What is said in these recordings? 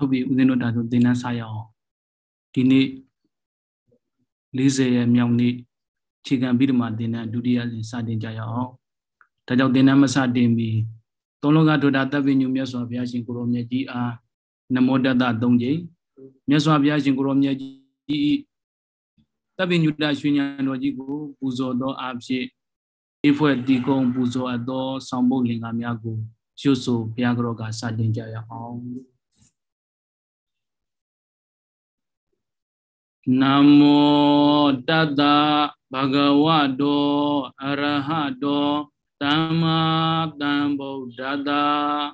ဟုတ်ပြီဦးဇင်းတို့ဒါဆိုသင်္นานဆရာအောင်ဒီနေ့40ရက်မြောက်နေ့ခြေခံပြီးတော့မှသင်္นานဒုတိယစဉ်စတင်ကြရအောင်ဒါကြောင့်သင်္นานမစတင်ပြီးသုံးလောကဒုတာတပ်ပညုမြတ်စွာဘုရားရှင်ကိုရောမြတ်ကြီးအားနမောတတ၃ကြိမ်မြတ်စွာဘုရားရှင်ကိုရောမြတ်ကြီးတပ်ပညုတရွှေဉာဏ်တော်ကြီးကို ပူဇော်သောအဖြစ်အေဖွဲ့တီကုံ ပူဇော်အပ်သောဆောင်ဘုတ်လင်္ကာများကိုရွတ်ဆိုဘုရားကတော်ကစတင်ကြရအောင် nam mô tát ta bhagavato arahato Tama Tambuddhata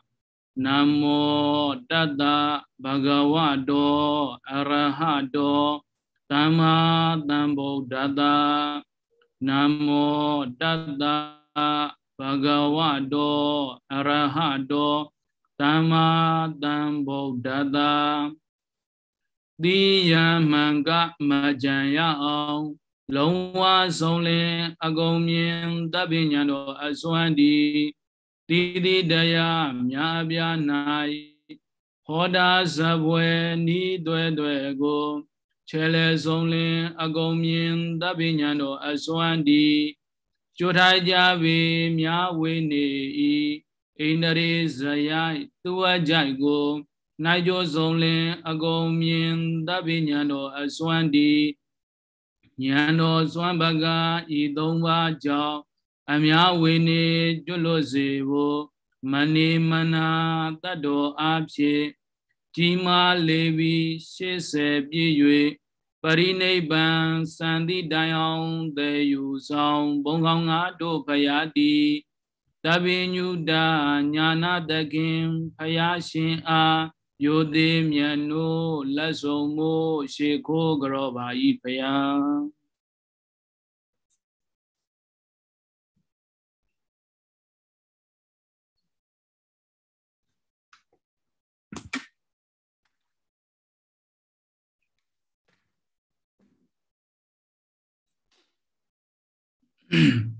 Namo Tata Bhagavato Arahato Tama Tambuddhata Namo Tata Bhagavato Arahato Tama Tambuddhata သီယမံကမကြံရအောင်လုံးဝဆုံးလင် အကုန်မြင်တပညာတော်အစွမ်းဒီတိတိတရားမြာပြ၌ဟောတာဇပွဲဤတွဲတွဲကိုခြေလေဆုံးလင်အကုန်မြင်တပညာတော်အစွမ်းဒီကြွထိုင်ကြပြီမြာဝေနေဤဣန္ဒြေဇယိုက်သူဝကြိုက်ကိုနိုင်ကျော်စုံလင်အကုန်မြင်တပိညာတော်အစွမ်းဒီညာတော်စွမ်းပကဤသုံးပါးကြောင့်အများဝေနေကျွလွတ်စေဖို့မနေမနာတတ်တော်အဖြစ်ကြီးမားလေပြီးရှေ့ဆယ်ပြည့်၍ပရိနိဗ္ဗာန်စံတိတိုင်အောင်တည်ယူဆောင်ဘုံကောင်းငါတို့ဖရာတိတပိညုတာညာနာတခင်ဖရာရှင်အားယိုသေးမြတ်နုလက်ဆောင်မို့ရှေခိုးကြောပါဤဖယံ嗯。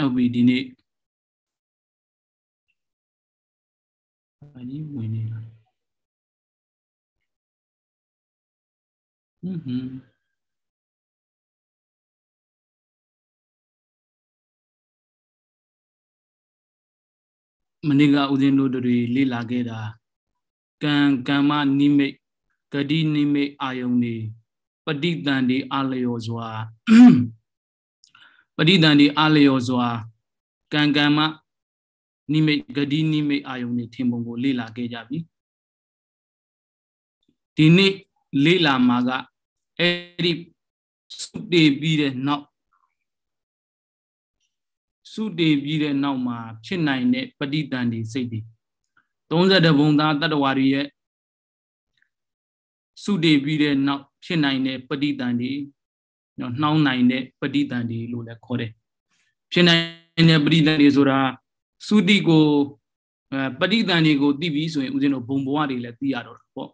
နောက်ပြီးဒီနေ့ဘာကြီးဝင်နေလားဟွန်းဟွန်းမနေ့ကဦးဇင်းတို့တွေလေ့လာခဲ့တာကံကမ္မနိမိတ်ဂတိနိမိတ်အာယုန်တွေပဋိသင်္ဍေအလျော်စွာပဋိသင်္ဍီအလျော်စွာကံကံမှနိမိတ်ဂတိနိမိတ်အာယုန်နေထင်ပုံကိုလေ့လာခဲ့ကြပြီဒီနေ့လေ့လာမှာကအဲ့ဒီစုတည်ပြီးတဲ့နောက်စုတည်ပြီးတဲ့နောက်မှာဖြစ်နိုင်တဲ့ပဋိသင်္ဍီစိတ်တွေ32ဘုံသားတတဝါတွေရဲ့စုတည်ပြီးတဲ့နောက်ဖြစ်နိုင်တဲ့ပဋိသင်္ဍီနော်နှောင်းနိုင်တဲ့ပဋိသင်္ဍီလို့လည်းခေါ်တယ်ဖြစ်နိုင်တဲ့ပဋိသင်္ဍီဆိုတာသုတိကိုပဋိသင်္ဍီကိုသိပြီဆိုရင်ဦးဇင်းတို့ဘုံဘဝတွေလည်းသိရတော့တာပေါ့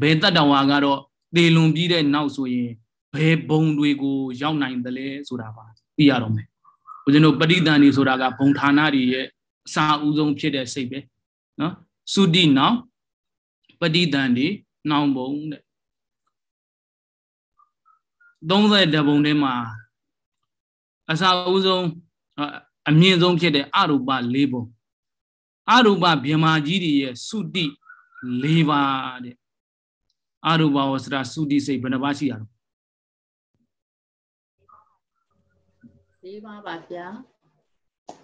ဘယ်တတဝါကတော့သေလွန်ပြီးတဲ့နောက်ဆိုရင်ဘယ်ဘုံတွေကိုရောက်နိုင်တယ်လဲဆိုတာပါသိရတော့မယ်ဦးဇင်းတို့ပဋိသင်္ဍီဆိုတာကဘုံဌာနတွေရဲ့အစာအုပ်ဆုံးဖြစ်တဲ့စိတ်ပဲနော်သုတိနောက်ပဋိသင်္ဍီနှောင်းဘုံတဲ့30ပုံထဲမှာအစအဦးဆုံးအမြင့်ဆုံးဖြစ်တဲ့အရူပ၄ပုံအရူပဗြဟ္မာကြီးတွေရဲ့သုတိ၄ပါးတဲ့အရူပဝစရာသုတိစိတ်ဘယ်နှပါးရှိရလဲ၄ပါးပါဗျာ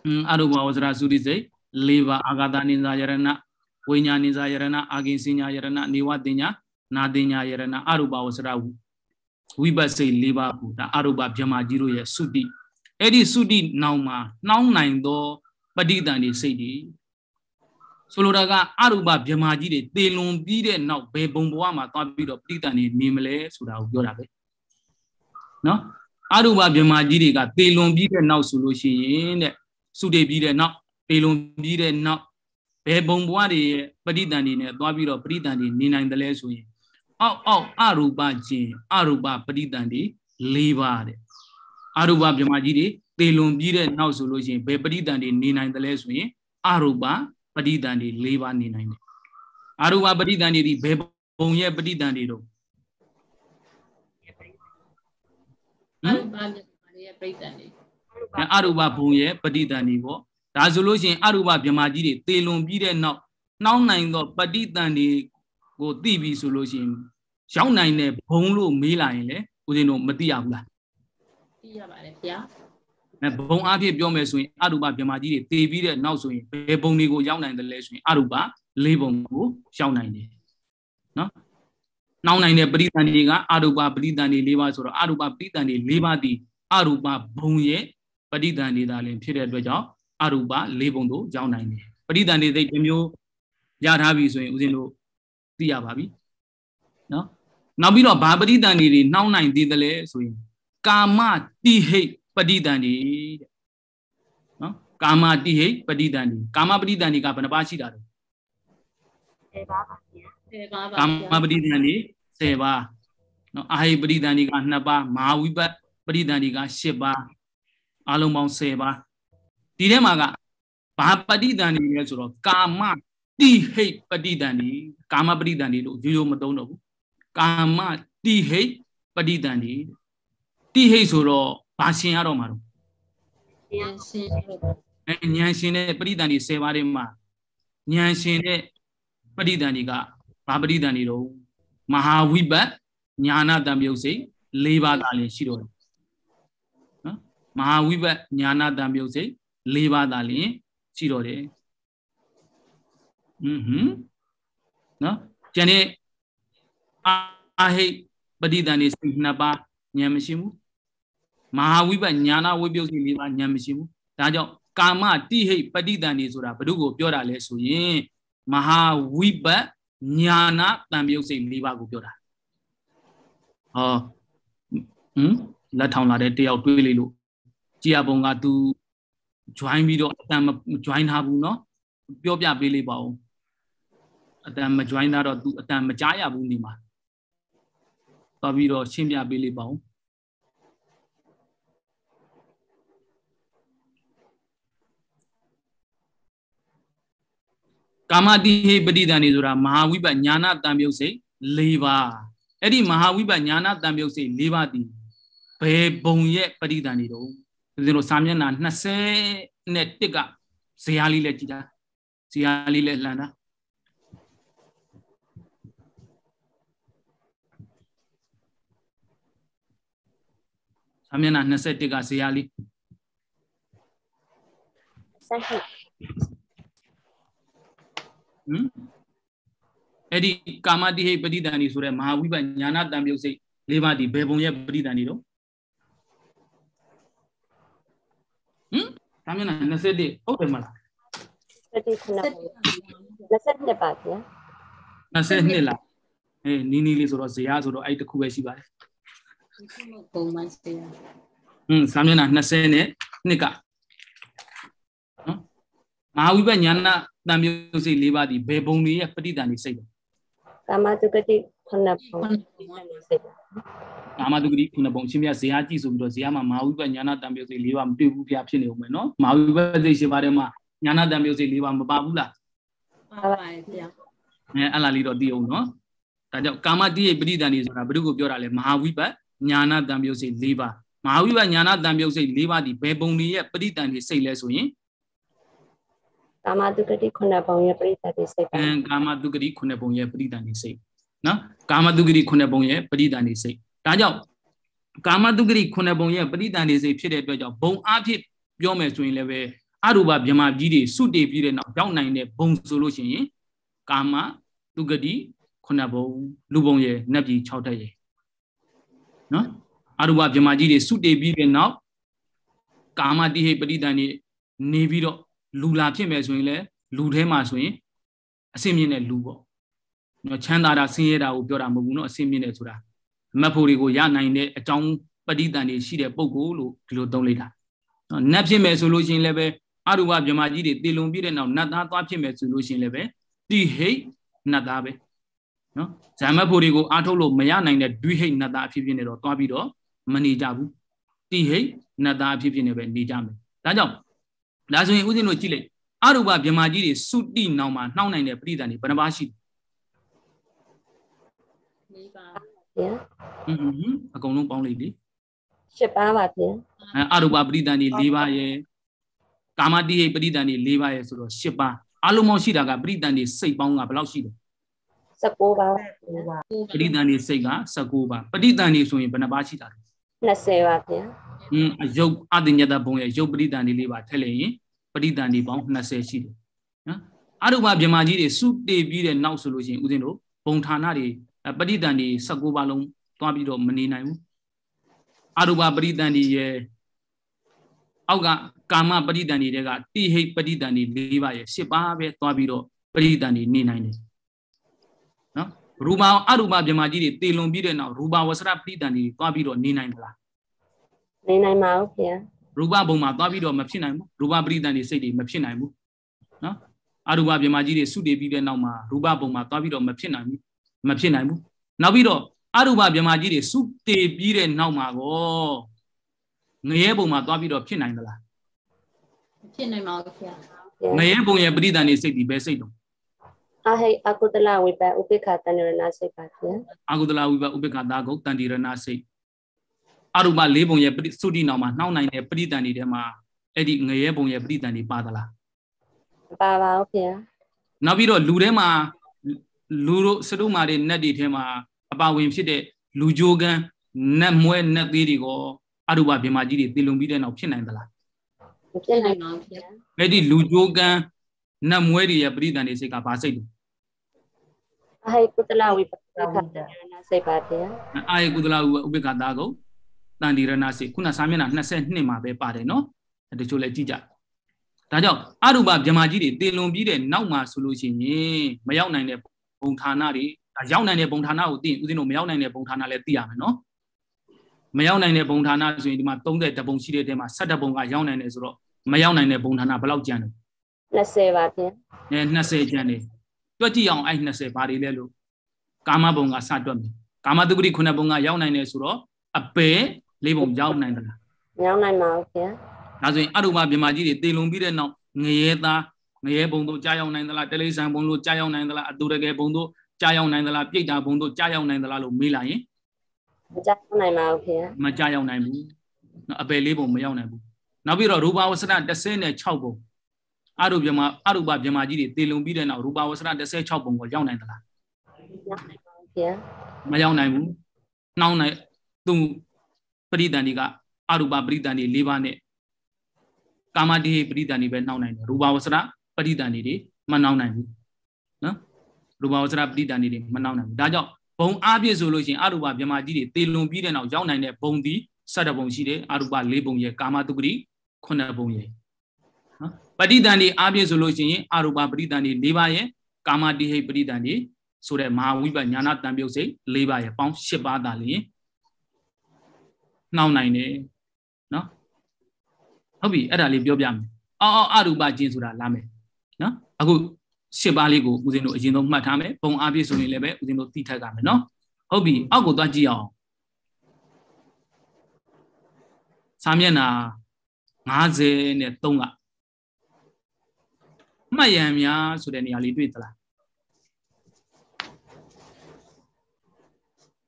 အင်းအရူပဝစရာသုတိစိတ်၄ပါးအာဂတာနိသာယရဏဝိညာဏိသာယရဏအာဂိစိညာယရဏနေဝတင်ညာနာတင်ညာယရဏအရူပဝစရာဝိပဿနာ၄ပါးကိုဒါအရုပဗြဟ္မာကြီးတို့ရဲ့သုတိအဲ့ဒီသုတိနောင်မှာနှောင်းနိုင်သောပဋိသင်္ဍီစိတ်တွေဆိုလိုတာကအရုပဗြဟ္မာကြီးတွေတေလွန်ပြီးတဲ့နောက်ဘယ်ဘုံဘဝမှာသွားပြီးတော့ပဋိသင်္ဍီမြင်မလဲဆိုတာကိုပြောတာပဲနော်အရုပဗြဟ္မာကြီးတွေကတေလွန်ပြီးတဲ့နောက်ဆိုလို့ရှိရင်တဲ့သုတိပြီးတဲ့နောက်တေလွန်ပြီးတဲ့နောက်ဘယ်ဘုံဘဝတွေရဲ့ပဋိသင်္ဍီနဲ့သွားပြီးတော့ပဋိသင်္ဍီနေနိုင်တယ်လဲဆိုရင်အောက်အောက်အရူပခြင်းအရူပပရိတန်တွေ၄ပါးတဲ့အရူပမြမကြီးတွေတေလွန်ပြီးတဲ့နောက်ဆိုလို့ရှိရင်ဘယ်ပရိတန်တွေနေနိုင်တယ်လဲဆိုရင်အရူပပရိတန်တွေ၄ပါးနေနိုင်တယ်အရူပပရိတန်တွေဒီဘယ်ပုံရဲ့ပရိတန်တွေတော့အရူပမြမရဲ့ပရိတန်တွေအရူပဘုံရဲ့ပဋိသန္ဓေပေါ့ဒါဆိုလို့ရှိရင်အရူပမြမကြီးတွေတေလွန်ပြီးတဲ့နောက်နှောင်းနိုင်သောပဋိသန္ဓေကိုသိပြီဆိုလို့ရှိရင်ရောက်နိုင်တဲ့ဘုံလို့မေးလိုက်ရင်လေဦးဇင်းတို့မသိရဘူးလားသိရပါတယ်ဗျာအဲဘုံအားဖြင့်ပြောမယ်ဆိုရင်အရုပဗြဟ္မာကြီးတွေတည်ပြီးတဲ့နောက်ဆိုရင်ဘယ်ဘုံတွေကိုရောက်နိုင်တယ်လဲဆိုရင်အရုပ၄ဘုံကိုရောက်နိုင်တယ်နော်နောက်နိုင်တဲ့ပရိသန္တိကအရုပပရိသန္တိ၄ပါးဆိုတော့အရုပပရိသန္တိ၄ပါးသည်အရုပဘုံရဲ့ပရိသန္တိသာလင်ဖြစ်တဲ့အတွက်ကြောင့်အရုပ၄ဘုံတို့ရောက်နိုင်တယ်ပရိသန္တိစိတ်တစ်မျိုးရထားပြီဆိုရင်ဦးဇင်းတို့သိရပါပြီနော်နောက်ပြီးတော့ဘာပဋိသင်္ဍီတွေနှောင်းနိုင်သေးတယ်လဲဆိုရင်ကာမတိဟိတ်ပဋိသင်္ဍီတဲ့နော်ကာမတိဟိတ်ပဋိသင်္ဍီကာမပဋိသင်္ဍီကဘယ်နှပါရှိတာလဲ10ပါပါ10ပါပါကာမပဋိသင်္ဍီ10ပါနော်အာဟိပဋိသင်္ဍီက2ပါမာဝိပတ်ပဋိသင်္ဍီက10ပါအလုံးပေါင်း10ပါဒီထဲမှာကဘာပဋိသင်္ဍီလဲဆိုတော့ကာမတိဟိတ်ပဋိတန်ဒီကာမပဋိတန်ဒီလို့ရိုးရိုးမသုံးတော့ဘူးကာမတိဟိတ်ပဋိတန်ဒီတိဟိတ်ဆိုတော့ဘာရှင်ရတော့မှာတော့ဉာဏ်ရှင်အဲဉာဏ်ရှင်တဲ့ပဋိတန်ဒီ10ပါးထဲမှာဉာဏ်ရှင်တဲ့ပဋိတန်ဒီကဘာပဋိတန်ဒီတော့မဟာဝိပတ်ညာနာတံပြုတ်စိတ်၄ပါးသာလင်ရှိတော့တယ်နော်မဟာဝိပတ်ညာနာတံပြုတ်စိတ်၄ပါးသာလင်ရှိတော့တယ်ဟွန်းဟွန်းနော်ကျန်တဲ့အာဟိတ်ပဋိသန္ဓေစိတ်နှစ်ပါးဉာဏ်မရှိဘူးမဟာဝိပညာနာဝိပယုတ်စိတ်၄ပါးဉာဏ်မရှိဘူးဒါကြောင့်ကာမတိဟိတ်ပဋိသန္ဓေဆိုတာဘု து ကိုပြောတာလဲဆိုရင်မဟာဝိပညာနာတံပြုတ်စိတ်၄ပါးကိုပြောတာဟောဟမ်လက်ထောင်လာတဲ့တယောက်တွေးလေလို့ကြည်ရပုံက तू join ပြီးတော့အတန် join ထားဘူးเนาะပြောပြပေးလေးပါဦးအတန်မ join တာတော့သူအတန်မကြားရဘူးနေမှာသွားပြီးတော့ရှင်းပြပေးလေးပါဦးကာမတိဟိပဋိဒဏ်နေဆိုတာမဟာဝိပညာနာတံမြုပ်စိတ်၄ပါးအဲ့ဒီမဟာဝိပညာနာတံမြုပ်စိတ်၄ပါးဒီဘယ်ဘုံရဲ့ပဋိဒဏ်နေတော့ဦးဇင်းတို့စာမျက်နှာ20နဲ့1ကဇေယျလေးလဲကြည်တာဇေယျလေးလဲလှန်တာစာမျက်နှာ21ကဇေယျလေးဆက်ဟင်အဲ့ဒီကာမတိဟိပဋိသန္ဓေဆိုတဲ့မဟာဝိပညာနာတံပြုတ်စိတ်လေးပါးဒီဘယ်ပုံရဲ့ပဋိသန္ဓေတော့ဟင်စာမျက်နှာ21ဟုတ်တယ်မလား22ပါဗျာ22လားအေးနီးနီးလေးဆိုတော့ဇေယျဆိုတော့အဲ့တခုပဲရှိပါတယ်ပုံမှန်စေရอืมစာမျက်နှာ20နဲ့နှစ်ကနော်မဟာဝိပဿနာတံမျိုးစိတ်၄ပါးဒီဘယ်ပုံတွေရဲ့ပဋိသန္ဓေစိတ်လဲကာမတုကတိခုနှစ်ပုံကာမတုကတိခုနှစ်ပုံအရှင်မြတ်ဇေယျကြည့်ဆိုပြီးတော့ဇေယျမှာမဟာဝိပဿနာတံမျိုးစိတ်၄ပါးမတွေ့ဘူးဖျားဖြစ်နေဦးမယ်နော်မဟာဝိပဿနာရှိပါတယ်မှာညာနာတံမျိုးစိတ်၄ပါးမပါဘူးလားပါပါတယ်ဗျာအဲအဲ့လားလေးတော့သိအောင်နော်ဒါကြောင့်ကာမတိရဲ့ပဋိသန္ဓေဆိုတာဘုရုကိုပြောတာလဲမဟာဝိပဿနာညာနာတံပြုတ်စိတ်၄ပါးမဟာဝိပညာနာတံပြုတ်စိတ်၄ပါးဒီဘယ်ပုံတွေရဲ့ပရိတန်တွေစိတ်လဲဆိုရင်ကာမတုကတိခုနှစ်ပုံရဲ့ပရိတန်တွေစိတ်အဲကာမတုကတိခုနှစ်ပုံရဲ့ပရိတန်တွေစိတ်နော်ကာမတုကတိခုနှစ်ပုံရဲ့ပရိတန်တွေစိတ်ဒါကြောင့်ကာမတုကတိခုနှစ်ပုံရဲ့ပရိတန်တွေစိတ်ဖြစ်တဲ့အတွက်ကြောင့်ဘုံအဖြစ်ပြောမယ်ဆိုရင်လည်းပဲအရူပမြမကြီးတွေစုတည်ပြီးတဲ့နောက်ရောက်နိုင်တဲ့ဘုံဆိုလို့ရှိရင်ကာမတုကတိခုနှစ်ဘုံလူဘုံရဲ့နတ်ပြည်6ထက်ရဲ့နော်အရူပဗြဟ္မာကြီးတွေစုတည်ပြီးတဲ့နောက်ကာမတိဟိပရိဒန်နေနေပြီးတော့လူလာဖြစ်မယ်ဆိုရင်လေလူထဲမှာဆိုရင်အစင်မြင့်တဲ့လူပေါ့နော်ချမ်းသာတာဆင်းရဲတာကိုပြောတာမဟုတ်ဘူးနော်အစင်မြင့်တဲ့ဆိုတာမတ်ဖို့တွေကိုရနိုင်တဲ့အကြောင်းပဋိသင်တွေရှိတဲ့ပုံကိုလို့ဒီလိုသုံးလိုက်တာနော်နတ်ဖြစ်မယ်ဆိုလို့ရှိရင်လည်းပဲအရူပဗြဟ္မာကြီးတွေတည်လုံပြည့်တဲ့နောက်နတ်သားသွားဖြစ်မယ်ဆိုလို့ရှိရင်လည်းပဲတိဟိတ်နတ်သားပဲနော်ဇာမတ်ဖို့တွေကိုအားထုတ်လို့မရနိုင်တဲ့ဒွိဟိတ်နတ်သားအဖြစ်ဖြစ်နေတော့တွားပြီးတော့မနေကြဘူးတိဟိတ်နတ်သားအဖြစ်ဖြစ်နေပဲနေကြမယ်ဒါကြောင့်ဒါဆိုရင်ဦးဇင်းတို့ကြည့်လိုက်အရူပဗြဟ္မာကြီးတွေစုတိနောင်မှာနှောင်းနိုင်တဲ့ပရိသန်တွေဘယ်နှပါရှိလဲ၄ပါးဗျာอืมအကုန်လုံးပေါင်းလိုက်လေ၈ပါးပါဗျာအရူပပရိသန်တွေ၄ပါးရယ်ကာမတိဟိတ်ပရိသန်တွေ၄ပါးရယ်ဆိုတော့၈ပါးအလုံးပေါင်းရှိတာကပရိသန်တွေစိတ်ပေါင်းကဘယ်လောက်ရှိလဲ16ပါ16ပါပဋိသန္ဓေစိတ်က16ပါပဋိသန္ဓေဆိုရင်ဘယ်နှပါရှိတာလဲ20ပါဗျာอืมရုပ်အတိညာတဘုံရဲ့ရုပ်ပဋိသန္ဓေလေးပါထည့်လိုက်ရင်ပဋိသန္ဓေပေါင်း20ရှိတယ်နော်အရုပဗြဟ္မာကြီးတွေစုတည်ပြီးတဲ့နောက်ဆိုလို့ရှိရင်ဦးဇင်းတို့ဘုံဌာနတွေပဋိသန္ဓေ16ပါလုံးသွားပြီးတော့မနေနိုင်ဘူးအရုပပဋိသန္ဓေရဲ့အောက်ကကာမပဋိသန္ဓေတွေကတိဟိတ်ပဋိသန္ဓေ၄ပါးရဲ့၈ပါးပဲသွားပြီးတော့ပဋိသန္ဓေနေနိုင်တယ်ရူပါအရူပါမြမာကြီးတွေတေလွန်ပြီးတဲ့နောက်ရူပါဝဆရပဋိတန်တွေသွားပြီးတော့နေနိုင်မလားနေနိုင်ပါဘူးခင်ဗျာရူပဘုံမှာသွားပြီးတော့မဖြစ်နိုင်ဘူးရူပပဋိတန်တွေစိတ်တွေမဖြစ်နိုင်ဘူးနော်အရူပမြမာကြီးတွေစုတည်ပြီးတဲ့နောက်မှာရူပဘုံမှာသွားပြီးတော့မဖြစ်နိုင်ဘူးမဖြစ်နိုင်ဘူးနောက်ပြီးတော့အရူပမြမာကြီးတွေစုတည်ပြီးတဲ့နောက်မှာကောငရဲဘုံမှာသွားပြီးတော့ဖြစ်နိုင်သလားဖြစ်နိုင်ပါဘူးခင်ဗျာငရဲဘုံရဲ့ပဋိတန်တွေစိတ်တွေပဲစိတ်တော့အဟိအကုတလဝိပဥပိ္ခာတန္တရဏစိတ်ပါဗျာအကုတလဝိပဥပိ္ခာတာကုတ်တန္တရဏစိတ်အရုပလေးပုံရဲ့ပရိသုတိနောင်မှာနှောင်းနိုင်တဲ့ပရိတန်တွေထဲမှာအဲ့ဒီငရဲပုံရဲ့ပရိတန်တွေပါသလားပါပါဦးခင်ဗျာနောက်ပြီးတော့လူထဲမှာလူတို့စတုမာတွေနတ်တွေထဲမှာ အပါဝင်ဖြစ်တဲ့လူကြိုးကန်းနတ်မွဲနတ်သေးတွေကိုအရုပဗေမာကြီးတွေတည်လုံပြီးတဲ့နောက်ဖြစ်နိုင်သလားဖြစ်နိုင်ပါဘူးခင်ဗျာအဲ့ဒီလူကြိုးကန်းနတ်မွဲတွေရဲ့ပရိတန်တွေစိတ်ကဘာစိတ်လဲအာယကုသလဝိပက္ခတာနာစိတ်ပါဗျာအာယကုသလဥပက္ခတာကိုတန်ဒီရဏစိခုနစာမျက်နှာ22မှာပဲပါတယ်နော်တချို့လည်းကြည့်ကြဒါကြောင့်အရူပဗြဟ္မာကြီးတွေတေလွန်ပြီးတဲ့နောက်မှာဆိုလို့ရှိရင်မရောက်နိုင်တဲ့ဘုံဌာနတွေရောက်နိုင်တဲ့ဘုံဌာနကိုသိရင်ဦးဇင်းတို့မရောက်နိုင်တဲ့ဘုံဌာနလည်းသိရမယ်နော်မရောက်နိုင်တဲ့ဘုံဌာနဆိုရင်ဒီမှာ30တဘုံရှိတဲ့တဲမှာ7ဘုံကရောက်နိုင်တယ်ဆိုတော့မရောက်နိုင်တဲ့ဘုံဌာနဘယ်လောက်ကျန်လဲ20ပါဗျာအဲ20ကျန်တယ်တွက်ကြည့်အောင်အဲ့20ဘာတွေလဲလို့ကာမဘုံကစတွက်မယ်ကာမတုပတိခုနှစ်ဘုံကရောက်နိုင်တယ်ဆိုတော့အပယ်လေးဘုံရောက်နိုင်သလားမရောက်နိုင်ပါဘူးခင်ဗျာဒါဆိုရင်အတုမဗြဟ္မာကြီးတွေတေလွန်ပြီးတဲ့နောက်ငရဲသားငရဲဘုံတို့ကြားရောက်နိုင်သလားတလိဆန်ဘုံတို့ကြားရောက်နိုင်သလားအတူတကယ်ဘုံတို့ကြားရောက်နိုင်သလားပြိတ္တာဘုံတို့ကြားရောက်နိုင်သလားလို့မေးလိုက်ရင်မကြားရောက်နိုင်ပါဘူးခင်ဗျာမကြားရောက်နိုင်ဘူးနော်အပယ်လေးဘုံမရောက်နိုင်ဘူးနောက်ပြီးတော့ရူပါဝဆန16ဘုံအရုပ်ပြမအရုပပြမကြီးတွေတည်လုံပြီးတဲ့နောက်ရူပဝဆရ16ပုံကိုရောက်နိုင်သလားမရောက်နိုင်ဘူးနှောင်းနိုင်သူပရိသန္တိကအရူပပရိသန္တိ၄ပါးနဲ့ကာမတိဟိပရိသန္တိပဲနှောင်းနိုင်တယ်ရူပဝဆရပရိသန္တိတွေမနှောင်းနိုင်ဘူးနော်ရူပဝဆရပရိသန္တိတွေမနှောင်းနိုင်ဘူးဒါကြောင့်ဘုံအပြည့်ဆိုလို့ရှိရင်အရူပမြမကြီးတွေတေလွန်ပြီးတဲ့နောက်ရောက်နိုင်တဲ့ဘုံဒီ၁၇ဘုံရှိတယ်အရူပ၄ဘုံရဲ့ကာမတုပတိ9ဘုံရဲ့ပဋိသန္ဓေအားဖြင့်ဆိုလို့ရှိရင်အာရူပပဋိသန္ဓေ၄ပါးရဲ့ကာမတိဟိပဋိသန္ဓေဆိုတဲ့မဟာဝိပညာနာတံပြုတ်စိတ်၄ပါးရဲ့ပေါင်း၈ပါးသာလျင်နှောင်းနိုင်တယ်နော်ဟုတ်ပြီအဲ့ဒါလေးပြောပြမယ်အောက်အောက်အရူပခြင်းဆိုတာလာမယ်နော်အခု၈ပါးလေးကိုဦးဇင်းတို့အရင်ဆုံးမှတ်ထားမယ်ပုံအားဖြင့်ဆိုရင်လည်းပဲဦးဇင်းတို့သိထက်ကြမယ်နော်ဟုတ်ပြီအောက်ကိုသွားကြည့်အောင်စာမျက်နှာ53ကမှတ်ရံများဆိုတဲ့နေရာလေးတွေ့သလား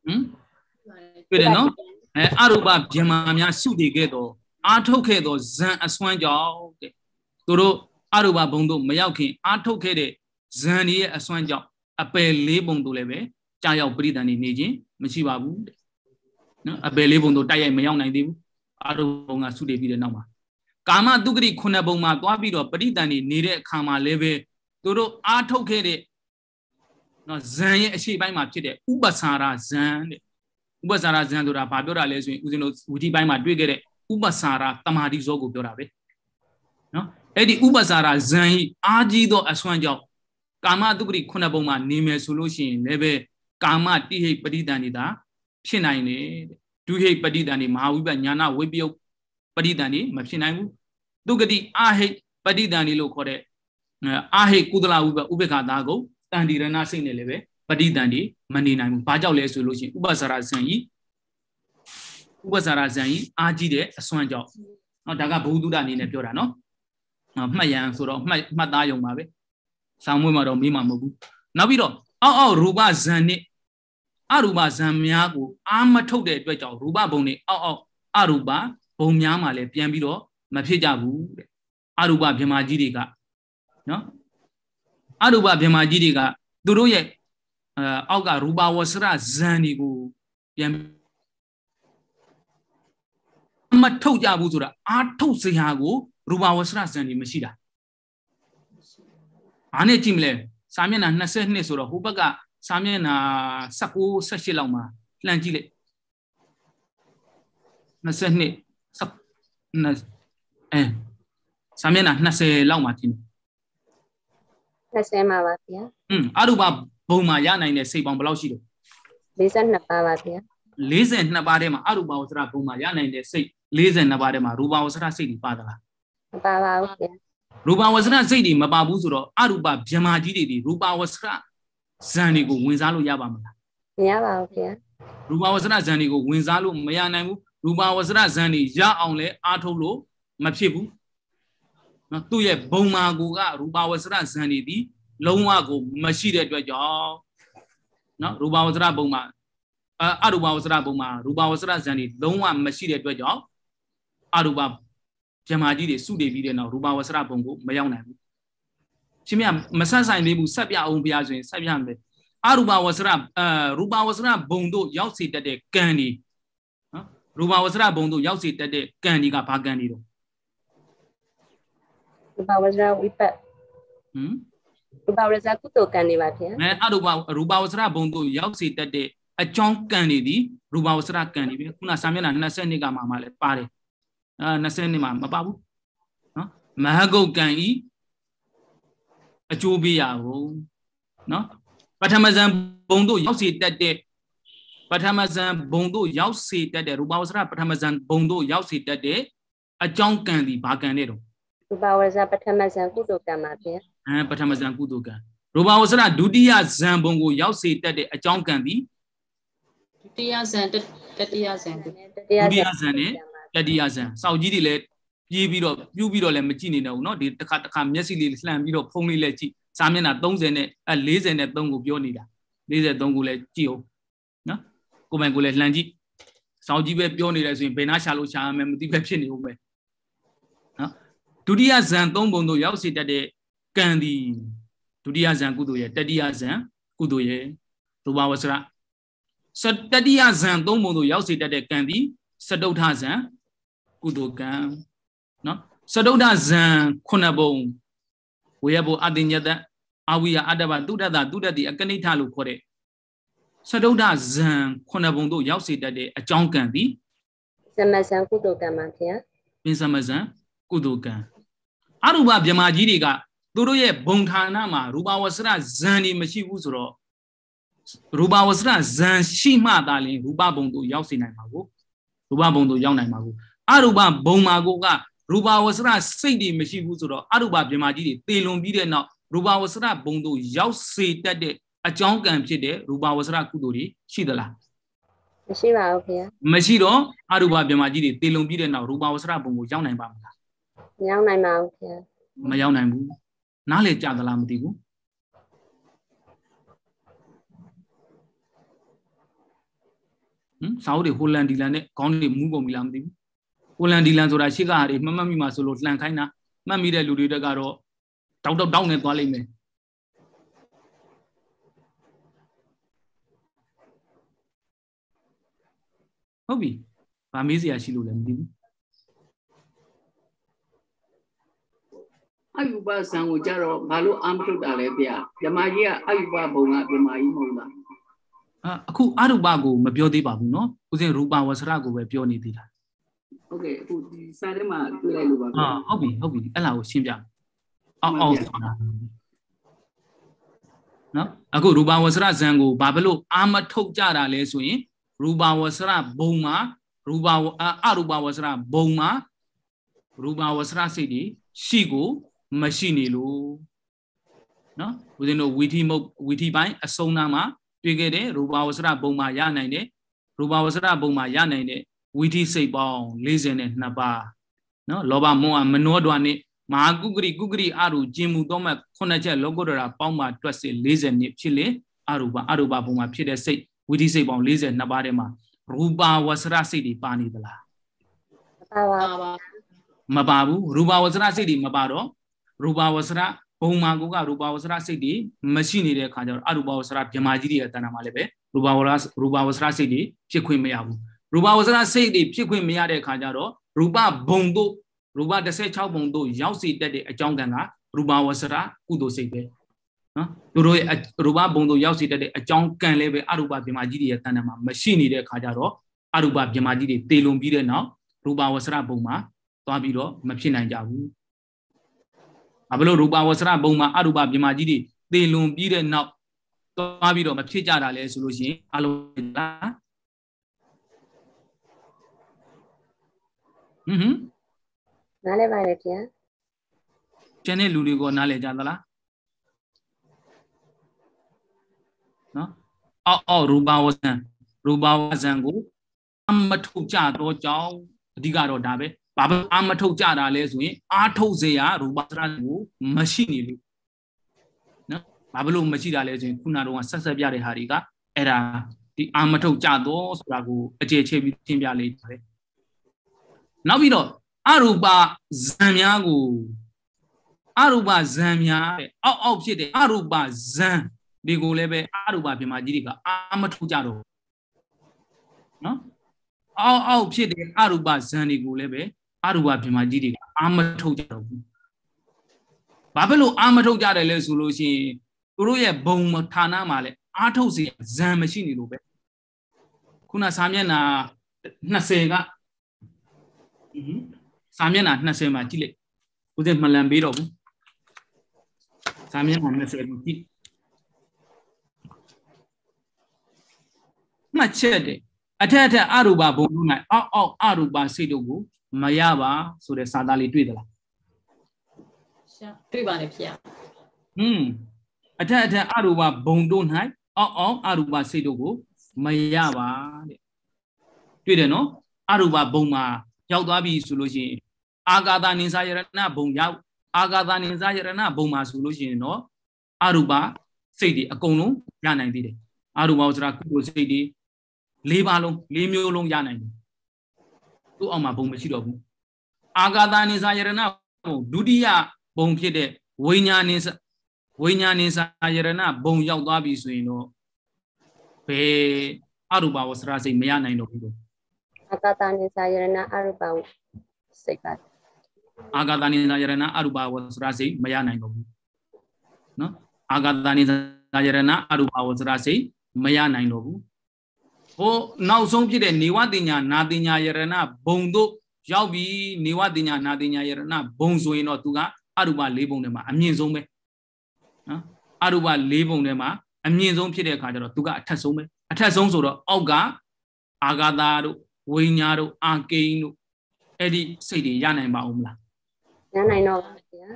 ဟမ်တွေ့တယ်နော်အဲအရူပဗြဟ္မာများစုတည်ခဲ့သောအာထုတ်ခဲ့သောဇန်အစွမ်းကြောင့်တဲ့သူတို့အရူပဘုံတို့မရောက်ခင်အာထုတ်ခဲ့တဲ့ဇန်ကြီးရဲ့အစွမ်းကြောင့်အပယ်လေးပုံတို့လည်းပဲကြာရောက်ပြိတန်နေနေခြင်းမရှိပါဘူးတဲ့နော်အပယ်လေးပုံတို့တိုက်ရိုက်မရောက်နိုင်သေးဘူးအာရုံကဆုတည်ပြီးတဲ့နောက်မှာကာမတုဂရိခုနှစ်ပုံမှာသွားပြီးတော့ပရိတန်နေနေတဲ့အခါမှာလည်းပဲသူတို့အားထုတ်ခဲ့တဲ့နော်ဇန်ရဲ့အရှိပိုင်းမှာဖြစ်တဲ့ဥပ္ပစာရဇန်တဲ့ဥပ္ပစာရဇန်ဆိုတာဘာပြောတာလဲဆိုရင်ဦးဇင်းတို့ဝီတိပိုင်းမှာတွေ့ခဲ့တဲ့ဥပ္ပစာရတမာတိဇောကိုပြောတာပဲနော်အဲ့ဒီဥပ္ပစာရဇန်ဤအာကြီးသောအစွမ်းကြောင့်ကာမတုဂရိခုနှစ်ပုံမှာနေမယ်ဆိုလို့ရှိရင်လည်းပဲကာမတိဟိပရိတန်နေတာဖြစ်နိုင်တယ်ဒုဟိပရိတန်နေမဟာဝိပညာနာဝိပယုတ်ပရိတန်နေမဖြစ်နိုင်ဘူးသူဂတိအာဟိတ်ပဋိတန်ဒီလို့ခေါ်တဲ့အာဟိတ်ကုသလဝိပဥပ္ပခာသားကိုတန်ဒီရဏစိတ်နဲ့လည်းပဲပဋိတန်ဒီမနေနိုင်ဘူး။ဘာကြောင့်လဲဆိုလို့ရှိရင်ဥပ္ပစာရဇံဤဥပ္ပစာရဇံဤအာကြီးတဲ့အစွမ်းကြောင့်။နော်ဒါကဘုဒ္ဓတာအနေနဲ့ပြောတာနော်။မှတ်ရန်ဆိုတော့မှတ်မှတ်သားယုံပါပဲ။ဆောင်းမွေးမှာတော့မေးမှာမဟုတ်ဘူး။နောက်ပြီးတော့အောက်အောက်ရူပဇံနဲ့အရူပဇံများကိုအာမထုတ်တဲ့အတွက်ကြောင့်ရူပဘုံတွေအောက်အောက်အရူပဘုံများမှာလည်းပြန်ပြီးတော့မဖြစ်ကြဘူးတဲ့အရူပဗြဟ္မာကြီးတွေကနော်အရူပဗြဟ္မာကြီးတွေက သူတို့ရဲ့အောက်ကရူပဝဆရဇန်တွေကိုပြန်မထုတ်ကြဘူးဆိုတာအာထုတ်စရာကို ရူပဝဆရဇန်တွေမရှိတာအားနဲ့ကြည့်မလဲစာမျက်နှာ22ဆိုတော့ဟိုဘက်ကစာမျက်နှာ16 18လောက်မှာလှမ်းကြည့်လိုက်22အဲစာမျက်နှာ20လောက်မှာထင်တယ်20မှာပါဗျာอืมအရူပဘုံမှာရနိုင်တဲ့စိတ်ပေါင်းဘယ်လောက်ရှိတယ်42ပါပါဗျာ42ပါးထဲမှာအရူပဝဆရဘုံမှာရနိုင်တဲ့စိတ်42ပါးထဲမှာရူပဝဆရစိတ်တွေပါသလားမပါပါဘူးဗျာရူပဝဆရစိတ်တွေမပါဘူးဆိုတော့အရူပဗြဟ္မာကြီးတွေဒီရူပဝဆရဇန်တွေကိုဝင်စားလို့ရပါမလားမရပါဘူးဗျာရူပဝဆရဇန်တွေကိုဝင်စားလို့မရနိုင်ဘူးရူပဝဆရဇန်တွေရအောင်လဲအားထုတ်လို့မဖြစ်ဘူးနော်သူ့ရဲ့ဘုံမာကိုကရူပါဝဆရဇန်နေသည်လုံးဝကို မရှိတဲ့အတွက်ကြောင့်နော်ရူပါဝဆရဘုံမာအရူပါဝဆရဘုံမာရူပါဝဆရဇန်နေလုံးဝမရှိတဲ့အတွက်ကြောင့်အရူပါဂျမာကြီးတွေစုတည်ပြီးတဲ့နောက်ရူပါဝဆရဘုံကိုမရောက်နိုင်ဘူးရှင်မြမဆက်ဆိုင်သေးဘူးဆက်ပြအောင်ပြဆိုရင်ဆက်ပြမယ်အရူပါဝဆရအရူပါဝဆရဘုံတို့ရောက်စေတတ်တဲ့ကံဒီနော်ရူပါဝဆရဘုံတို့ရောက်စေတတ်တဲ့ကံဒီကဘာကံဒီတော့ရူပဝဇ္ဇဝိပတ်ဟမ်ရူပဝဇ္ဇကုသိုလ်ကံတွေပါဗျာအဲအရူပရူပဝဇ္ဇဘုံတို့ရောက်စေတတ်တဲ့အကြောင်းကံတွေဒီရူပဝဇ္ဇကံတွေပဲခုနစာမျက်နှာ20နှစ်ကမှမှလည်းပါတယ်အဲ20နှစ်မှမပါဘူးနော်မဟာကုတ်ကံဤအကျိုးပေးရဘူးနော်ပထမဇန်ဘုံတို့ရောက်စေတတ်တဲ့ပထမဇန်ဘုံတို့ရောက်စေတတ်တဲ့ရူပဝဆရပထမဇန်ဘုံတို့ရောက်စေတတ်တဲ့အကြောင်းကံဒီဘာကံနဲ့တော့ရူပဝရဇပထမဇန်ကုတုကံပါဖြင့်အဲပထမဇန်ကုတုကံရူပဝရဇဒုတိယဇန်ဘုံကိုရောက်စေတတ်တဲ့အကြောင်းကံသည်ဒုတိယဇန်တတိယဇန်ဒုတိယဇန်နဲ့တတိယဇန်စောက်ကြီးတွေလည်းပြေးပြီးတော့ပြူးပြီးတော့လည်းမကြည့်နေတော့ဘူးเนาะဒီတစ်ခါတစ်ခါမျက်စိလေးလှန်ပြီးတော့ဖုံးလေးလည်းကြည့်စာမျက်နှာ30နဲ့အဲ40နဲ့3ကိုပြောနေတာ43ကိုလည်းကြည့်အောင်နော်ကိုပိုင်ကိုလည်းလှန်ကြည့်စောက်ကြီးပဲပြောနေတယ်ဆိုရင်ဘယ်နှရှာလို့ရှာရမယ်မသိပဲဖြစ်နေဦးမယ်နော်ဒုတိယဇန်၃ပုံတို့ရောက်စေတတ်တဲ့ကံသည်ဒုတိယဇန်ကုသိုလ်ရဲ့တတိယဇန်ကုသိုလ်ရဲ့ရူပဝဆရစတတိယဇန်၃ပုံတို့ရောက်စေတတ်တဲ့ကံသည်စတုထဇန်ကုသိုလ်ကံနော်စတုထဇန်ခုနှစ်ပုံဝေယဘုအတိညတအာဝိယအတ္တဘတုဒ္ဒတတုဒ္ဒတိအကနိဋ္ဌလို့ခေါ်တဲ့စတုဒ္ဒဇံခုနှစ်ပုံတို့ရောက်စေတတ်တဲ့အကြောင်းကံသည်သမဇံကုသိုလ်ကံပါဗျာပင်သမဇံကုသိုလ်ကံအရူပမြမာကြီးတွေကသူတို့ရဲ့ဘုံဌာနမှာရူပဝဆရဇန်နေမရှိဘူးဆိုတော့ရူပဝဆရဇန်ရှိမှသာလင်ရူပဘုံတို့ရောက်စေနိုင်မှာကိုရူပဘုံတို့ရောက်နိုင်မှာကိုအရူပဘုံမှာကိုကရူပဝဆရစိတ်တွေမရှိဘူးဆိုတော့အရူပမြမာကြီးတွေတေလွန်ပြီးတဲ့နောက်ရူပဝဆရဘုံတို့ရောက်စေတတ်တဲ့အကြောင်းကံဖြစ်တဲ့ရူပဝဆရကုသိုလ်တွေရှိသလားမရှိပါဘူးခင်ဗျာမရှိတော့အရူပမြမာကြီးတွေတေလွန်ပြီးတဲ့နောက်ရူပဝဆရဘုံကိုရောက်နိုင်ပါမလားမရောက်နိုင်ပါဘူးခင်မရောက်နိုင်ဘူးနားလေကြသလားမသိဘူးဟမ်စာအုပ်တွေဟိုလန်ဒီလန်နဲ့ခေါင်းတွေမူးကုန်ပြီလားမသိဘူးဟိုလန်ဒီလန်ဆိုတာရှေ့ကဟာတွေမှတ်မှတ်မိမှာဆိုလို့လှန်ခိုင်းတာမှတ်မိတဲ့လူတွေတက်ကတော့တောက်တောက်တောက်နေသွားလိမ့်မယ်ဟုတ်ပြီ။ဗာမေးစရာရှိလို့လည်းမသိဘူးအယူပဆံကိုကြတော့ဘာလို့အာမထုတ်တာလဲဗျာဓမ္မကြီးကအယူပဘုံကဓမ္မကြီးမဟုတ်လားအခုအရူပကိုမပြောသေးပါဘူးเนาะဥစဉ်ရူပဝဆရကိုပဲပြောနေသေးတာဟုတ်ကဲ့အခုဒီစာထဲမှာတွေ့လိုက်လို့ပါဟာဟုတ်ပြီဟုတ်ပြီအဲ့လားကိုရှင်းပြအောင်အောင်ဆိုတာနော်အခုရူပဝဆရဇံကိုဘာဖြစ်လို့အာမထုတ်ကြတာလဲဆိုရင်ရူပဝဆရဘုံမှာရူပအရူပဝဆရဘုံမှာရူပဝဆရစိတ်ဒီရှိကိုမရှိနေလို့နော်ဦးဇင်းတို့ဝီထီမုတ်ဝီထီပိုင်းအစုံနာမှာတွေ့ခဲ့တဲ့ရူပါဝဆရဘုံမှာရနိုင်တဲ့ရူပါဝဆရဘုံမှာရနိုင်တဲ့ဝီထီစိတ်ပေါင်း42ပါးနော်လောဘမွန်အမနောဒွာနဲ့မဟာကုကရိကုကရိအရူဂျင်မူသောမှခုနှစ်ချက်လောကုတ္တရာပေါင်းမှာတွက်စစ်40နှစ်ဖြစ်လေအရူပအရူပဘုံမှာဖြစ်တဲ့စိတ်ဝီထီစိတ်ပေါင်း42ပါးထဲမှာရူပါဝဆရစိတ်တွေပါနေသလားမပါပါဘူးမပါဘူးရူပါဝဆရစိတ်တွေမပါတော့ရူပဝဆရဘုံမာကိုကရူပဝဆရစိတ်တွေမရှိနေတဲ့အခါကျတော့အရူပဝဆရဗြဟ္မာကြီးတွေရဲ့တဏ္ဍာမှာလည်းပဲရူပဝရရူပဝဆရစိတ်တွေဖြစ်ခွင့်မရဘူးရူပဝဆရစိတ်တွေဖြစ်ခွင့်မရတဲ့အခါကျတော့ရူပဘုံတို့ရူပ16ဘုံတို့ရောက်စီတက်တဲ့အကြောင်းကံကရူပဝဆရကုသိုလ်စိတ်ပဲနော်သူတို့ရဲ့ရူပဘုံတို့ရောက်စီတက်တဲ့အကြောင်းကံလည်းပဲအရူပဗြဟ္မာကြီးတွေရဲ့တဏ္ဍာမှာမရှိနေတဲ့အခါကျတော့အရူပဗြဟ္မာကြီးတွေတေလွန်ပြီးတဲ့နောက်ရူပဝဆရဘုံမှာသွားပြီးတော့မဖြစ်နိုင်ကြဘူးဘာဖြစ်လို့ရူပဝဆရဘုံမှာအရူပပြမာကြီးတွေသေလွန်ပြီးတဲ့နောက်သွားပြီးတော့မဖြစ်ကြတာလဲဆိုလို့ရှိရင်အလုံးလားဟွန်းဟွန်းနားလဲပါလေဗျာကျန်တဲ့လူတွေကနားလဲကြသလားနော်အော်အော်ရူပဝဆန် ရူပဝဆန်ကိုအမထုတ်ကြတော့ကြောင်းအဓိကတော့ဒါပဲဘာပဲအာမထုတ်ကြတာလဲဆိုရင်အာထုတ်စရာရူပသရကိုမရှိနေလို့နော်ဘာလို့မရှိတာလဲဆိုရင်ခုနတော့ဆက်ဆက်ပြတဲ့ဟာတွေကအဲ့ဒါဒီအာမထုတ်ကြတော့ဆိုတာကိုအကျေချေပြီးသင်ပြလိုက်ပါတယ်နောက်ပြီးတော့အရူပဇံများကိုအရူပဇံများအောက်အောက်ဖြစ်တဲ့အရူပဇံဒီကိုလည်းပဲအရူပပြမကြီးတွေကအာမထုတ်ကြတော့နော်အောက်အောက်ဖြစ်တဲ့အရူပဇံတွေကိုလည်းပဲအရူဝဗြဟ္မာကြီးတွေကအာမထုတ်ကြတော့ဘူးဘာဖြစ်လို့အာမထုတ်ကြတယ်လဲဆိုလို့ရှိရင်သူတို့ရဲ့ဘုံဌာနမှာလဲအာထုတ်စီဇံမရှိနေလို့ပဲခုနစာမျက်နှာ20ကစာမျက်နှာ20မှာကြည့်လိုက်ဦးဇင်းမလန်ပေးတော့ဘူးစာမျက်နှာ20ကိုကြည့်မှတ်ချက်တယ်အထက်အထက်အရူပဘုံတို့၌အောက်အောက်အရူပစိတ်တို့ကိုမရပါဆိုတဲ့စာသားလေးတွေ့သလားတွေ့ပါတယ်ဖေ။อืมအထက်အထက်အရူပဘုံတို့၌အောက်အောင်အရူပစိတ်တို့ကိုမရပါတဲ့။တွေ့တယ်နော်။အရူပဘုံမှာရောက်သွားပြီဆိုလို့ရှိရင်အာဂါသနိစာယရဏဘုံရောက်အာဂါသနိစာယရဏဘုံမှာဆိုလို့ရှိရင်နော်အရူပစိတ်တွေအကုန်လုံးရနိုင်သေးတယ်။အရူပဆိုတာကုသိုလ်စိတ်တွေ၄ပါးလုံး၄မျိုးလုံးရနိုင်တယ်သူ့အောက်မှာဘုံမရှိတော့ဘူးအာဂါသနိစာယရဏဘုံဒုတိယဘုံဖြစ်တဲ့ဝိညာဉ်ဝိညာဉ်စာယရဏဘုံရောက်သွားပြီဆိုရင်တော့ဘယ်အရူပဝစရစိတ်မရနိုင်တော့ဘူးအာဂါသနိစာယရဏအရူပဝစိတ်ပါအာဂါသနိစာယရဏအရူပဝစရစိတ်မရနိုင်တော့ဘူးနော်အာဂါသနိစာယရဏအရူပဝစရစိတ်မရနိုင်တော့ဘူးဟိုနောက်ဆုံးဖြစ်တဲ့နေဝတင်ညာနာတင်ညာယရဏဘုံတို့ရောက်ပြီးနေဝတင်ညာနာတင်ညာယရဏဘုံဆိုရင်တော့သူကအရူပ၄ဘုံထဲမှာအမြင့်ဆုံးပဲနော်အရူပ၄ဘုံထဲမှာအမြင့်ဆုံးဖြစ်တဲ့အခါကျတော့သူကအထက်ဆုံးပဲအထက်ဆုံးဆိုတော့အောက်ကအာဂါတာတို့ဝိညာတို့အာကိန်းတို့အဲ့ဒီစိတ်တွေရနိုင်ပါဦးမလားရနိုင်တော့ပါဗျာ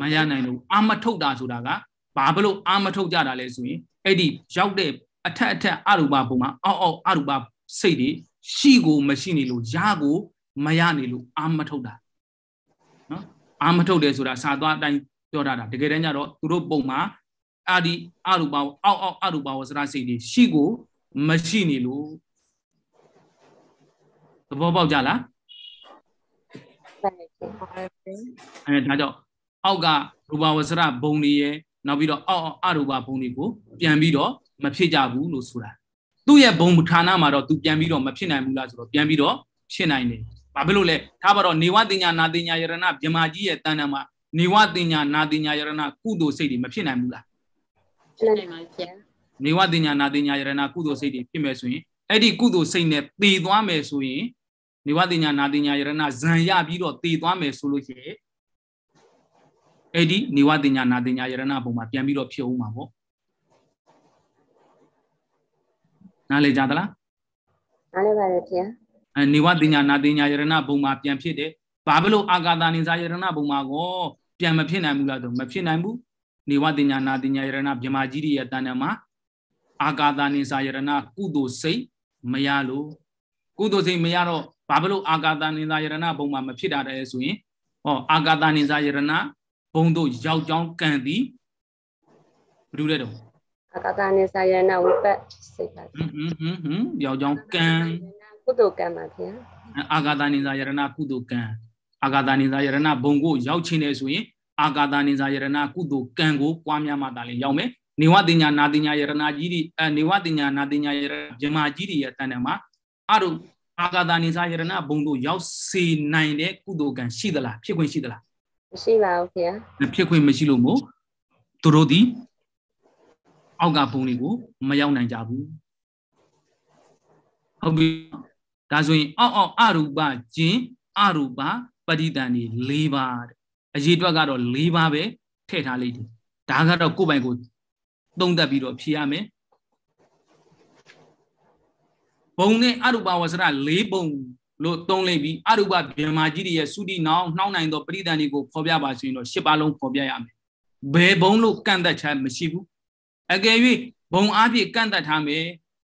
မရနိုင်ဘူးအာမထုတ်တာဆိုတာကဘာဘလို့အာမထုတ်ကြတာလဲဆိုရင်အဲ့ဒီရောက်တဲ့အထက်အထက်အရူပဘုံမှာအောက်အောက်အရူပစိတ်တွေရှိကိုမရှိနေလို့ရကို မရနေလို့အာမထုတ်တာနော်အာမထုတ်တယ်ဆိုတာစာသွားအတိုင်းပြောတာတာတကယ်တမ်းကျတော့သူတို့ပုံမှာအာဒီအရူပအောက်အောက်အရူပဝစရစိတ်တွေရှိကို မရှိနေလို့သဘောပေါက်ကြလားအဲဒါကြောင့်အောက်ကရူပဝစရဘုံတွေရဲ့နောက်ပြီးတော့အောက်အောက်အရူပဘုံတွေကို ပြန်ပြီးတော့မဖြစ်ကြဘူးလို့ဆိုတာသူ့ရဲ့ဘုံဌာနမှာတော့ तू ပြန်ပြီးတော့မဖြစ်နိုင်ဘူးလားဆိုတော့ပြန်ပြီးတော့ဖြစ်နိုင်တယ်။ဘာဖြစ်လို့လဲ။ထားပါတော့နေဝတင်ညာနာတင်ညာယရဏဗြဟ္မာကြီးရဲ့တန်တန်မှာနေဝတင်ညာနာတင်ညာယရဏကုသိုလ်စိတ်တွေမဖြစ်နိုင်ဘူးလား။ဖြစ်နိုင်ပါဗျာ။နေဝတင်ညာနာတင်ညာယရဏကုသိုလ်စိတ်တွေဖြစ်မယ်ဆိုရင်အဲ့ဒီကုသိုလ်စိတ်နဲ့တည်သွားမယ်ဆိုရင် နေဝတင်ညာနာတင်ညာယရဏဇံရပြီးတော့တည်သွားမယ်ဆိုလို့ရှိရင်အဲ့ဒီနေဝတင်ညာနာတင်ညာယရဏဘုံမှာပြန်ပြီးတော့ဖြစ်အောင်မှာပေါ့နားလည်ကြသလားနားလည်ပါတယ်ခင်ဗျာအဲနေဝတင်ညာနာတင်ညာယရဏဘုံမှာပြန်ဖြစ်တယ်ဘာဖြစ်လို့အာကာသနိစာယရဏဘုံမှာကောပြန်မဖြစ်နိုင်ဘူးလားဆိုမဖြစ်နိုင်ဘူးနေဝတင်ညာနာတင်ညာယရဏမြမကြီးရဲ့တန်တန်မှာအာကာသနိစာယရဏကုသိုလ်စိတ်မရလို့ကုသိုလ်စိတ်မရတော့ဘာဖြစ်လို့အာကာသနိစာယရဏဘုံမှာမဖြစ်တာတည်းဆိုရင်ဟောအာကာသနိစာယရဏဘုံတို့ရောက်ကြောင်းကံသည်ဘ누구လဲတော့ကကနဲ့စာယနာဝိပတ်စိတ်ပါဟွန်းဟွန်းဟွန်းယောက်ျောင်းကံကုသိုလ်ကံပါဗျာအာဂတာနိဇာယရဏကုသိုလ်ကံအာဂတာနိဇာယရဏဘုံကို ရောက်ချင်းတယ်ဆိုရင်အာဂတာနိဇာယရဏကုသိုလ်ကံကိုပွားများမှသာလေရောက်မယ်နေဝတင်ညာနာတင်ညာယရဏကြီးဒီအနေဝတင်ညာနာတင်ညာယရဗြဟ္မာကြီးဒီရဲ့တန်တယ်မှာအရုအာဂတာနိဇာယရဏဘုံတို့ရောက်စေနိုင်တဲ့ကုသိုလ်ကံရှိသလားဖြစ်ခွင့်ရှိသလားမရှိပါဘူးခင်ဗျာဖြစ်ခွင့်မရှိလို့မို့သူတို့ဒီအောက်ကပုံတွေကိုမရောက်နိုင်ကြဘူးဟုတ်ပြီဒါဆိုရင် အောက်အောက်အရူပဂျင်အရူပပဋိသင်္ဍီ၄ပါးတဲ့အရေးအတွက်ကတော့၄ပါးပဲထည့်ထားလိုက်တယ်ဒါကတော့ကိုယ်ပိုင်ကိုသုံးသပ်ပြီးတော့ဖြေရမယ်ဘုံနဲ့အရူပဝဆရ၄ပုံလို့သုံးလိုက်ပြီးအရူပဗြဟ္မာကြီးရဲ့သုတိနောင်နှောင်းနိုင်သောပဋိသင်္ဍီကိုဖော်ပြပါဆိုရင်တော့၈ပါးလုံးဖော်ပြရမယ်ဘယ်ဘုံလို့ကန့်သက်ချမ်းမရှိဘူးအကယ်၍ဘုံအားဖြင့်ကန့်တတ်ထားမယ်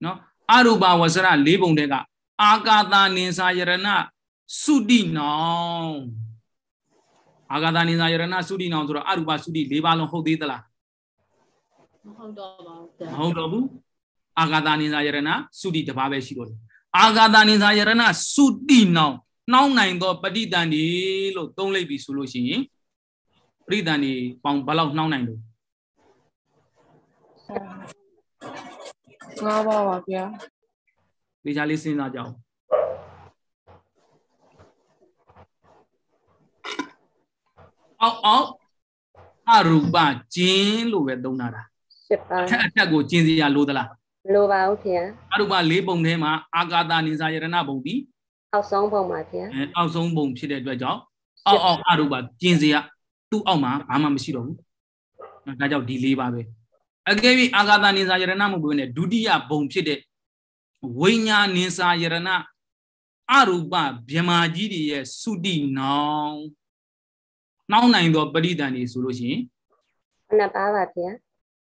နော်အရူပဝဇရ၄ဘုံတက်ကအာကာသနိစာယရဏသုတိနောင်အာကာသနိစာယရဏသုတိနောင်ဆိုတော့အရူပသုတိ၄ပါးလုံးဟုတ်သေးသလားမဟုတ်တော့ပါဘူးမဟုတ်တော့ဘူးအာဂါသနိသာယရဏသုတိတပါးပဲရှိတော့တယ်အာဂါသနိသာယရဏသုတိနောင်နှောင်းနိုင်သောပဋိတန်ဒီလို့သုံးလိုက်ပြီဆိုလို့ရှိရင်ပဋိတန်ဒီပေါင်ဘယ်လောက်နှောင်းနိုင်လို့ငါးပါးပါဗျာဒီကြလေးစဉ်းစားကြအောင် အောက်အောက်အရူပဂျင်းလို့ပဲသုံးတာဒါရှစ်ပါးအထက်အထက်ကိုဂျင်းစရာလိုသလားမလိုပါဘူးခင်ဗျာအရူပ၄ပုံထဲမှာ အာကာသနိစာယရဏပုံဒီအောက်ဆုံးပုံပါခင်ဗျာအောက်ဆုံးပုံဖြစ်တဲ့အတွက်ကြောင့်အောက်အောက်အရူပဂျင်းစရာသူ့အောက်မှာဘာမှမရှိတော့ဘူးဒါကြောင့်ဒီ၄ပါးပဲအကယ်၍အာဂတနိစာယရဏမဟုတ်ဘဲနဲ့ဒုတိယဘုံဖြစ်တဲ့ဝိညာနိစာယရဏအရူပဗြမာကြီးတွေရဲ့သုတိနောင်နှောင်းနိုင်သောပရိဒဏ်တွေဆိုလို့ရှိရင်ခုနှစ်ပါးပါဗျာ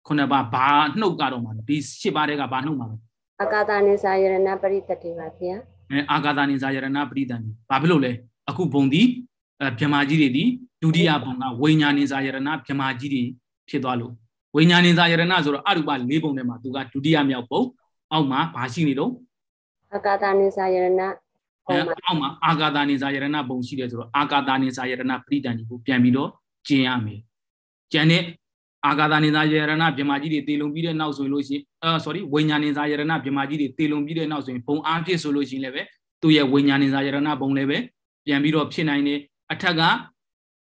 ခုနှစ်ပါးဘာနှုတ်ကတော့မှာဒီရှစ်ပါးတဲ့ကဘာနှုတ်မှာလဲအာဂတနိစာယရဏပရိသတ်တွေပါဗျာအဲအာဂတနိစာယရဏပရိဒဏ်တွေဘာဖြစ်လို့လဲအခုဘုံဒီဗြမာကြီးတွေဒီဒုတိယဘုံကဝိညာနိစာယရဏဗြမာကြီးတွေဖြစ်သွားလို့ဝိညာဉ်ဉာဏ်ယရဏဆိုတော့အရူပ၄ပုံထဲမှာသူကဒုတိယမြောက်ပုံအောက်မှာဘာရှိနေတော့အာကာသနိစာယရဏအောက်မှာအာကာသနိစာယရဏပုံရှိတယ်ဆိုတော့အာကာသနိစာယရဏပရိဒဏီကိုပြန်ပြီးတော့ကျင်ရမယ်ကျန်တဲ့အာဂါသနေသာယရဏဗြဟ္မာကြီးတွေတေလွန်ပြီးတဲ့နောက်ဆိုရင်လို့ရှိရင်အာ sorry ဝိညာဉ်နေသာယရဏဗြဟ္မာကြီးတွေတေလွန်ပြီးတဲ့နောက်ဆိုရင်ဘုံအားဖြစ်ဆိုလို့ရှိရင်လည်းပဲသူ့ရဲ့ဝိညာဉ်နေသာယရဏဘုံလည်းပဲပြန်ပြီးတော့ဖြစ်နိုင်တယ်အထက်က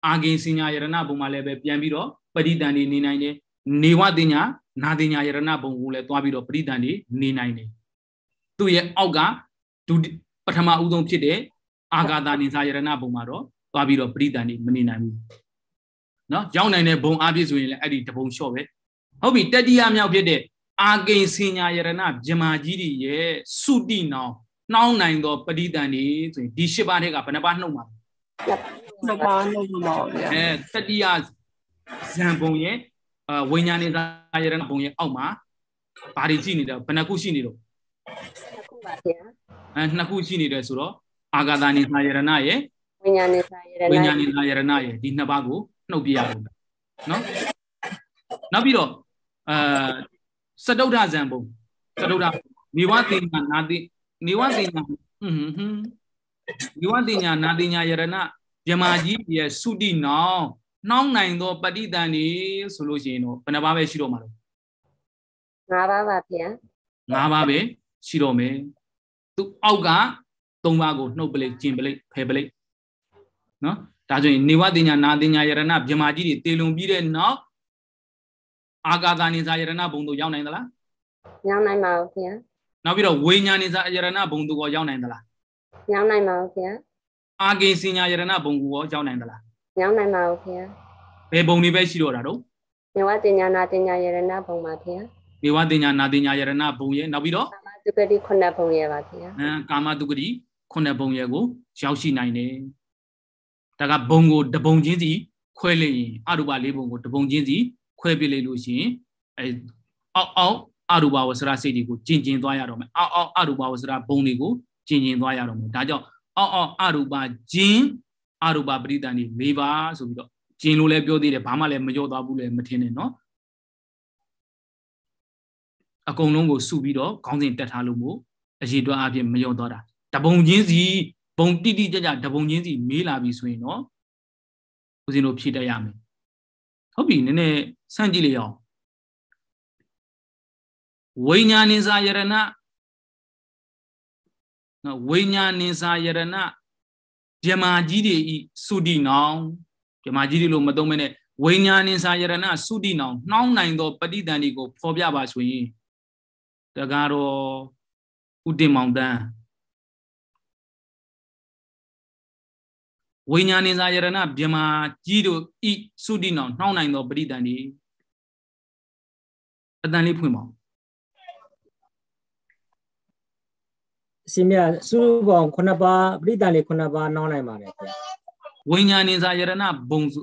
အာဂင်စင်ညာယရဏဘုံမှာလည်းပဲပြန်ပြီးတော့ပဋိတန်နေနေနိုင်တယ်နေဝတင်ညာနာတင်ညာယရဏဘုံကိုလည်းသွားပြီးတော့ပရိသန်နေနေနိုင်တယ်သူ့ရဲ့အောက်ကဒုပထမဦးဆုံးဖြစ်တဲ့အာဂါတာနိစာယရဏဘုံမှာတော့သွားပြီးတော့ပရိသန်နေမနေနိုင်ဘူးเนาะရောက်နိုင်တဲ့ဘုံအပြည့်ဆိုရင်လည်းအဲ့ဒီတဘုံလျှော့ပဲဟုတ်ပြီတတိယမြောက်ဖြစ်တဲ့အာကိန်စင်ညာယရဏဗြမာကြီးတွေရဲ့စုတိနောင်နှောင်းနိုင်သောပဋိသန္ဓေဆိုရင်ဒီ၈ပါးထဲကဘယ်နှပါးနှုတ်မှာလဲနှစ်ပါးနှုတ်မှာပါဗျာအဲတတိယဇံပုံရဲ့အာဝိညာဉ်နေသာယရဏဘုံရဲ့အောက်မှာဘာတွေရှိနေတယ်ဘယ်နှခုရှိနေတော့နှစ်ခုပါဗျာအဲနှစ်ခုရှိနေတယ်ဆိုတော့အာဂတာနေသာယရဏရဲ့ဝိညာဉ်နေသာယရဏဝိညာဉ်နေသာယရဏရဲ့ဒီနှစ်ပါးကိုနှုတ်ပြရအောင်နော်နောက်ပြီးတော့အာစတုဒ္ဒဇံဘုံစတုဒ္ဒနေဝသင်္ညာနာတိနေဝသင်္ညာဟွန်းဟွန်းနေဝသင်္ညာနာတိညာယရဏမြမကြီးရဲ့သုတိနောင်နှောင်းနိုင်သောပဋိသင်နေဆိုလို့ရှိရင်တော့ဘယ်နှပါးပဲရှိတော့မှာလဲ၅ပါးပါဗျာ၅ပါးပဲရှိတော့မယ်သူအောက်က၃ပါးကိုနှုတ်ပလိကျင်ပလိဖယ်ပလိနော်ဒါဆိုရင်နေဝတင်ညာနာတင်ညာယရဏဗြဟ္မာကြီးတွေတေလွန်ပြီးတဲ့နောက်အာဂါဂာနိစာယရဏဘုံတို့ရောက်နိုင်သလားရောက်နိုင်ပါဘူးခင်ဗျာနောက်ပြီးတော့ဝိညာဉ်နိစာယရဏဘုံတို့ကောရောက်နိုင်သလားရောက်နိုင်ပါဘူးခင်ဗျာအာဂိစိညာယရဏဘုံကိုကောရောက်နိုင်သလားညောင်းနိုင်ပါဘူးဖေ။ဘယ်ဘုံတွေပဲရှိတော့တာတော့မေဝတင်ညာနာတင်ညာယရဏဘုံပါဖေ။မေဝတင်ညာနာတင်ညာယရဏဘုံရဲ့နောက်ပြီးတော့ကာမတုဂတိခုနှစ်ဘုံရဲ့ပါဖေ။အင်းကာမတုဂတိခုနှစ်ဘုံရဲ့ကိုရောက်ရှိနိုင်တယ်။ဒါကဘုံကိုတဘုံချင်းစီခွဲလိုက်ရင်အရူပလေးဘုံကိုတဘုံချင်းစီခွဲပြလိုက်လို့ရှိရင်အဲအောက်အောက်အရူပဝဆရာစိတ်တွေကိုကျင်ကျင်သွားရတော့မယ်အောက်အောက်အရူပဝဆရာဘုံတွေကိုကျင်ကျင်သွားရတော့မယ်ဒါကြောင့်အောက်အောက်အရူပကျင်အရူပပရိသန်နေနေပါဆိုပြီးတော့ကျင်လို့လည်းပြောသေးတယ်ဘာမှလည်းမလျော့သွားဘူးလည်းမထင်နဲ့နော်အကုန်လုံးကိုစုပြီးတော့ခေါင်းစဉ်တက်ထားလို့မို့အရေးတွက်အပြင်မလျော့သွားတာ တပုံချင်းစီဘုံတိတိကျကျတပုံချင်းစီမေးလာပြီဆိုရင်တော့ဦးဇင်းတို့ဖြည့်တတ်ရမယ်ဟုတ်ပြီနည်းနည်းစမ်းကြည့်လေအောင်ဝိညာဉ်ဉ္စာယရဏဝိညာဉ်ဉ္စာယရဏဂျမာကြီးတွေဤသုတိနောင်ဂျမာကြီးတွေလို့မသုံးမဲနဲ့ဝိညာဉ်ဉ္စာယရဏသုတိနောင်နှောင်းနိုင်သောပဋိသင်္ဍီကိုဖော်ပြပါဆိုရင်တကားတော်ဥတင်မောင်တန်းဝိညာဉ်ဉ္စာယရဏဗြမာကြီးတို့ဤသုတိနောင်နှောင်းနိုင်သောပဋိသင်္ဍီအတန်လေးဖွင့်ပါဦးအရှင်မြတ်စုပေါင်း9ပါးပရိသန်လေး9ပါးနှောင်းနိုင်ပါတယ်ခင်ဗျဝိညာဉ်ဉ္စာယရဏဘုံစု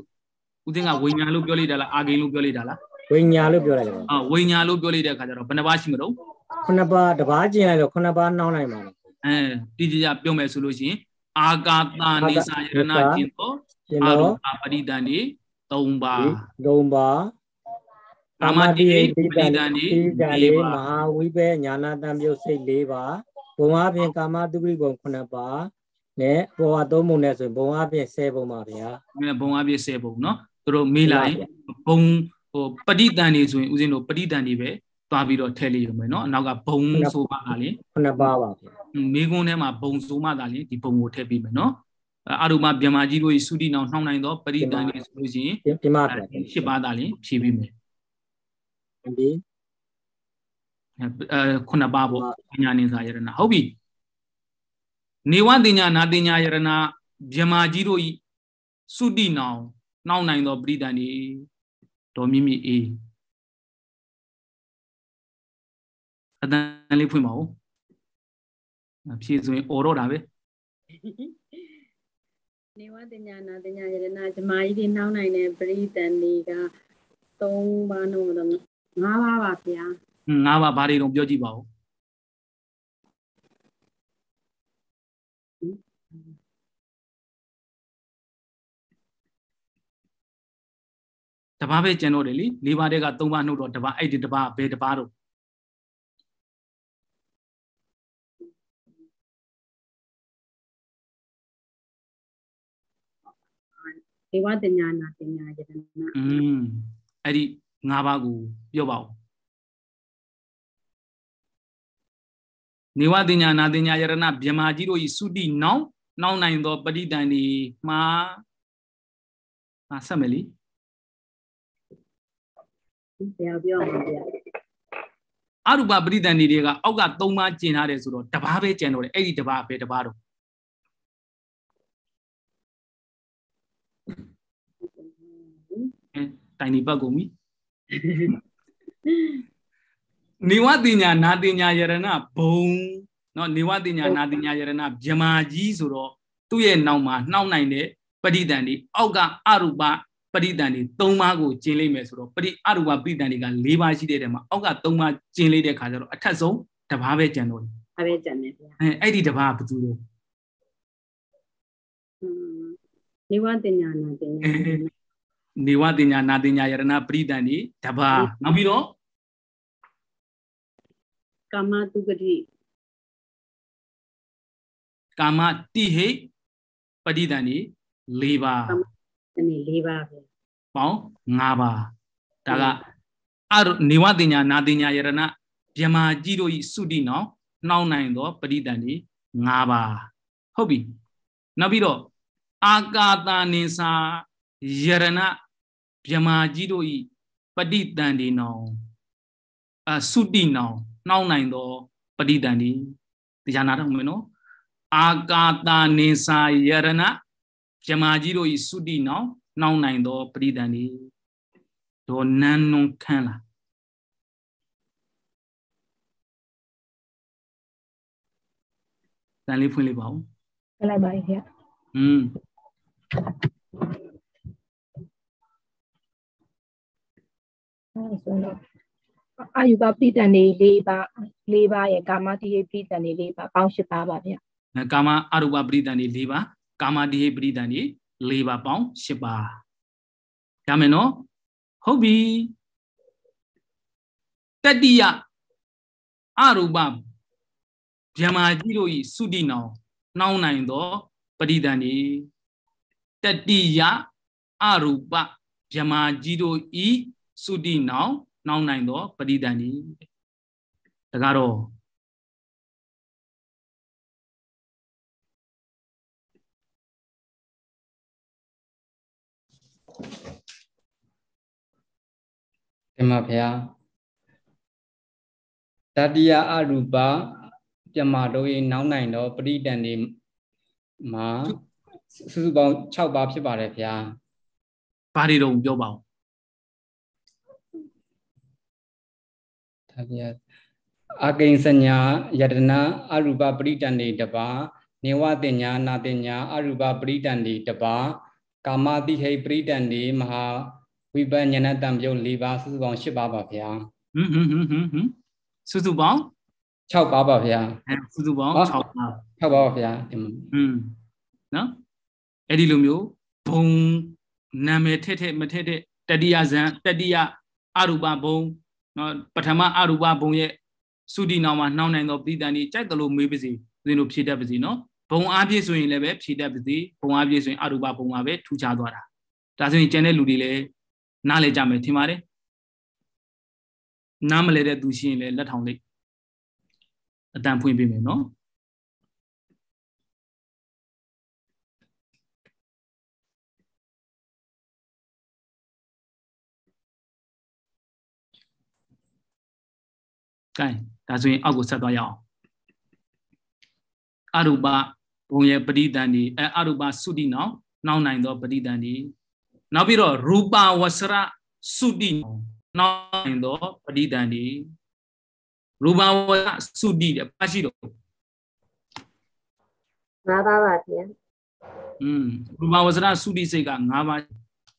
ဦးသိန်းကဝိညာဉ်လို့ပြောလိုက်တာလားအာဂိန်လို့ပြောလိုက်တာလားဝိညာဉ်လို့ပြောလိုက်တယ်အာဝိညာဉ်လို့ပြောလိုက်တဲ့အခါကျတော့ဘယ်နှပါးရှိမလို့9ပါးတပါးကျင်လိုက်တော့9ပါးနှောင်းနိုင်ပါတယ်အဲတိတိကျပြောမယ်ဆိုလို့ရှိရင်အာကာသနိစာယရဏကျင်တော့အာရုံပရိသန်ဒီ3ပါ3ပါကာမတိပရိသန်ဒီ4ပါမဟာဝိပေညာနာတံပြုတ်စိတ်4ပါဘုံအပြင်ကာမတုပ္ပိဘုံ9ပါးနဲ့ဘောဟာ3ဘုံနဲ့ဆိုရင်ဘုံအပြင်10ဘုံပါဗျာဘုံအပြင်10ဘုံเนาะသူတို့မေးလိုက်ဘုံဟိုပဋိတန်နေဆိုရင်ဦးဇင်းတို့ပဋိတန်နေပဲသွားပြီးတော့ထည့်လိုက်ရုံပဲเนาะအနောက်ကဘုံဆိုမှသာလင်9ပါးပါဗျာမိကုန်းထဲမှာဘုံဆိုမှသာလင်ဒီဘုံကိုထည့်ပြီးမယ်เนาะအာရုမဗြဟ္မာကြီးတို့ရဲ့သုတိနောင်နှောင်းနိုင်သောပဋိတန်နေဆိုလို့ရှိရင်ဒီမှာ7ပါးသာလင်ဖြည့်ပြီးမယ်ဒီအဲခုနှစ်ပါးပေါ့ပညာနိစာယရဏဟုတ်ပြီနေဝတင်ညာနာတင်ညာယရဏမြမာကြီးတို့ဤသုတိနောင်နှောင်းနိုင်သောပရိဒဏ်ဤတော်မြင့်မြတ်အေးအတန်လေးဖွင့်ပါဦးဖြည့်ဆိုရင်អော်တော့တာပဲနေဝတင်ညာနာတင်ညာယရဏမြမာကြီးတွေနှောင်းနိုင်တဲ့ပရိဒဏ်ဤက၃ပါးနှုံးတော့၅ပါးပါဗျာငါးပါးဘာတွေတော့ပြောကြည့်ပါဦးတပါးပဲကျန်တော့တယ်လေလေးပါးတက်ကသုံးပါးနှုတ်တော့တပါးအဲ့ဒီတပါးဘယ်တပါးတော့ေဝတညာနာပညာယတနာอืมအဲ့ဒီ၅ပါးကိုပြောပါဦးနေဝတင်ညာနာတင်ညာယရဏမြမာကြီးတို့ဤသုတိနောင်နောင်နိုင်သောပဋိတန်ဒီမှာမှာဆက်မယ်လीဘယ်ပြောမှာဗျာအရူပပဋိတန်ဒီတွေကအောက်က၃ပါးကျင်ထားတယ်ဆိုတော့တပါးပဲကျန်တော့တယ်အဲ့ဒီတပါးပဲတပါးတော့တိုင်ဒီပတ်ကုန်ပြီနေဝတိညာနာတိညာယရဏဘုံเนาะနေဝတိညာနာတိညာယရဏမြမာကြီးဆိုတော့သူ့ရဲ့နောက်မှာနှောက်နိုင်တဲ့ပဋိသင်္ဍီအောက်ကအရူပပဋိသင်္ဍီ၃ပါးကိုကျင်းလိုက်မယ်ဆိုတော့ပဋိအရူပပဋိသင်္ဍီက၄ပါးရှိတဲ့ထဲမှာအောက်က၃ပါးကျင်းလိုက်တဲ့ခါကျတော့အထက်ဆုံးတပါးပဲကျန်တော့တယ်။ဒါပဲကျန်တယ်ဗျာ။အဲအဲ့ဒီတပါးကဘယ်သူလဲ။နေဝတင်ညာနာတင်ညာနေဝတင်ညာနာတင်ညာယရဏပဋိသင်္ဍီတပါးနောက်ပြီးတော့ကာမတုဂတိကာမတိဟိပဋိသန္ဓေ၄ပါးဒီနေ့၄ပါးပဲပေါင်း၅ပါးဒါကအနေဝတင်ညာနာတင်ညာယရဏဗြမာကြီးတို့ဤသုတိနောင်နှောင်းနိုင်သောပဋိသန္ဓေ၅ပါးဟုတ်ပြီနောက်ပြီးတော့အာကာသနိစာယရဏဗြမာကြီးတို့ဤပဋိသန္ဓေနောင်အသုတိနောင်နှောင်းနိုင်သောပဋိတန်ဒီတရားနာတော့မယ်နော်အာကာတာနေစာယရဏမြမာကြီးတို့ဤသုတိနောင်နှောင်းနိုင်သောပဋိတန်ဒီတော့နန်းနုံခန်းလားတန်လေးဖွင့်လေးပါဦးဖွင့်လိုက်ပါခင်ဗျอืมအဲ့ဆိုတော့အာယူပပိတန်နေ၄ပါး၄ပါးရဲ့ကာမတိဟိပိတန်နေ၄ပါးပေါင်း၈ပါးပါဗျ။ကာမအာရူပပိတန်နေ၄ပါးကာမတိဟိပိတန်နေ၄ပါးပေါင်း၈ပါး။ရမယ်နော်။ဟုတ်ပြီ။တတိယအာရူပဗြဟ္မာကြီးတို့ဤသုတိနောင်နှောင်းနိုင်သောပရိဒဏ်ဤတတိယအရူပဗြဟ္မာကြီးတို့ဤသုတိနောင်နှောင်းနိုင်သောပဋိသင်္ဍီဒါကတော့တင်ပါဗျာတတိယအရူပပြမတို့၏နောက်နိုင်သောပရိတန်တွေမှာစုစုပေါင်း6ပါးဖြစ်ပါတယ်ဗျာဘာတွေတော့ပြောပါဦးဒါပြအာကိဉ္စညာယတနာအရူပပရိတန်တွေတပါနေဝတင်ညာနာတင်ညာအရူပပရိတန်တွေတပါကာမတိဟိပရိတန်တွေမဟာဝိပညာဏတံပြုတ်၄ပါးစုစုပေါင်း၈ပါးပါဗျာဟွန်းဟွန်းဟွန်းဟွန်းဟွန်းစုစုပေါင်း6ပါးပါဗျာစုစုပေါင်း6ပါး6ပါးပါဗျာอืมနော်အဲ့ဒီလိုမျိုးဘုံနာမည်ထက်ထက်မထက်ထက်တတိယဇန်တတိယအရူပဘုံနော်ပထမအရူပဘုံရဲ့သုတိနောင်မှာနှောင်းနိုင်သောပဋိသန္ဓေကြိုက်တယ်လို့မေးပါစေဦးဇင်းတို့ဖြေတတ်ပါစေနော်ဘုံအားပြည့်ဆိုရင်လည်းပဲဖြေတတ်ပါစေဘုံအားပြည့်ဆိုရင်အရူပဘုံမှာပဲထူခြားသွားတာဒါဆိုရင်ကျန်တဲ့လူတွေလည်းနားလည်ကြမယ်ထင်ပါတယ်နားမလဲတဲ့သူရှိရင်လည်းလက်ထောင်လိုက်အတန်ဖွင့်ပေးမယ်နော်ကဲဒါဆိုရင်အောက်ကိုဆက်သွားရအောင်အရူပဘုံရဲ့ပဋိသင်္ဍီအဲအရူပသုတိနောနှောင်းနိုင်သောပဋိသင်္ဍီနောက်ပြီးတော့ရူပဝဆရသုတိနှောင်းနိုင်သောပဋိသင်္ဍီရူပဝဆရသုတိတဲ့ပါရှိတော့ငါးပါးပါဗျာอืมရူပဝဆရသုတိစိတ်ကငါးပါး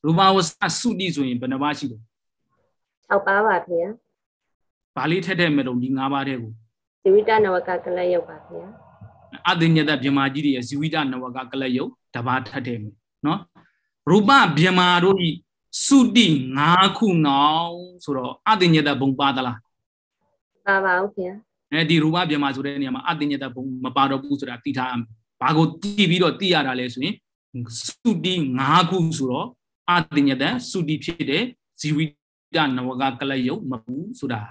ရူပဝဆရသုတိဆိုရင်ဘယ်နှပါးရှိတော့6ပါးပါဗျာဘာလေးထက်ထက်မလို့ဒီ၅ပါးတဲ့ကိုဇီဝိတနဝကကလပ်ယုတ်ပါဗျာအသိဉာဏ်ဗျမာကြီးတွေရဲ့ဇီဝိတနဝကကလပ်ယုတ်တပါးထက်တယ်နော်ရူပဗျမာတို့ဤစုတိ၅ခုနောင်ဆိုတော့အသိဉာဏ်ဘုံပါသလားပါပါဦးဗျာအဲဒီရူပဗျမာဆိုတဲ့နေရာမှာအသိဉာဏ်ဘုံမပါတော့ဘူးဆိုတာသိထားဘာကိုသိပြီးတော့သိရတာလဲဆိုရင်စုတိ၅ခုဆိုတော့အသိဉာဏ်စုတိဖြစ်တဲ့ဇီဝိတနဝကကလပ်ယုတ်မဘူးဆိုတာ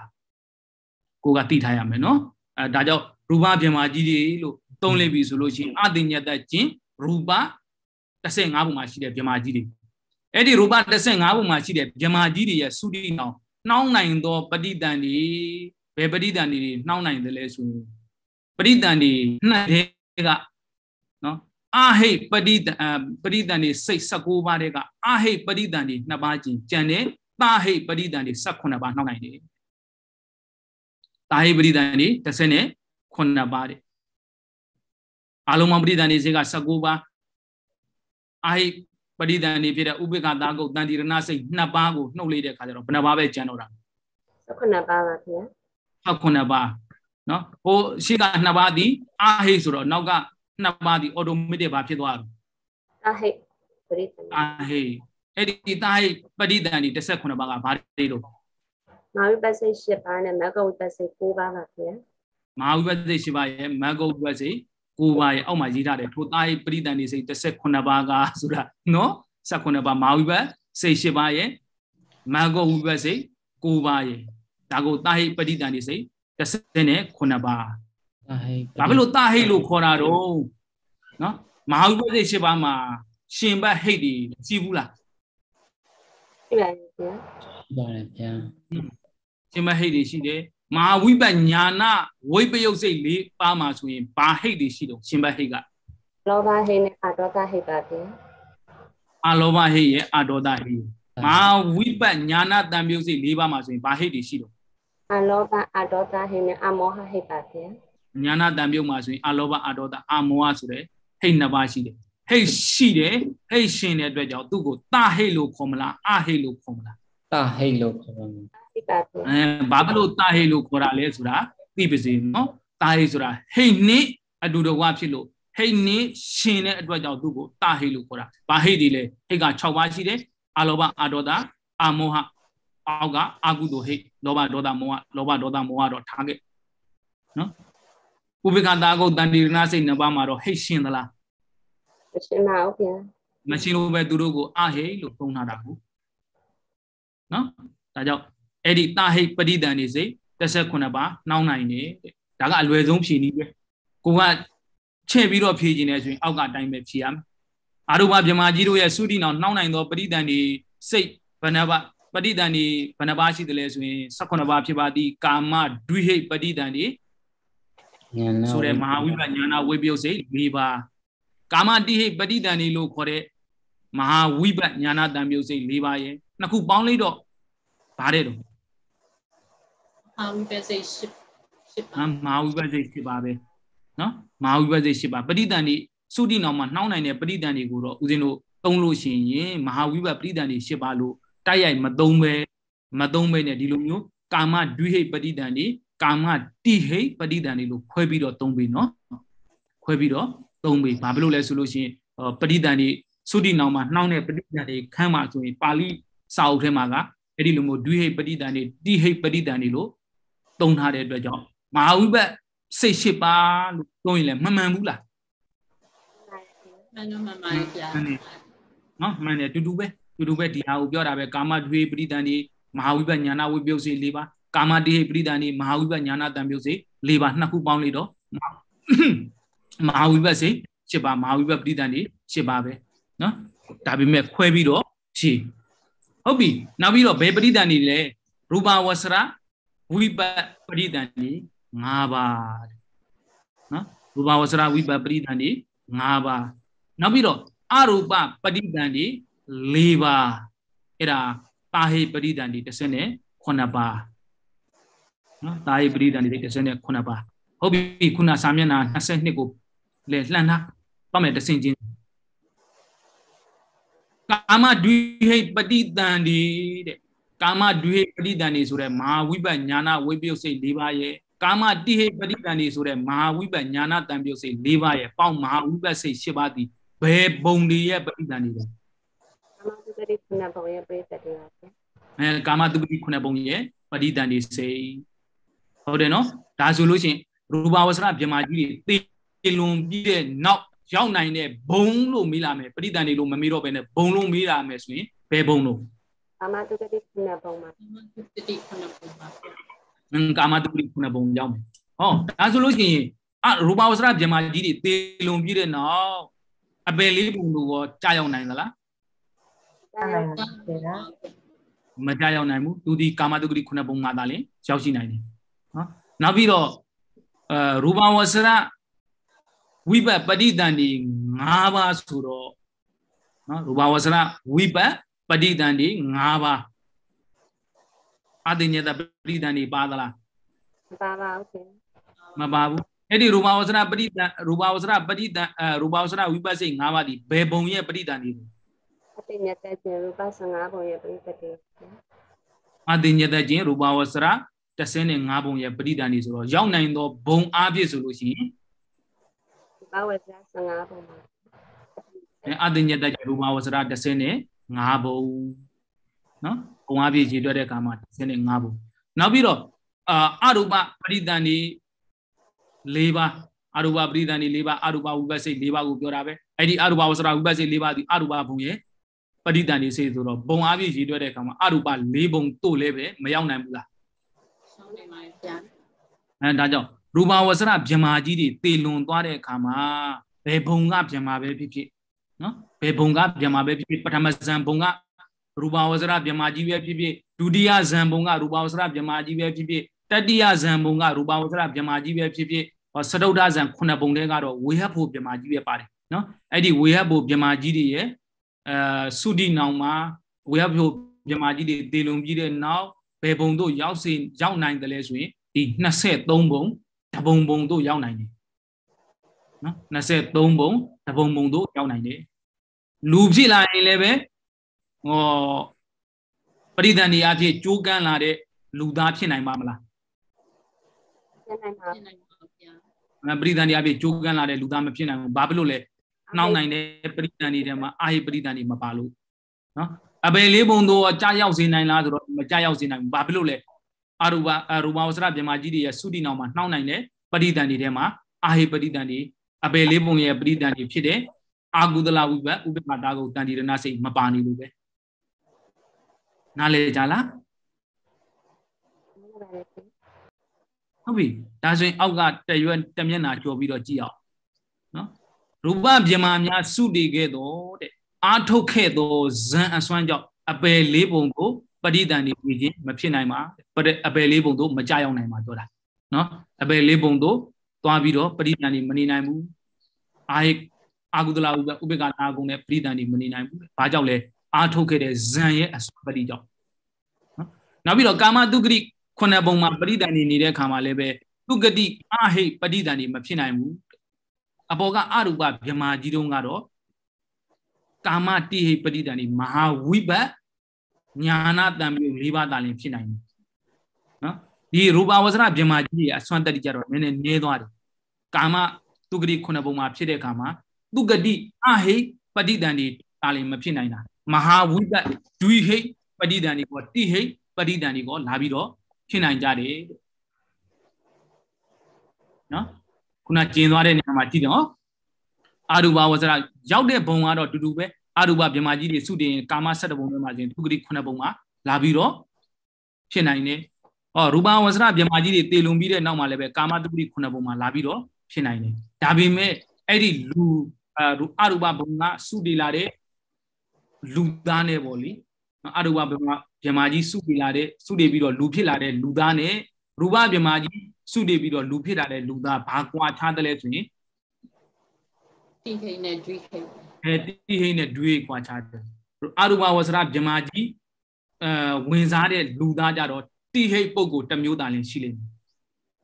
ကိုကသိထားရမယ်နော်အဲဒါကြောင့်ရူပဗြဟ္မာကြီးတွေလို့သုံးလိမ့်ပြီဆိုလို့ရှိရင်အတိညတခြင်းရူပ15ပုံမှာရှိတဲ့ဗြဟ္မာကြီးတွေအဲ့ဒီရူပ15ပုံမှာရှိတဲ့ဗြဟ္မာကြီးတွေရဲ့သုတိအောင်နှောင်းနိုင်သောပဋိတန်တွေဘယ်ပဋိတန်တွေနှောင်းနိုင်တယ်လဲဆိုရင်ပဋိတန်တွေနှစ်ထဲကနော်အဟိပဋိတန်ပဋိတန်တွေစိတ်16ပါးတဲ့ကအဟိပဋိတန်တွေနှစ်ပါးချင်းကျန်တယ်တာဟိပဋိတန်တွေ18ပါးနှောင်းနိုင်တယ်တာဟိပရိသန်တွေ39ပါးတဲ့အာလုံးမပရိသန်တွေစေက19ပါးအာဟိပရိသန်တွေဖြစ်တဲ့ဥပိ္ပကသာကုတ်တန်တိရဏစိတ်2ပါးကိုနှုတ်လိုက်တဲ့အခါကျတော့ဘယ်နှပါးပဲကျန်တော့တာ19ပါးပါခင်ဗျာ19ပါးနော်ဟိုရှေ့က2ပါးဒီအာဟိဆိုတော့နောက်က2ပါးဒီအော်တိုမက်တစ်ပါဖြစ်သွားတယ်အာဟိပရိသန်အာဟိအဲ့ဒီတာဟိပရိသန်ဒီ19ပါးကဘာတွေလို့မာဝိပဿိ၈ပါးနဲ့မဂ္ဂဝိပဿိ၉ပါးပါဗျာမာဝိပဿိ၈ပါးရဲ့မဂ္ဂဝိပဿိ၉ပါးရဲ့အောက်မှာရေးထားတယ်ထိုတာယပရိတန်နေစိတ်18ပါးကဆိုတာနော်18ပါးမာဝိပဿိ၈ပါးရဲ့မဂ္ဂဝိပဿိ၉ပါးရဲ့ဒါကိုတာဟိပရိတန်နေစိတ်18ပါးတာဟိဘာဖြစ်လို့တာဟိလို့ခေါ်တာတော့နော်မာဝိပဿိ၈ပါးမှာရှင်ဘတ်ဟိတ်ဒီကြည့်ဘူးလားဟုတ်ပါတယ်ဗျာဟုတ်ပါတယ်ဗျာအမဟိတ်တွေရှိတယ်မဟာဝိပညာနာဝိပယုတ်စိတ်လေးပါမှာဆိုရင်ဘာဟိတ်တွေရှိတော့ရှင်ဘဟိတ်ကလောဘဟိတ်နဲ့အာဒေါသဟိတ်ပါဗျအာလောဘဟိတ်ရဲ့အာဒေါသဟိတ်မဟာဝိပညာနာတံပြုတ်စိတ်လေးပါမှာဆိုရင်ဘာဟိတ်တွေရှိတော့အာလောဘအာဒေါသဟိတ်နဲ့အာမောဟဟိတ်ပါဗျညာနာတံပြုတ်မှာဆိုရင်အာလောဘအာဒေါသအာမောဟဆိုတဲ့ဟိတ်နှစ်ပါးရှိတယ်ဟိတ်ရှိတယ်ဟိတ်ရှင်တဲ့အတွက်ကြောင့်သူ့ကိုတဟိတ်လို့ခေါ်မလားအဟိတ်လို့ခေါ်မလားတဟိတ်လို့ခေါ်ပါမယ်သိပါဘူးအဲဘာဖြစ်လို့တာဟိလို့ခေါ်တာလဲဆိုတာသိပါစေနော်တာဟိဆိုတာဟိတ်နိအတူတကွဖြစ်လို့ဟိတ်နိရှင်တဲ့အတွက်ကြောင့်သူ့ကိုတာဟိလို့ခေါ်တာဘာဟိတ်ဒီလဲဟိတ်က6ပါးရှိတယ်အာလောဘအာဒေါသအာမောဟအောက်ကအာကုသိုလ်ဟိတ်လောဘဒေါသမောဟလောဘဒေါသမောဟတော့ထားခဲ့နော်ဥပိ္ပခတာကုတ်တန်တိရဏစိတ်နှစ်ပါးမှာတော့ဟိတ်ရှင်သလားမရှင်ပါဘူးဗျာမရှင်လို့ပဲသူတို့ကိုအဟိတ်လို့ပုံထားတာကိုနော်ဒါကြောင့်အဲ့ဒီတာဟိတ်ပဋိသင်နေစိတ်18ပါနှောင်းနိုင်တယ်ဒါကအလွယ်ဆုံးဖြည့်နည်းပဲကိုကချဲ့ပြီးတော့ဖြည့်ကျင်နေဆိုရင်အောက်ကအတိုင်းပဲဖြည့်ရမယ်အာရုပဗြဟ္မာကြီးတို့ရဲ့သုတိနောင်နှောင်းနိုင်သောပဋိသင်နေစိတ်ဘဏ္ဍပါပဋိသင်နေဘဏ္ဍပါရှိတယ်လဲဆိုရင်18ပါဖြစ်ပါသည်ကာမဒွိဟိတ်ပဋိသင်နေဆိုတဲ့မဟာဝိပညာနာဝိပယုတ်စိတ်၄ပါးကာမတိဟိပဋိသင်နေလို့ခေါ်တဲ့မဟာဝိပညာနာတံမြုပ်စိတ်၄ပါးရဲ့နှစ်ခုပေါင်းလိုက်တော့ဗားတဲ့တော့မာဝိပစိတ်၈၈ပါမာဝိပစိတ်၈ပါပဲနော်မာဝိပစိတ်၈ပါပဋိသင်္ဍီသုတိနောက်မှာနှောင်းနိုင်တဲ့ပဋိသင်္ဍီကိုတော့ဦးဇင်းတို့သုံးလို့ရှိရင်မဟာဝိပပဋိသင်္ဍီ၈ပါလို့တိုက်ရိုက်မသုံးပဲမသုံးပဲနဲ့ဒီလိုမျိုးကာမဒွိဟိပဋိသင်္ဍီကာမတိဟိပဋိသင်္ဍီလို့ခွဲပြီးတော့သုံးပြီနော်ခွဲပြီးတော့သုံးပြီဘာဖြစ်လို့လဲဆိုလို့ရှိရင်ပဋိသင်္ဍီသုတိနောင်မှာနှောင်းတဲ့ပဋိသင်္ဍီခန်းမှာဆိုရင်ပါဠိစာအုပ်ထဲမှာကအဲ့ဒီလိုမျိုးဒွိဟိပဋိသင်္ဍီတိဟိပဋိသင်္ဍီလို့သုံးထားတဲ့အတွက်ကြောင့်မဟာဝိပက်စိတ်ရှိပါလို့သုံးရင်လည်းမမှန်ဘူးလားမှန်တော့မှန်ပါဗျာနော်မှန်တယ်တူတူပဲတူတူပဲဒီဟာကိုပြောတာပဲကာမဒွေပရိဒန်ဒီမဟာဝိပက်ညာနာဝိပယုတ်စေ၄ပါးကာမတေဟိပရိဒန်ဒီမဟာဝိပက်ညာနာတံပြုတ်စေ၄ပါးနှစ်ခုပေါင်းလိုက်တော့မဟာဝိပက်စေ၈ပါးမဟာဝိပက်ပရိဒန်ဒီ၈ပါးပဲနော်ဒါပေမဲ့ခွဲပြီးတော့ရှိဟုတ်ပြီနောက်ပြီးတော့ဘယ်ပရိဒန်ဒီလဲရူပဝဆရာဝိပပရိသန္တိ၅ပါးနော်ရူပဝဆရာဝိပပရိသန္တိ၅ပါးနောက်ပြီးတော့အရူပပရိသန္တိ၄ပါးအဲ့ဒါတာဟိပရိသန္တိ19ပါးနော်တာဟိပရိသန္တိ19ပါးဟုတ်ပြီခုနစာမျက်နှာ22ကိုလဲလှမ်းထားပတ်မယ်တဆင်ချင်းကာမဒွိဟိပတိတန်ဒီတဲ့ကာမဒွေပဋိသန္ဓေဆိုတဲ့မဟာဝိပဿနာဝိပယုတ်စိတ်၄ပါးရဲ့ကာမတိဟိပဋိသန္ဓေဆိုတဲ့မဟာဝိပဿနာတံပြုတ်စိတ်၄ပါးရဲ့ပေါင်းမဟာဝိပဿစိတ်၈ပါးသည်ဘယ်ဘုံတွေရဲ့ပဋိသန္ဓေလဲအဲကာမတုပတိခုနှစ်ဘုံရဲ့ပဋိသန္ဓေစိတ်ဟုတ်တယ်နော်ဒါဆိုလို့ရှင်ရူပဝဆရဗြဟ္မာကြီးတွေတေလွန်ပြီးတဲ့နောက်ရောက်နိုင်တဲ့ဘုံလို့မေးလာမယ်ပဋိသန္ဓေလို့မမေးတော့ဘဲနဲ့ဘုံလို့မေးလာမယ်ဆိုရင်ဘယ်ဘုံလို့ကာမတုကတိခုနပုံပါကာမတုကတိခုနပုံပါမင်းကာမတုကတိခုနပုံကြောင်းမယ်ဟောဒါဆိုလို့ရှိရင်အရူပဝဆရဗြဟ္မာကြီးတွေတေလွန်ပြီးတဲ့နောက်အပယ်လေးပုံတို့ရောကြာရောက်နိုင်သလားကြာရောက်ပါမကြာရောက်နိုင်ဘူးသူဒီကာမတုကတိခုနပုံမှာသာလင်ရောက်ရှိနိုင်တယ်နော်နောက်ပြီးတော့အရူပဝဆရဝိပတ်ပဋိတန်ဒီ၅ပါးဆိုတော့နော်ရူပဝဆရဝိပတ်ပဋိသင်္ဍီ၅ပါးအသိဉာဏ်ပဋိသင်္ဍီပါသလားမပါပါဘူးခင်မပါဘူးအဲ့ဒီရူပဝဆရပဋိသင်ရူပဝဆရပဋိသင်ရူပဝဆရဝိပဿိ၅ပါးဒီဘယ်ဘုံရဲ့ပဋိသင်္ဍီအသိဉာဏ်တက်ခြင်းရူပ15ဘုံရဲ့ပဋိသင်္ဍီအသိဉာဏ်တက်ခြင်းရူပဝဆရ35ဘုံရဲ့ပဋိသင်္ဍီဆိုတော့ရောက်နိုင်သောဘုံအားဖြင့်ဆိုလို့ရှိရင်ရူပဝဆရ15ဘုံပါအသိဉာဏ်တက်ခြင်းရူပဝဆရ35 9ဘုံနော်ကုံအပြည့်ရေတွက်တဲ့အခါမှာ15ဘုံနောက်ပြီးတော့အာအရူပပရိသန်ဒီ၄ပါးအရူပပရိသန်ဒီ၄ပါးအရူပဝိပဿိ၄ပါးကိုပြောတာပဲအဲ့ဒီအရူပဝဆရာဝိပဿိ၄ပါးဒီအရူပဘုံရဲ့ပရိသန်ဒီစေဆိုတော့ဘုံအပြည့်ရေတွက်တဲ့အခါမှာအရူပ၄ဘုံတို့လည်းပဲမရောက်နိုင်ဘူးလားဆုံးနေပါဗျာအဲဒါကြောင့်ရူပဝဆရာဗြဟ္မာကြီးတွေတေလွန်သွားတဲ့အခါမှာဘယ်ဘုံကဗြဟ္မာပဲဖြစ်ဖြစ်နော်ဘယ်ဘုံကမြန်မာပဲဖြစ်ဖြစ်ပထမဇန်ဘုံကရူပါဝဇရမြန်မာကြီးပဲဖြစ်ဖြစ်ဒုတိယဇန်ဘုံကရူပါဝဇရမြန်မာကြီးပဲဖြစ်ဖြစ်တတိယဇန်ဘုံကရူပါဝဇရမြန်မာကြီးပဲဖြစ်ဖြစ်စတုဒ္ဒဇန်ခုနှစ်ဘုံတည်းကတော့ဝေဟဖို့မြန်မာကြီးပဲပါတယ်နော်အဲ့ဒီဝေဟဖို့မြန်မာကြီးတွေရဲ့အဲသုတိနောင်မှာဝေဟဖို့မြန်မာကြီးတွေတေလွန်ပြီးတဲ့နောက်ဘယ်ဘုံတို့ ရောက်စေရောက်နိုင်တယ်လဲဆိုရင်ဒီ23ဘုံတဘုံဘုံတို့ရောက်နိုင်တယ်နော်23ဘုံတဘုံဘုံတို့ရောက်နိုင်တယ်လူဖြစ်လာရင်လည်းပဲဟောပရိသန္တိအဖြစ်ကြိုးကန်းလာတဲ့လူသားဖြစ်နိုင်ပါမလားဖြစ်နိုင်ပါဗျာပရိသန္တိအဖြစ်ကြိုးကန်းလာတဲ့လူသားမဖြစ်နိုင်ဘူးဘာဖြစ်လို့လဲနှောင်းနိုင်တဲ့ပရိသန္တိထဲမှာအာဟိပရိသန္တိမပါလို့နော်အပေလေးပုံတို့ကြာရောက်စေနိုင်လားဆိုတော့မကြာရောက်စေနိုင်ဘူးဘာဖြစ်လို့လဲအရူပအရူပဝဆရမြမကြီးတွေရဲ့သုတိနောင်မှာနှောင်းနိုင်တဲ့ပရိသန္တိထဲမှာအာဟိပရိသန္တိအပေလေးပုံရဲ့ပရိသန္တိဖြစ်တဲ့အာကုသလဝိပတ်ဥပ္ပခတာကိုတန်တိရဏစိတ်မပါနေလို့ပဲနားလေကြလားဟုတ်ပြီဒါဆိုရင်အောက်ကတရွတ်တမျက်နာကျော်ပြီးတော့ကြည့်အောင်နော်ရူပဗြဟ္မာများစုတည်ခဲ့တော့တဲ့အာထုတ်ခဲ့သောဇံအစွမ်းကြောင့်အပယ်လေးပုံကိုပဋိသင်နေပြီးချင်းမဖြစ်နိုင်ပါအပယ်လေးပုံတို့မကြောက်နိုင်ပါပြောတာနော်အပယ်လေးပုံတို့သွားပြီးတော့ပဋိသင်နေမနေနိုင်ဘူးအာဟိအာကုသလဥပဥပက္ခနာဂုံနဲ့ပရိသန္တိမနေနိုင်ဘူး။ဘာကြောင့်လဲအာထုတ်ခဲ့တဲ့ဇံရဲ့အစပတိကြောင့်နော်။နောက်ပြီးတော့ကာမတုကတိခုနှစ်ပုံမှာပရိသန္တိနေတဲ့ခါမှာလည်းပဲတုကတိအဟိပရိသန္တိမဖြစ်နိုင်ဘူး။အပေါ်ကအရူပဗြမာကြီးတုံးကတော့ကာမတိဟိပရိသန္တိမဟာဝိပတ်ညာနာတံမျိုး၄ပါးတာလင်ဖြစ်နိုင်တယ်။နော်။ဒီရူပဝဆရဗြမာကြီးရဲ့အစွမ်းတက်တိကြတော့နည်းနည်းနည်းသွားတယ်။ကာမတုကတိခုနှစ်ပုံမှာဖြစ်တဲ့ခါမှာပုဂတိအဟိပဋိဒန္တိဒါလည်းမဖြစ်နိုင်တာမဟာဝိတဒွိဟိပဋိဒန္တိကောတိဟိပဋိဒန္တိကောလာပြီးတော့ဖြစ်နိုင်ကြတယ်နော်ခုနကျင်သွားတဲ့နေရာမှာကြည့်တယ်နော်အာရူပဝဇရရောက်တဲ့ဘုံကတော့တူတူပဲအာရူပမြမကြီးတွေစုတင်ကာမ7ဘုံတွေမှာရှင်ဒုက္ခတိ9ဘုံမှာလာပြီးတော့ဖြစ်နိုင်တယ်ဟောရူပဝဇရမြမကြီးတွေတေလွန်ပြီးတဲ့နောက်မှာလည်းပဲကာမဒုက္ခတိ9ဘုံမှာလာပြီးတော့ဖြစ်နိုင်တယ်ဒါပေမဲ့အဲ့ဒီလူအရူပဘုံကစုတည်လာတဲ့လူသားနဲ့ပေါ့လေအရူပဘုံကမြမာကြီး စုတည်လာတဲ့စုတည်ပြီးတော့လူဖြစ်လာတဲ့လူသားနဲ့ရူပမြမာကြီးစုတည်ပြီးတော့လူဖြစ်လာတဲ့လူသားဘာကွာခြားတယ်လဲဆိုရင်တိဟိနဲ့ဒွိဟိအဲတိဟိနဲ့ဒွိဟိကွာခြားတယ်အရူပဝဆရမြမာကြီးအဲဝင်စားတဲ့လူသားကြတော့တိဟိတ်ပုံကိုတစ်မျိုးသားလင်းရှိလိမ့်မယ်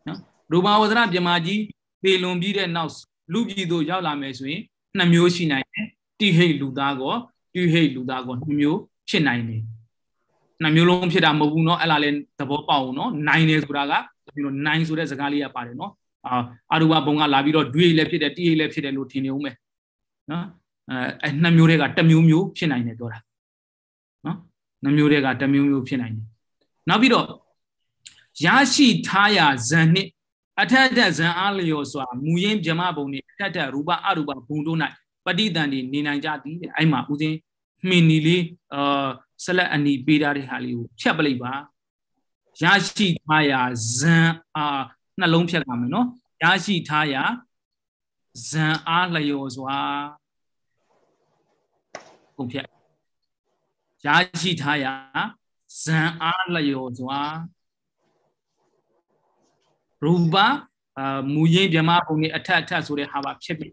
နော်ရူပဝဆရမြမာကြီးသေလွန်ပြီးတဲ့နောက်လူပြည်သို့ရောက်လာမယ်ဆိုရင်နှစ်မျိုးရှိနိုင်တယ်တိဟိတ်လူသားကောတိဟိတ်လူသားကောနှစ်မျိုးဖြစ်နိုင်တယ်နှစ်မျိုးလုံးဖြစ်တာမဟုတ်ဘူးเนาะအဲ့လားလဲသဘောပေါက်အောင်เนาะနိုင်တယ်ဆိုတာကကျွန်တော်နိုင်ဆိုတဲ့စကားလေးကပါတယ်เนาะအာအာရူဘဘုံကလာပြီးတော့တွေးလည်းဖြစ်တယ်တိဟိတ်လည်းဖြစ်တယ်လို့ထင်နေဦးမယ်နော်အဲနှစ်မျိုးတည်းကတစ်မျိုးမျိုးဖြစ်နိုင်တယ်ပြောတာနော်နှစ်မျိုးတည်းကတစ်မျိုးမျိုးဖြစ်နိုင်တယ်နောက်ပြီးတော့ရရှိထားရာဇန်နှစ်အထက်ထက်ဇံအားလျော်စွာမူရင်းဗြဟ္မဘုံနေအထက်ထက်ရူပအရူပဘုံတို့၌ပဋိသင်တွေနေနိုင်ကြသည်တဲ့အဲ့မှာဦးစင်းမှင်နီလေးအာဆလက်အနီပေးထားတဲ့ဟာလေးကိုဖြတ်ပလိုက်ပါရရှိထားရာဇံအားနှလုံးဖြတ်ပါမယ်နော် ရရှိထားရာဇံအားလျော်စွာကုန်ဖြတ်ရရှိထားရာဇံအားလျော်စွာရူပမူရင်းဗြဟ္မဘုံနေအထက်အထက်ဆိုတဲ့ဟာပါဖြစ်ပြီ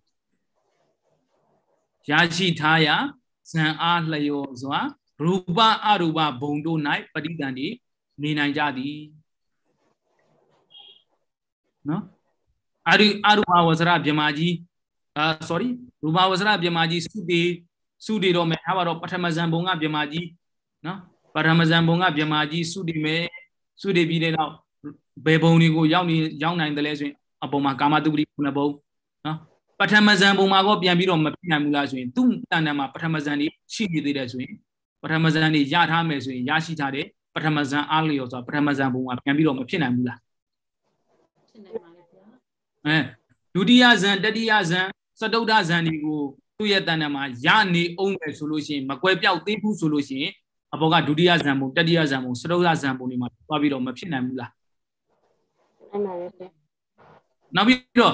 ရရှိထားရာဇံအားလျော်စွာရူပအရူပဘုံတို့၌ပဋိသင်္ဍီနေနိုင်ကြသည်နော်အရူအရူပဝဇရဗြဟ္မာကြီးအာ sorry ရူပဝဇရဗြဟ္မာကြီးစုတေစုတေတော်မယ်ဟာပါတော့ပထမဇံဘုံကဗြဟ္မာကြီးနော်ပထမဇံဘုံကဗြဟ္မာကြီးစုတေမယ်စုတေပြီးတဲ့နောက်ဘယ်ဘုံတွေကိုရောက်နေရောက်နိုင်တယ်လဲဆိုရင်အပေါ်မှာကာမတုပ္ပတိခုနှစ်ဘုံနော်ပထမဇန်ဘုံမှာကောပြန်ပြီးတော့မပြနိုင်ဘူးလားဆိုရင်သူ့တန်တန်မှာပထမဇန်တွေရှိနေသေးတယ်ဆိုရင်ပထမဇန်တွေရထားမယ်ဆိုရင် ရရှိထားတဲ့ပထမဇန်အားလျော်ဆိုတာပထမဇန်ဘုံမှာပြန်ပြီးတော့မဖြစ်နိုင်ဘူးလားဖြစ်နိုင်ပါလေဗျာအဲဒုတိယဇန်တတိယဇန်စတုတ္ထဇန်တွေကိုသူ့ရဲ့တန်တန်မှာရနေအောင်မယ်ဆိုလို့ရှိရင် မကွဲပြောက်သေးဘူးဆိုလို့ရှိရင်အပေါ်ကဒုတိယဇန်ဘုံတတိယဇန်ဘုံစတုတ္ထဇန်ဘုံတွေမှာသွားပြီးတော့မဖြစ်နိုင်ဘူးလားနိုင်ပါတယ်ဗျနောက်ပြီးတော့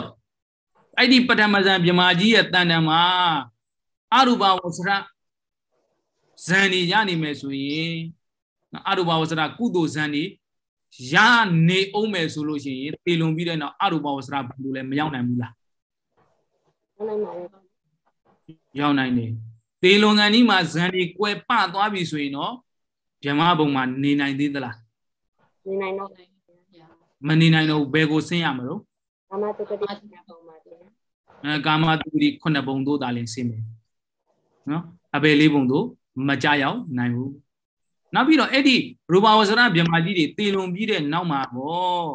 အဲ့ဒီပထမဇန်မြမာကြီးရဲ့တန်တန်မှာအရူပဝဆရဇန်နေရနိုင်မယ်ဆိုရင်အရူပဝဆရကုသိုလ်ဇန်နေရနေအောင်မယ်ဆိုလို့ရှိရင်တေလွန်ပြီးတဲ့နောက်အရူပဝဆရဘယ်လိုလဲမရောက်နိုင်ဘူးလားရောက်နိုင်ပါတယ်ရောက်နိုင်တယ်တေလွန်ကန်ဒီမှာဇန်တွေကွဲပသွားပြီဆိုရင်တော့မြမဘုံမှာနေနိုင်သေးသလားနေနိုင်တော့မနေနိုင်တော့ဘယ်ကိုဆင်းရမလို့ကာမတုပတိ9ပုံပါဗျာအဲကာမတုပတိ9ပုံတို့တာလင်ဆင်းမယ်နော်အပေလေးပုံတို့မကြရောက်နိုင်ဘူးနောက်ပြီးတော့အဲ့ဒီရူပါဝဇရဗြဟ္မာကြီးတွေတေလွန်ပြီးတဲ့နောက်မှာပေါ့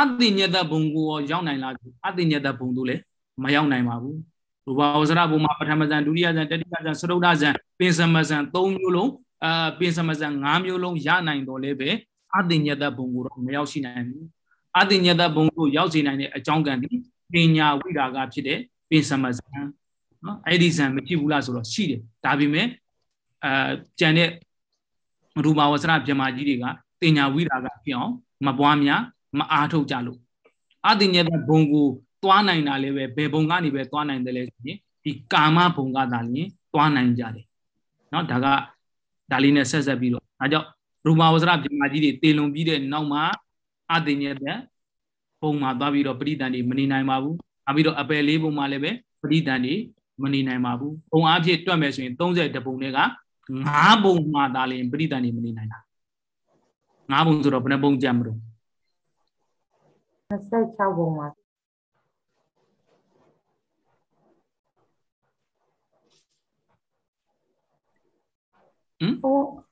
အတိညတဘုံကိုရောက်နိုင်လားအတိညတဘုံတို့လည်းမရောက်နိုင်ပါဘူးရူပါဝဇရဘုံမှာပထမဇန်ဒုတိယဇန်တတိယဇန်စတုဒ္ဒဇန်ပင်စမဇန်၃မျိုးလုံးအာပင်စမဇန်၅မျိုးလုံးရနိုင်တော်လဲပဲအတိညာတဘုံကိုတော့မရောက်ရှိနိုင်ဘူးအတိညာတဘုံကိုရောက်စေနိုင်တဲ့အကြောင်းကံဒီပညာဝိရာကဖြစ်တဲ့ပင်စမဇံနော်အဲ့ဒီဇံမဖြစ်ဘူးလားဆိုတော့ရှိတယ်ဒါပေမဲ့အာကြံတဲ့ရူပါဝဆရပြမကြီးတွေကတင်ညာဝိရာကဖြစ်အောင်မပွားများမအားထုတ်ကြလို့အတိညာတဘုံကိုတွားနိုင်တာလည်းပဲဘယ်ဘုံကနေပဲတွားနိုင်တယ်လဲဆိုရင်ဒီကာမဘုံကသာလျှင်တွားနိုင်ကြတယ်เนาะဒါကဒါလေးနဲ့ဆက်ဆက်ပြီးတော့အဲကြောင့်ရူပဝဇ္ဇရပြမကြီးတွေတေလွန်ပြီးတဲ့နောက်မှာအသိဉာဏ်ပြန်ပုံမှာသွားပြီးတော့ပရိသန်တွေမနေနိုင်ပါဘူး။အပြီးတော့အပယ်လေးပုံမှာလည်းပဲပရိသန်တွေမနေနိုင်ပါဘူး။ပုံအဖြစ်တွက်မယ်ဆိုရင်30ပုံတွေက9ပုံမှာသာလျှင်ပရိသန်တွေမနေနိုင်တာ။9ပုံဆိုတော့ဘယ်နှပုံကြံမလို့26ပုံမှာဟမ်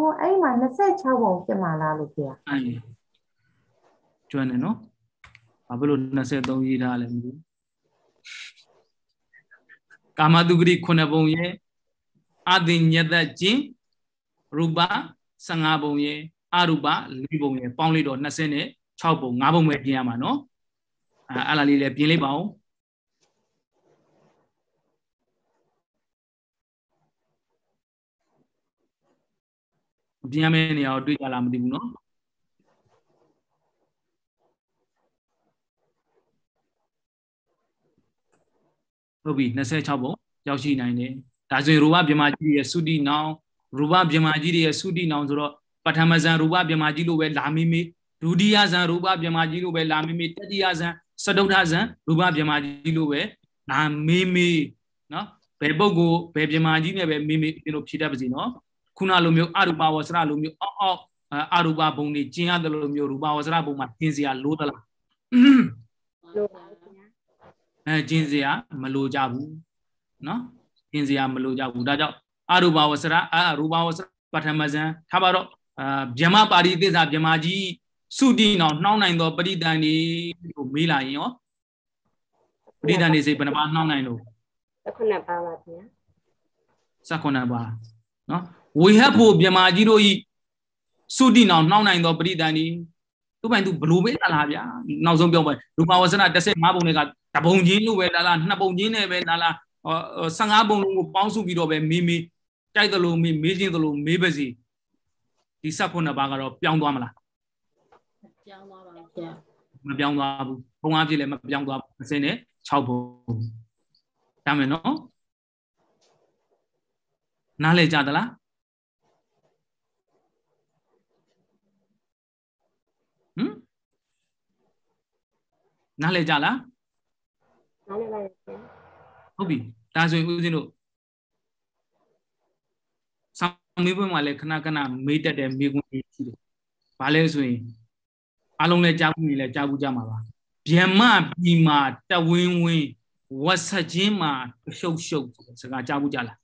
ဘုံအဲ့မှာ26ပုံဖြစ်မှာလားလို့ခင်ဗျအဲ့ကျွမ်းတယ်နော်ဘာဖြစ်လို့23ရေးထားလဲမသိဘူးကာမတုဂရိ9ပုံရဲ့အတိညတခြင်းရူပ15ပုံရဲ့အရူပ4ပုံရဲ့ပေါင်းလိုက်တော့26ပုံ5ပုံပဲပြင်ရမှာနော်အဲ့အဲ့လားလေးလည်းပြင်လိုက်ပါဦးပြင်ရမယ့်နေရာကိုတွေ့ကြလားမသိဘူးနော်ဟုတ်ပြီ26ပုံရောက်ရှိနိုင်တယ်ဒါဆိုရင်ရူပဗြဟ္မာကြီးရဲ့သုတိနောင်ရူပဗြဟ္မာကြီးရဲ့သုတိနောင်ဆိုတော့ပထမဇန်ရူပဗြဟ္မာကြီးလိုပဲလာမိမိဒုတိယဇန်ရူပဗြဟ္မာကြီးလိုပဲလာမိမိတတိယဇန်စတုထဇန်ရူပဗြဟ္မာကြီးလိုပဲလာမိမိနော်ဘယ်ပုဂ္ဂိုလ်ဘယ်ဗြဟ္မာကြီးနဲ့ပဲမိမိအရင်လိုဖြည့်တတ်ပါစီနော်ခုနလိုမျိုးအရူပဝဆရလိုမျိုးအောက်အောက်အရူပဘုံတွေကျင်းရတယ်လိုမျိုးရူပဝဆရဘုံမှာကျင်းစရာလိုသလားလိုပါဗျာအဲကျင်းစရာမလိုကြဘူးเนาะကျင်းစရာမလိုကြဘူးဒါကြောင့်အရူပဝဆရအရူပဝဆရပထမဇန်ထားပါတော့အာဗြဟ္မပါရိသစ္စာဗြဟ္မကြီးစုတိနောင်နှောင်းနိုင်သောပရိဒန်တွေကိုမေးလာရင်ရောပရိဒန်တွေစေဘယ်နှပါနှောင်းနိုင်လို့19ပါပါဗျာ19ပါเนาะဝေဟပ်ဖို့မြမာကြီးတို့ဤသုတိနောင်နှောင်းနိုင်သောပရိဒန်ဤသူပိုင်သူဘလို့ပဲလာလားဗျာနောက်ဆုံးပြောပါရူပဝဆနာ15ပုံတွေကတပုံချင်းလို့ပဲလာလားနှစ်ပုံချင်းနဲ့ပဲလာလား15ပုံလုံးကိုပေါင်းစုပြီးတော့ပဲမေးမေးကြိုက်တယ်လို့မေးမေးချင်းတယ်လို့မေးပါစီဒီဆက်ခုနှစ်ပါးကတော့ပြောင်းသွားမလားပြောင်းသွားပါဗျာမပြောင်းသွားဘူးဘုံအပြည့်လည်းမပြောင်းသွားဘူးအစင်းနဲ့6ပုံဒါမယ်နော်နားလဲကြသလားနားလည်ကြလားနားလည်ပါပြီဟုတ်ပြီဒါဆိုရင်ဦးဇင်းတို့ဆောင်းမေးပွဲမှာလည်းခဏခဏမေးတတ်တဲ့မေးခွန်းတွေရှိတယ်ဘာလဲဆိုရင်အားလုံးလည်းကြားဘူးနေလည်းကြားဘူးကြမှာပါဗျမပြီမှာတဝင်းဝင်းဝတ်ဆက်ချင်းမှာရှုပ်ရှုပ်စကားကြားဘူးကြလား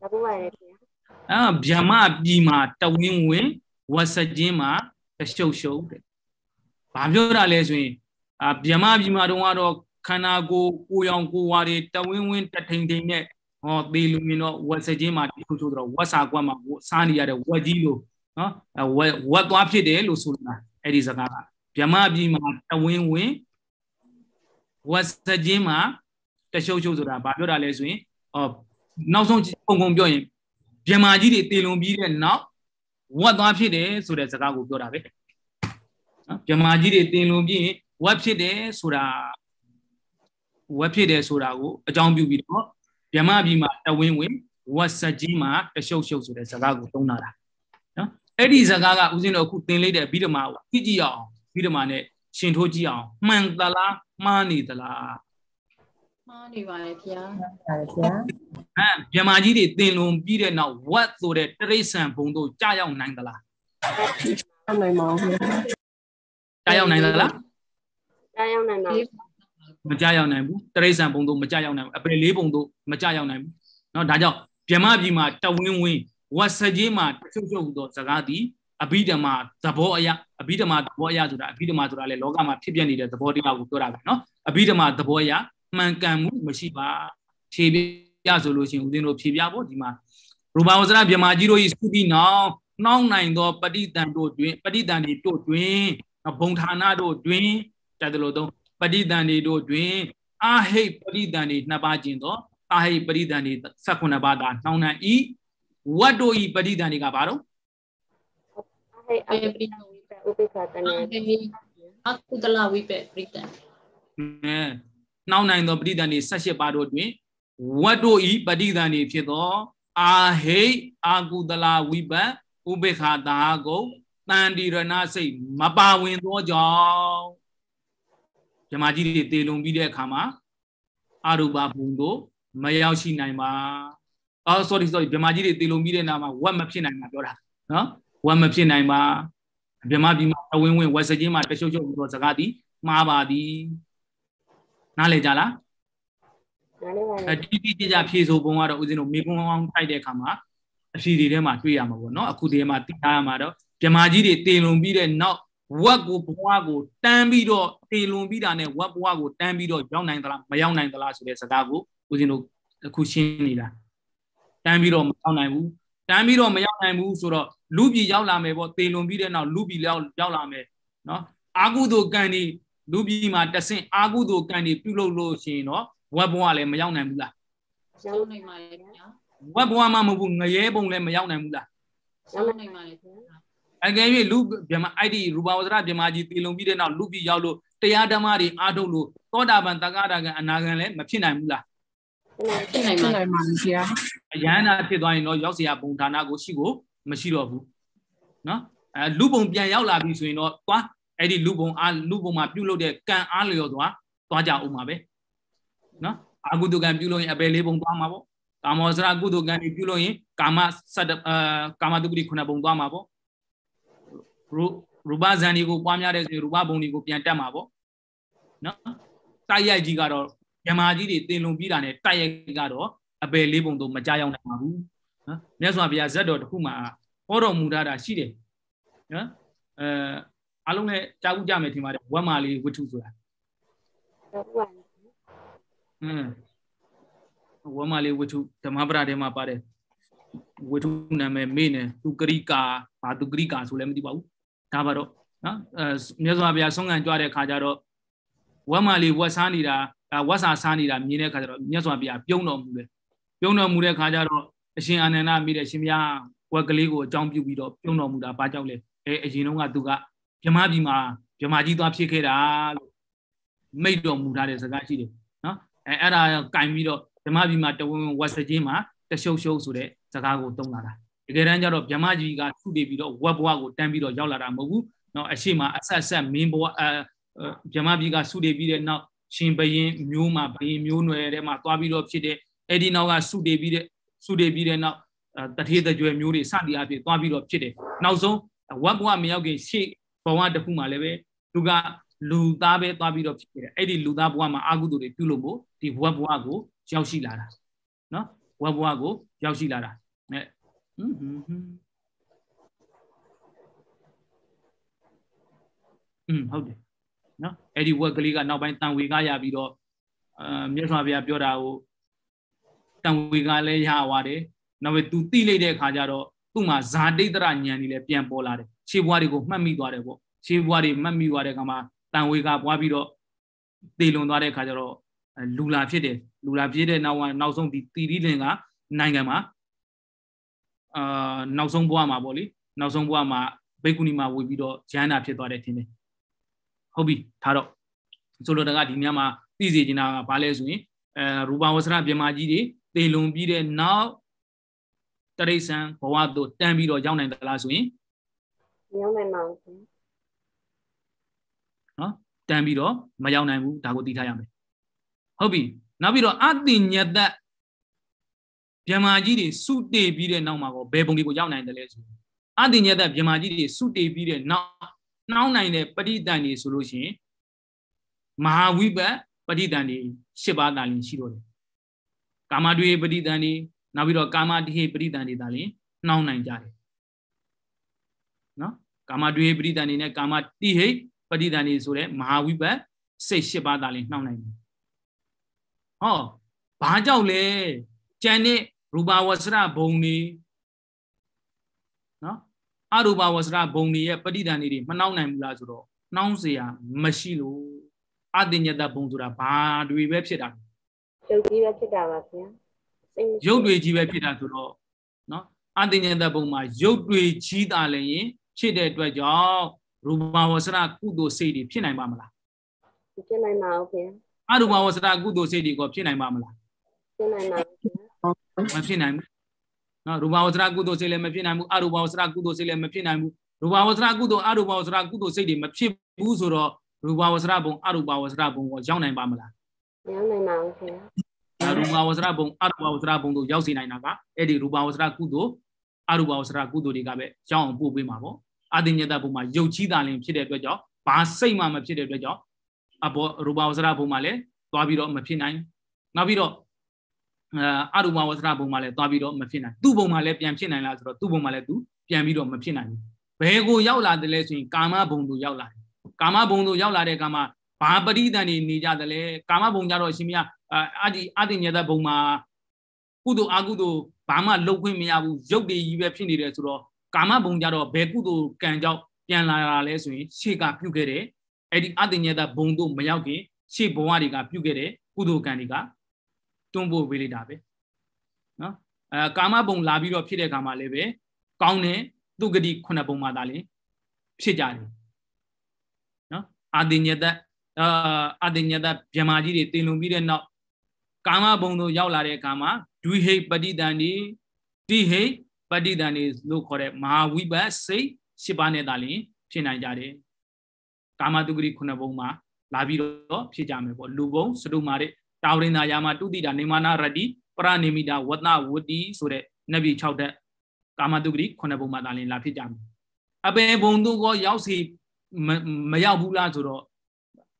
ကြားဘူးပါရဲ့ခင်ဗျအာဗျမပြီမှာတဝင်းဝင်းဝတ်ဆက်ချင်းမှာရှုပ်ရှုပ်တဲ့ဘာပြောတာလဲဆိုရင်အာဗြဟ္မပြည်မှာတုန်းကတော့ခန္ဓာကိုယ်ကိုယ်ရောင်ကိုယ်ဝါတွေတဝင်းဝင်းတထိန်ထိန်နဲ့ဟောသေလူမြင်တော့ဝက်စချင်းမှာတိခုချိုးတော့ဝက်စာကွက်မှာစားနေရတဲ့ဝက်ကြီးလို့နော်ဝက်ဝက်သွားဖြစ်တယ်လို့ဆိုလာအဲ့ဒီစကားကဗြဟ္မပြည်မှာတဝင်းဝင်းဝက်စချင်းမှာတရှုပ်ရှုပ်ဆိုတာဘာပြောတာလဲဆိုရင်အော်နောက်ဆုံးပုံပုံပြောရင်ဗြဟ္မာကြီးတွေတေလွန်ပြီးတဲ့နောက်ဝတ်သွားဖြစ်တယ်ဆိုတဲ့စကားကိုပြောတာပဲနော်ဗြဟ္မာကြီးတွေတေလွန်ပြီးရင်ဝက်ဖြစ်တယ်ဆိုတာဝက်ဖြစ်တယ်ဆိုတာကိုအကြောင်းပြုပြီးတော့ဗြဟ္မပြည်မှာတဝင်းဝင်ဝက်ဆက်ကြီးမှာတရှုပ်ရှုပ်ဆိုတဲ့ဇာတ်ကိုသုံးတာလားနော်အဲ့ဒီဇာတ်ကဦးဇင်းတို့အခုသင်လိုက်တဲ့ဘိဓမာကိုကြည့်ကြည့်အောင်ဘိဓမာနဲ့ရှင်ထိုးကြည့်အောင်မှန်သလားမှားနေသလားမှားနေပါလေခင်ဗျာမှန်ပါတယ်ခင်ဗျာဟမ်ဗြဟ္မာကြီးတွေသင်လွန်ပြီးတဲ့နောက်ဝက်ဆိုတဲ့တရိษံဘုံတို့ကြာရောက်နိုင်သလားကြာရောက်နိုင်ပါဘူးကြာရောက်နိုင်သလားကြားရောက်နိုင်တာမကြားရောက်နိုင်ဘူးတရိษံပုံတို့မကြားရောက်နိုင်ဘူးအပယ်လေးပုံတို့မကြားရောက်နိုင်ဘူးเนาะဒါကြောင့်ဗြဟ္မပြည်မှာတဝင်းဝင်းဝတ်စကြီးမှာတချို့ချို့သောစကားသည်အဘိဓမ္မာသဘောအရာအဘိဓမ္မာသဘောအရာဆိုတာအဘိဓမ္မာဆိုတာလေလောကမှာဖြစ်ပြနေတဲ့သဘောတရားကိုပြောတာပဲเนาะအဘိဓမ္မာသဘောအရာမှန်ကန်မှုမရှိပါဖြေပြဆိုလို့ရှိရင်ဦးဇင်းတို့ဖြေပြဖို့ဒီမှာရူပါဝဇရဗြဟ္မာကြီးတို့ဤသုတိနောင်နှောင်းနိုင်သောပဋိတန်တို့တွင်ပဋိတန်တို့တွင်ဘုံဌာနတို့တွင်တိုက်တယ်လို့သုံးပဋိသန္ဓေတို့တွင်အာဟိတ်ပဋိသန္ဓေနှစ်ပါးကျင်သော အာဟိတ်ပဋိသန္ဓေ19ပါးသာနှောင်းနှံဤဝတ်တို့ဤပဋိသန္ဓေကဘာလို့အာဟိတ်အပဋိသန္ဓေဥပိ္ပခာတနာအကုဒလဝိပပဋိသန္ဓေနှောင်းနိုင်သောပဋိသန္ဓေ18ပါးတို့တွင် ဝတ်တို့ဤပဋိသန္ဓေဖြစ်သော အာဟိတ်အာကုဒလဝိပဥပိ္ပခာတာကုတန်တိရဏစိတ်မပါဝင်သောကြောင့်မြမကြီးတွေတေလွန်ပြီးတဲ့အခါမှာအရူပဘုံကို မရောက်ရှိနိုင်ပါအော် sorry sorry မြမကြီးတွေတေလွန်ပြီးတဲ့နာမှာဝတ်မဖြစ်နိုင်တာပြောတာနော်ဝတ်မဖြစ်နိုင်ပါမြမပြီးမှာအဝင်းဝင်းဝက်စချင်းမှာတရှုပ်ရှုပ်ပြီးတော့စကားဒီမှားပါသည်နားလည်ကြလားအတိအကျကြဖြေဆိုပုံကတော့ဦးဇင်းတို့မေပုံအောင်ထိုက်တဲ့အခါမှာအဖြေတွေထဲမှာတွေ့ရမှာပေါ့နော်အခုဒီမှာတိထားရမှာတော့မြမကြီးတွေတေလွန်ပြီးတဲ့နောက်ဝက်ကိုဘဝကိုတန်းပြီးတော့တေလွန်ပြီးတာနဲ့ဝက်ဘဝကိုတန်းပြီးတော့ရောက်နိုင်သလားမရောက်နိုင်သလားဆိုတဲ့စကားကိုဦးဇင်းတို့အခုရှင်းနေတာတန်းပြီးတော့မရောက်နိုင်ဘူးတန်းပြီးတော့မရောက်နိုင်ဘူးဆိုတော့လူပြည်ရောက်လာမယ်ပေါ့တေလွန်ပြီးတဲ့နောက်လူပြည်ရောက်ရောက်လာမယ်နော်အာကုသို့ကံဒီလူပြည်မှာတဆင့်အာကုသို့ကံဒီပြုလုပ်လို့ရှိရင်တော့ဝက်ဘဝလည်းမရောက်နိုင်ဘူးလားရောက်နိုင်ပါလေခင်ဗျာဝက်ဘဝမှမဟုတ်ဘူးငရဲပုံလည်းမရောက်နိုင်ဘူးလားရောက်နိုင်ပါလေခင်ဗျာအကယ်၍လူဗြဟ္မာအဲ့ဒီရူပဝဇ္ဇရဗြဟ္မာကြီးတည်လုံပြီးတဲ့နောက်လူပြီးရောက်လို့တရားဓမ္မတွေအားထုတ်လို့သောတာပန်တက္ကရာကအနာဂံလည်းမဖြစ်နိုင်ဘူးလားဖြစ်နိုင်ပါမှာဆရာအယန္တာဖြစ်သွားရင်တော့ရောက်เสียပုံဌာနကိုရှိကိုမရှိတော့ဘူးเนาะအဲလူပုံပြန်ရောက်လာပြီဆိုရင်တော့သွားအဲ့ဒီလူပုံအားလူပုံမှာပြုတ်လို့တဲ့ကံအားလျော်သွားသွားကြအောင်ပါပဲเนาะအာဟုတုကံပြုတ်လို့ရင်အပယ်လေးပုံသွားမှာပေါ့ကာမောစရကုတုကံပြုတ်လို့ရင်ကာမစတအာကာမတုပ္ပိခုနှစ်ပုံသွားမှာပေါ့ရူပဇန်တွေကိုပွားများတယ်ဆိုရင်ရူပဘုံတွေကိုပြန်တက်မှာပေါ့နော်တိုက်ရိုက်ကြီးကတော့မြမာကြီးတွေတင်လုံပြီးတာနဲ့တိုက်ရိုက်ကတော့အပယ်လေးပုံတို့မကြောက်ရောက်နိုင်ပါဘူးနော်မြတ်စွာဘုရားဇက်တော်တစ်ခုမှဟောတော်မူထားတာရှိတယ်နော်အဲအားလုံးလည်းကြားဘူးကြမယ်ထင်ပါတယ်ဝက်မာလေးဝတ္ထုဆိုတာဟွန်းဝက်မာလေးဝတ္ထုဓမ္မပဒထဲမှာပါတယ်ဝတ္ထုနာမည်မေ့နေသူကရိကာဘာသူကရိကာဆိုလည်းမသိပါဘူးဒါပါတော့နော်မြတ်စွာဘုရားဆုံးခံကြွတဲ့ခါကျတော့ဝက်မာလီဝက်စားနေတာဝက်စာစားနေတာ မြင်တဲ့ခါကျတော့မြတ်စွာဘုရားပြုံးတော်မူတယ်ပြုံးတော်မူတဲ့ခါကျတော့အရှင်အာနန္ဒမိတဲ့ရှင်ဘုရားဝက်ကလေးကိုအကြောင်းပြုပြီးတော့ပြုံးတော်မူတာဘာကြောင့်လဲအဲအရင်တုန်းကသူကမြမပြည်မှာမြမကြီးသွားဖြစ်ခဲ့တာလို့မိတ်တော်မူထားတဲ့စကားရှိတယ်နော်အဲအဲ့ဒါကင်ပြီးတော့မြမပြည်မှာတဝင်းဝက်စခြင်းမှာတရှုပ်ရှုပ်ဆိုတဲ့စကားကိုသုံးလာတာတကယ်တမ်းကျတော့ဗြဟ္မကြီးကထုတည်ပြီးတော့ဝက်ဘဝကိုတန်းပြီးတော့ရောက်လာတာမဟုတ်ဘူးเนาะအရှိမအဆက်ဆက်မင်းဘဝအဗြဟ္မကြီးကဆုတည်ပြီးတဲ့နောက်ရှင်ဘရင်မျိုးမှာဘရင်မျိုးနွယ်ထဲမှာသွားပြီးတော့ဖြစ်တဲ့အဲ့ဒီနောက်ကဆုတည်ပြီးတဲ့ဆုတည်ပြီးတဲ့နောက်တထေးတကြွယ်မျိုးတွေစသည်အဖြစ်သွားပြီးတော့ဖြစ်တယ်နောက်ဆုံးဝက်ဘဝမရောက်ခင်ရှေ့ဘဝတစ်ခုမှာလည်းပဲသူကလူသားပဲသွားပြီးတော့ဖြစ်ခဲ့တယ်အဲ့ဒီလူသားဘဝမှာအာဟုသူတွေပြုလို့မို့ဒီဝက်ဘဝကိုရောက်ရှိလာတာနော်ဝက်ဘဝကိုရောက်ရှိလာတာอืมဟုတ်တယ်နော်အဲ့ဒီဝက်ကလေးကနောက်ပိုင်းတန်ဝေကရပြီးတော့အာမြတ်စွာဘုရားပြောတာကိုတန်ဝေကလည်းရသွားတယ်နောက်ပဲ तू တိလိုက်တဲ့အခါကျတော့သူ့မှာဇာတိတရဉာဏ်ကြီးလည်းပြန်ပေါ်လာတယ်ခြေဘွားတွေကိုမှတ်မိသွားတယ်ပေါ့ခြေဘွားတွေမှတ်မိသွားတဲ့အခါမှာတန်ဝေကပွားပြီးတော့တေလွန်သွားတဲ့အခါကျတော့လူလာဖြစ်တယ်လူလာဖြစ်တဲ့နောက်နောက်ဆုံးဒီတီရီလင်က နိုင်ငံမှာအာနောက်ဆုံးဘဝမှာပေါ့လေနောက်ဆုံးဘဝမှာဘေကုဏီမှာဝေပြီးတော့ဂျန်နာဖြစ်သွားတယ်ထင်တယ်ဟုတ်ပြီဒါတော့ဆိုလိုတကဒီညမှာသိစေချင်တာကဘာလဲဆိုရင်အဲရူပဝဆရပြမကြီးတွေတေလွန်ပြီးတဲ့နောက်တရိษံဘဝတို့တန်းပြီးတော့ရောက်နိုင်သလားဆိုရင်ရောက်နိုင်ပါဘူးနော်တန်းပြီးတော့မရောက်နိုင်ဘူးဒါကိုသိထားရမယ်ဟုတ်ပြီနောက်ပြီးတော့အတိညတဗျမာကြီးတွေစုတေပြီးတဲ့နောက်မှာကောဘယ်ပုံတွေကိုရောက်နိုင်တယ်လဲဆိုအတိညာတဗျမာကြီးတွေစုတေပြီးတဲ့နောက်နှောင်းနိုင်တဲ့ပဋိသင်တွေဆိုလို့ရှိရင်မဟာဝိပတ်ပဋိသင်တွေ၈ပါးတာလင်ရှိတော့တယ်ကာမတွေပဋိသင်တွေနောက်ပြီးတော့ကာမတိဟိပဋိသင်တွေတာလင်နှောင်းနိုင်ကြတယ်နော်ကာမတွေပဋိသင်တွေနဲ့ကာမတိဟိပဋိသင်တွေဆိုတဲ့မဟာဝိပတ်စိတ်၈ပါးတာလင်နှောင်းနိုင်တယ်ဟောဘာကြောင့်လဲကျန်တဲ့ရူပါဝဆရဘုံနေနော်အရူပါဝဆရဘုံနေရဲ့ပဋိဒဏ်တွေမနှောင်းနိုင်ဘူးလားဆိုတော့နှောင်းเสียမရှိလို့အတိညတဘုံဆိုတာဘာတွေပဲဖြစ်တာရုပ်ကြီးပဲဖြစ်တာပါဗျာရုပ်တွေကြီးပဲဖြစ်တာဆိုတော့နော်အတိညတဘုံမှာရုပ်တွေကြီးတာလည်းရင်ဖြစ်တဲ့အတွက်ကြောင့်ရူပါဝဆရကုသိုလ်စိတ်တွေဖြစ်နိုင်ပါမလားဖြစ်နိုင်ပါဦးခင်အရူပါဝဆရကုသိုလ်စိတ်တွေကဖြစ်နိုင်ပါမလားဖြစ်နိုင်ပါဘူးခင်မဖြစ်နိုင်ဘူးနော်ရူပဝဆရာကုသိုလ်စိတ်လည်းမဖြစ်နိုင်ဘူးအရူပဝဆရာကုသိုလ်စိတ်လည်းမဖြစ်နိုင်ဘူးရူပဝဆရာကုသိုလ်အရူပဝဆရာကုသိုလ်စိတ်တွေမဖြစ်ဘူးဆိုတော့ရူပဝဆရာဘုံအရူပဝဆရာဘုံကိုရောက်နိုင်ပါမလားရောက်နိုင်ပါဘူးခင်ဗျာရူပဝဆရာဘုံအရူပဝဆရာဘုံတို့ရောက်စေနိုင်တာကအဲ့ဒီရူပဝဆရာကုသိုလ်အရူပဝဆရာကုသိုလ်တွေကပဲရောက်အောင်ပို့ပေးမှာပေါ့အတိညတဘုံမှာယုတ်ကြီးတာလင်ဖြစ်တဲ့အတွက်ကြောင့်ဘာစိတ်မှမဖြစ်တဲ့အတွက်ကြောင့်အဘောရူပဝဆရာဘုံမှာလည်းသွားပြီးတော့မဖြစ်နိုင်နောက်ပြီးတော့အရူမဝဆရဘုံမှာလည်းသွားပြီးတော့မဖြစ်နိုင်သူ့ဘုံမှာလည်းပြန်ဖြစ်နိုင်လားဆိုတော့သူ့ဘုံမှာလည်းသူပြန်ပြီးတော့မဖြစ်နိုင်ဘူးဘယ်ကိုရောက်လာတယ်လဲဆိုရင်ကာမဘုံတို့ရောက်လာတယ်ကာမဘုံတို့ရောက်လာတဲ့ကာမဘာပရိသန်နေနေကြတယ်လဲကာမဘုံကြတော့အရှင်မယားအာဒီအတိညတဘုံမှာကုသိုလ်အကုသိုလ်ဘာမှလုပ်ခွင့်မရဘူးရုပ်တည်ကြီးပဲဖြစ်နေတယ်ဆိုတော့ကာမဘုံကြတော့ဘယ်ကုသိုလ်ကံကြောင့်ပြန်လာတာလဲဆိုရင်ရှေ့ကပြုတ်ခဲ့တယ်အဲ့ဒီအတိညတဘုံတို့မရောက်ခင်ရှေ့ဘဝတွေကပြုတ်ခဲ့တယ်ကုသိုလ်ကံတွေကတွန်းပို့ပေးလိုက်တာပဲနော်အဲကာမဘုံလာပြီးတော့ဖြစ်တဲ့ခါမှာလည်းပဲကောင်းတဲ့သူဂတိခုနှစ်ဘုံမှာသာလေဖြစ်ကြတယ်နော်အာတိညတအာအာတိညတဗြဟ္မာကြီးတွေတင်လုံပြီးတဲ့နောက်ကာမဘုံတို့ရောက်လာတဲ့အခါမှာဒွိဟိပฏิတန်ဒီတိဟိပฏิတန်ဒီလို့ခေါ်တဲ့မဟာဝိပတ်စိတ်၈ပါးနဲ့သာလျှင်ဖြစ်နိုင်ကြတယ်ကာမတုဂရိခုနှစ်ဘုံမှာလာပြီးတော့ဖြစ်ကြမယ်ပေါ့လူဘုံစတုမာတဲ့တာဝရင်သာယာမှာတုတိတာနေမာနာရတ္တိပရနေမိတာဝတ္တဝတ္တိဆိုတဲ့နဗီ6တက်ကာမတုဂရီ9ဘုံမှာတာလင်လာဖြစ်ကြမယ်အပင်ဘုံသူကရောက်စီမရောက်ဘူးလားဆိုတော့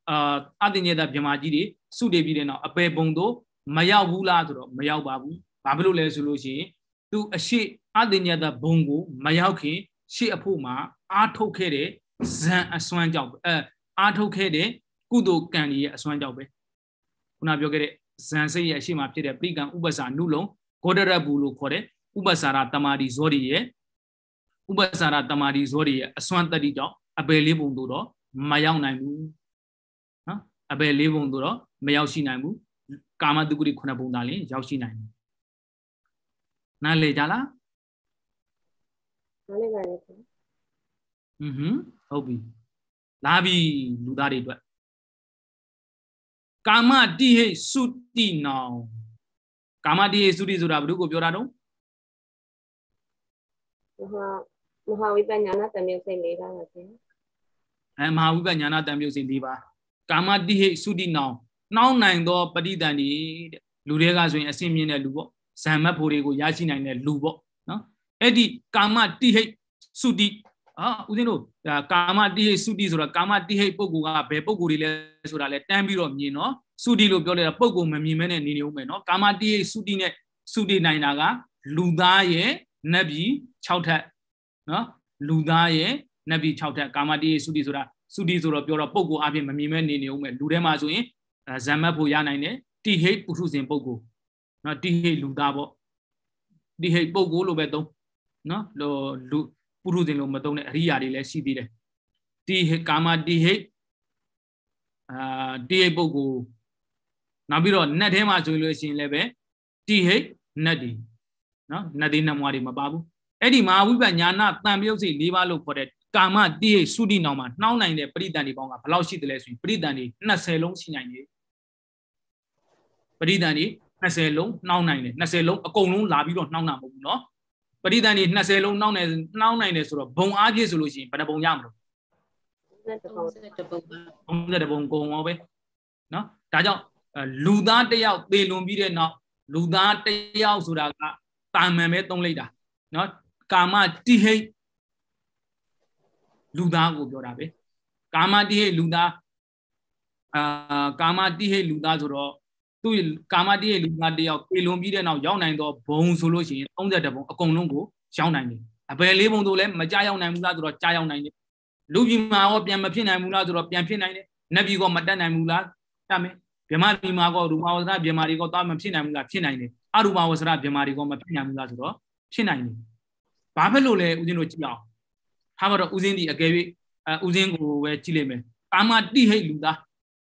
အာအတင်ညေတာမြမာကြီးတွေစုတည်ပြီးတဲ့နောက်အပယ်ဘုံတို့မရောက်ဘူးလားဆိုတော့မရောက်ပါဘူးဘာဖြစ်လို့လဲဆိုလို့ရှိရင်သူအရှိအတင်ညေတာဘုံကို မရောက်ခင်ရှေ့အဖို့မှာအာထုတ်ခဲ့တဲ့ဇံအစွမ်းကြောင့်အဲအာထုတ်ခဲ့တဲ့ကုသိုလ်ကံကြီးရဲ့အစွမ်းကြောင့်ပဲခုနပြောခဲ့တဲ့ဇန်စိတ်ရဲ့အရှိမဖြစ်တဲ့ပရိကံဥပ္ပစာနုလုံဂေါတရဘူလို့ခေါ်တဲ့ဥပ္ပစာရတမာဒီဇောဒီရဲ့ဥပ္ပစာရတမာဒီဇောဒီရဲ့အစွမ်းတတိကြောင့်အပယ်လေးပုံတို့တော့မရောက်နိုင်ဘူးနော်အပယ်လေးပုံတို့တော့မရောက်ရှိနိုင်ဘူးကာမတုကုတိခုနှစ်ပုံသာလင်ရောက်ရှိနိုင်တယ်နားလေကြလားနားလေပါလေဟွန်းဟုတ်ပြီလာပြီလူသားတွေအတွက်ကာမတိဟိစုတိနောင် ကာမတိဟိစုတိဆိုတာဘုဒ္ဓကိုပြောတာတော့မဟာဝိပညာနာတံမြုပ်စိတ်၄ပါးပါရှင်အဲမဟာဝိပညာနာတံမြုပ်စိတ်၄ပါးကာမတိဟိစုတိနောင်နှောင်းနိုင်သောပဋိသန္ဓေတဲ့လူတွေကဆိုရင်အစင်မြင့်တဲ့လူပေါ့ဇံမတ်ဖို့တွေကိုရရှိနိုင်တဲ့လူပေါ့နော်အဲ့ဒီကာမတိဟိစုတိဟာဦးဇင်းတို့ကာမတိဟိသုတိဆိုတော့ကာမတိဟိပုဂ္ဂိုလ်ကဘယ်ပုဂ္ဂိုလ်တွေလဲဆိုတာလဲတန်းပြီးတော့မြင်နော်သုတိလို့ပြောလိုက်တာပုဂ္ဂိုလ်မမြင်မဲနဲ့နေနေဦးမယ်နော်ကာမတိဟိသုတိနဲ့သုတိနိုင်တာကလူသားရဲ့နတ်ပြည်6ထပ်နော်လူသားရဲ့နတ်ပြည်6ထပ်ကာမတိဟိသုတိဆိုတာသုတိဆိုတော့ပြောတော့ပုဂ္ဂိုလ်အပြင်မမြင်မဲနေနေဦးမယ်လူထဲမှာဆိုရင်ဇံမတ်ဖို့ရနိုင်တယ်တိဟိပုထုဇဉ်ပုဂ္ဂိုလ်နော်တိဟိလူသားပေါ့တိဟိပုဂ္ဂိုလ်လို့ပဲသုံးနော်လူပုထုဇဉ်လိုမသုံးတဲ့အရိယာတွေလည်းရှိသေးတယ်တိဟိကာမတိဟိအာတိဟိပုဂ္ဂိုလ်နောက်ပြီးတော့နတ်ထဲမှာဆိုလို့ရှိရင်လည်းပဲတိဟိနတ်ဒီနော်နတ်ဒီနတ်မွားတွေမပါဘူးအဲ့ဒီမဟာဝိပညာနာတန်ပြုတ်စိ၄ပါးလို့ခေါ်တဲ့ကာမတိဟိသုတိနောင်မှာနှောင်းနိုင်တဲ့ပရိသန်တွေပေါင်းကဘယ်လောက်ရှိသလဲဆိုရင်ပရိသန်တွေ20လုံးရှိနိုင်တယ်ပရိသန်တွေ20လုံးနှောင်းနိုင်တယ်20လုံးအကုန်လုံးလာပြီးတော့နှောင်းတာမဟုတ်ဘူးเนาะပရိသန်တွေ20လုံးနှောင်းနေနှောင်းနိုင်တယ်ဆိုတော့ဘုံအားဖြည့်ဆိုလို့ရှိရင်ဘယ်နှပုံရမလို့30ပုံကုန်ရောပဲเนาะဒါကြောင့်လူသားတယောက်သေလွန်ပြီးတဲ့နောက်လူသားတယောက်ဆိုတာကတာမန်ပဲသုံးလိုက်တာเนาะကာမတိဟိတ်လူသားကိုပြောတာပဲကာမတိဟိတ်လူသားအာကာမတိဟိတ်လူသားဆိုတော့သူ့ကာမတိရဲ့လူငါတယောက်ပြေလွန်ပြီးတဲ့နောက်ရောက်နိုင်တော့ဘုံဆိုလို့ရှိရင်30ဘုံအကုန်လုံးကိုရောက်နိုင်တယ်အဘယ်လေးဘုံတို့လည်းမကြောက်နိုင်ဘူးလားဆိုတော့ကြောက်နိုင်တယ်လူပြည်မှာရောပြန်မဖြစ်နိုင်ဘူးလားဆိုတော့ပြန်ဖြစ်နိုင်တယ်နတ်ပြည်ကမတက်နိုင်ဘူးလားတတ်မယ်ဗြဟ္မာပြည်မှာကရူပဝဆရာဗြဟ္မာတွေကသွားမဖြစ်နိုင်ဘူးလားဖြစ်နိုင်တယ်အရူပဝဆရာဗြဟ္မာတွေကမဖြစ်နိုင်ဘူးလားဆိုတော့ဖြစ်နိုင်တယ်ဘာဖြစ်လို့လဲဦးဇင်းတို့ကြည့်အောင်ထားပါတော့ဦးဇင်းဒီအကယ်၍ဦးဇင်းကိုပဲကြည့်လိုက်မယ်ကာမတိဟိတ်လူသား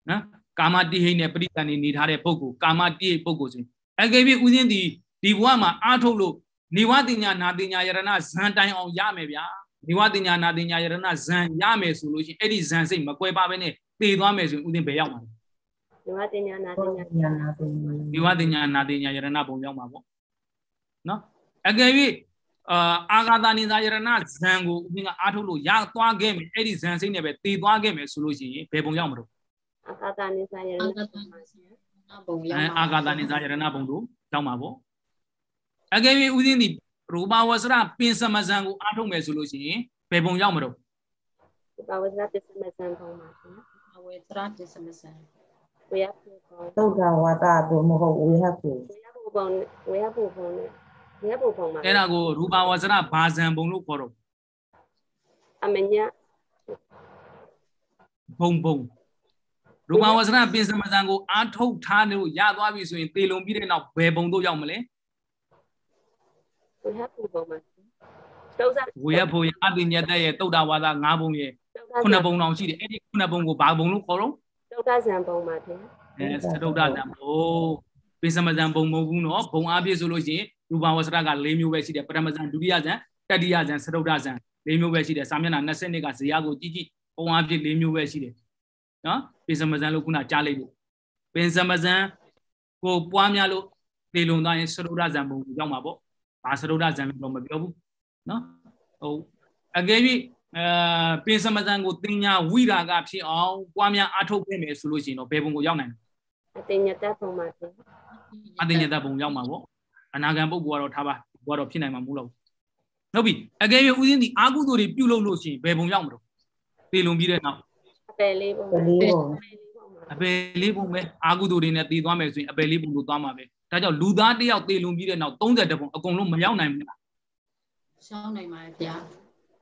နော်ကာမတိဟိနဲ့ပရိသန်နေနေထားတဲ့ပုဂ္ဂိုလ်ကာမတိဟိပုဂ္ဂိုလ်ဆိုရင်အကယ်၍ဥစဉ်ဒီဒီဘဝမှာအားထုတ်လို့နေဝတိညာနာတိညာယရဏဇန်တိုင်အောင်ရမယ်ဗျာနေဝတိညာနာတိညာယရဏဇန်ရမယ်ဆိုလို့ရှိရင်အဲ့ဒီဇန်စိတ်မကွဲပါဘဲနဲ့တည်သွားမယ်ဆိုရင်ဥစဉ်ဘယ်ရောက်မှာလဲနေဝတိညာနာတိညာနာတိညာနေဝတိညာနာတိညာယရဏဘုံရောက်မှာပေါ့နော်အကယ်၍အာအာဂတာနိသာယရဏဇံကိုဦးမြင့်ကအားထုတ်လို့ရသွားခဲ့မယ်အဲ့ဒီဇံစိတ်နဲ့ပဲတည်သွားခဲ့မယ်ဆိုလို့ရှိရင်ဘယ်ပုံရောက်မလို့အာကာသနိစ္စယရဏဘုံရောက်အာကာသနိစ္စယရဏဘုံတို့ရောက်မှာပေါ့အကယ်၍ဦးသိန်းဒီရူပဝဆရပင်စမဇံကိုအားထုတ်မယ်ဆိုလို့ရှိရင်ဘယ်ဘုံရောက်မှာတော့ရူပဝဆရပင်စမဇံဘုံမှာဆရာဝေဆရပင်စမဇံ we have to go ဒုက္ခဝါဒဘုံမဟုတ် we have to we have to ဘုံ we have to ဘုံ we have to ဘုံမှာအဲ့ဒါကိုရူပဝဆရဘာဇံဘုံလို့ခေါ်တော့အမညာဘုံဘုံရူပဝဆရပင်စမဇံကိုအာထုတ်ထားလို့ရသွားပြီဆိုရင်သေလုံပြီးတဲ့နောက်ဘယ်ပုံတို့ရောက်မလဲဝေဟပုံပုံမှာဝေဟပုံရဲ့အတိညတရဲ့တုတ်တာဝါဒ၅ပုံရဲ့ခုနှစ်ပုံအောင်ရှိတယ်အဲ့ဒီခုနှစ်ပုံကိုဘာပုံလို့ခေါ်တော့တုတ်တာဇံပုံပါခင်အဲစတုတ်တာဇံပုံပင်စမဇံပုံမဟုတ်ဘူးနော်ဘုံအပြည့်ဆိုလို့ရှိရင်ရူပဝဆရက၄မျိုးပဲရှိတယ်ပထမဇံဒုတိယဇံတတိယဇံစတုတ်တာဇံ၄မျိုးပဲရှိတယ်စာမျက်နှာ20နှစ်ကဇေယျကိုကြည့်ကြည့်ဘုံအပြည့်၄မျိုးပဲရှိတယ်နော်ပင်စမဇန်လို့ခုနကြားလိုက်လို့ပင်စမဇန်ကိုပွားများလို့ပေလုံသားရင်စရုဒ္ဒဇံပုံကိုရောက်မှာပေါ့ဘာစရုဒ္ဒဇံလို့မပြောဘူးနော်ဟိုအကယ်၍အဲပင်စမဇန်ကိုတင်ညာဝိရာက ဖြစ်အောင်ပွားများအားထုတ်ပေးမယ်ဆိုလို့ရှိရင်တော့ဘယ်ပုံကိုရောက်နိုင်လဲအတင်ညာတပုံမှာဖြစ်အတင်ညာတပုံရောက်မှာပေါ့အနာဂံပုဂ္ဂိုလ်ကတော့ထားပါဘောတော့ဖြစ်နိုင်မှာမဟုတ်တော့ဟုတ်ပြီအကယ်၍ဥစဉ်ဒီအာကုသိုလ်တွေပြုလုပ်လို့ရှိရင်ဘယ်ပုံရောက်မလို့ပေလုံပြီးတဲ့နောက်ပယ်လေးပုံပဲအပယ်လေးပုံပဲအာဟုသူတွေနဲ့တည်သွားမယ်ဆိုရင်အပယ်လေးပုံလို့သွားမှာပဲဒါကြောင့်လူသားတယောက်တည်လွန်ပြီးတဲ့နောက်30ပုံအကုန်လုံးမရောက်နိုင်ဘူးလားရောက်နိုင်ပါဗျာ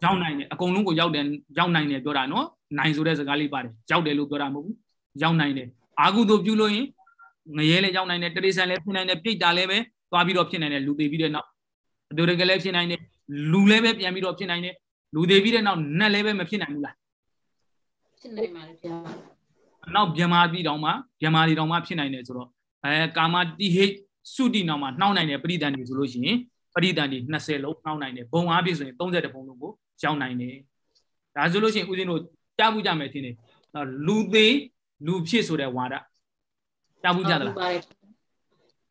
ရောက်နိုင်တယ်အကုန်လုံးကိုရောက်တယ်ရောက်နိုင်တယ်ပြောတာနော်နိုင်ဆိုတဲ့စကားလေးပါတယ်ရောက်တယ်လို့ပြောတာမဟုတ်ဘူးရောက်နိုင်တယ်အာဟုသူပြုလို့ရင်ငရဲလည်းရောက်နိုင်တယ်တရိษံလည်းဖြစ်နိုင်တယ်ပြိတ္တာလည်းပဲသွားပြီးတော့ဖြစ်နိုင်တယ်လူသေးပြီးတဲ့နောက်အတူတကယ်လည်းဖြစ်နိုင်တယ်လူလည်းပဲပြန်ပြီးတော့ဖြစ်နိုင်တယ်လူသေးပြီးတဲ့နောက်နတ်လည်းပဲမဖြစ်နိုင်ဘူးလားဖြစ်နိုင်ပါတယ်ဗျာနောက်မြန်မာပြည်တောင်မှမြန်မာတွေတောင်မှဖြစ်နိုင်တယ်ဆိုတော့အဲကာမတိဟိစုတိနောက်မှာနှောင်းနိုင်တယ်ပရိဒန်တွေဆိုလို့ရှိရင်ပရိဒန်တွေ20လုံးနှောင်းနိုင်တယ်ဘုံအားဖြင့်ဆိုရင်30ဘုံလုံးကိုရောက်နိုင်တယ်ဒါဆိုလို့ရှိရင်ဦးဇင်းတို့ကြားဘူးကြမယ်ထင်တယ်လူသေးလူဖြစ်ဆိုတဲ့ဝါဒကြားဘူးကြသလား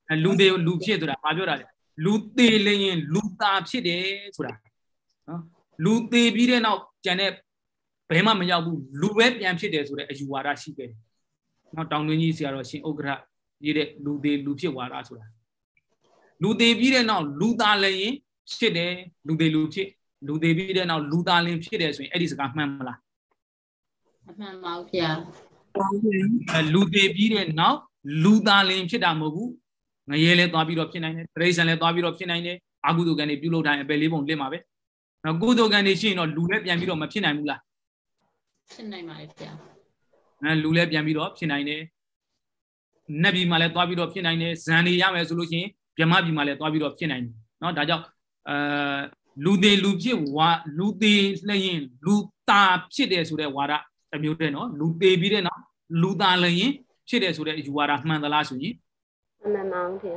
အဲလူသေးလူဖြစ်ဆိုတာဘာပြောတာလဲလူသေးလျင်လူသားဖြစ်တယ်ဆိုတာနော်လူသေးပြီးတဲ့နောက်ကျန်တဲ့ဘယ်မှမရောက်ဘူးလူပဲပြန်ဖြစ်တယ်ဆိုတဲ့အယူဝါဒရှိခဲ့တယ်။နော်တောင်တွင်းကြီးဆရာတော်ရှင်ဥက္ကဋ္ဌရေးတဲ့လူသေးလူဖြစ်ဝါဒဆိုတာလူသေးပြီးတဲ့နောက်လူသားလည်းရင်ဖြစ်တယ်လူသေးလူဖြစ်လူသေးပြီးတဲ့နောက်လူသားလင်းဖြစ်တယ်ဆိုရင်အဲ့ဒီစကားမှန်မလားမှန်ပါဘူးခင်ဗျာလူသေးပြီးတဲ့နောက်လူသားလင်းဖြစ်တာမဟုတ်ဘူးငရဲလည်းသွားပြီးတော့ဖြစ်နိုင်တယ်တရိษံလည်းသွားပြီးတော့ဖြစ်နိုင်တယ်အာကုသိုလ်ကံတွေပြုလုပ်တိုင်းအပယ်လေးပုံလင့်မှာပဲနော်ကုသိုလ်ကံတွေရှိရင်တော့လူလည်းပြန်ပြီးတော့မဖြစ်နိုင်ဘူးလားဖြစ်နိုင်ပါတယ်ဗျာအဲလူလည်းပြန်ပြီးတော့ဖြစ်နိုင်တယ်နက်ပြည်မှာလည်းသွားပြီးတော့ဖြစ်နိုင်တယ်ဇန်နေရမယ်ဆိုလို့ရှိရင်ဗြဟ္မပြည်မှာလည်းသွားပြီးတော့ဖြစ်နိုင်တယ်เนาะဒါကြောင့်အဲလူသေးလူဖြစ်ဝါလူသေးလျင်လူတာဖြစ်တယ်ဆိုတဲ့ဝါဒတစ်မျိုးတည်းเนาะလူသေးပြီးတဲ့နောက်လူတာလျင်ဖြစ်တယ်ဆိုတဲ့ယူဝါဒမှန်သလားဆိုရင်မှန်မှန်ပါဗျာ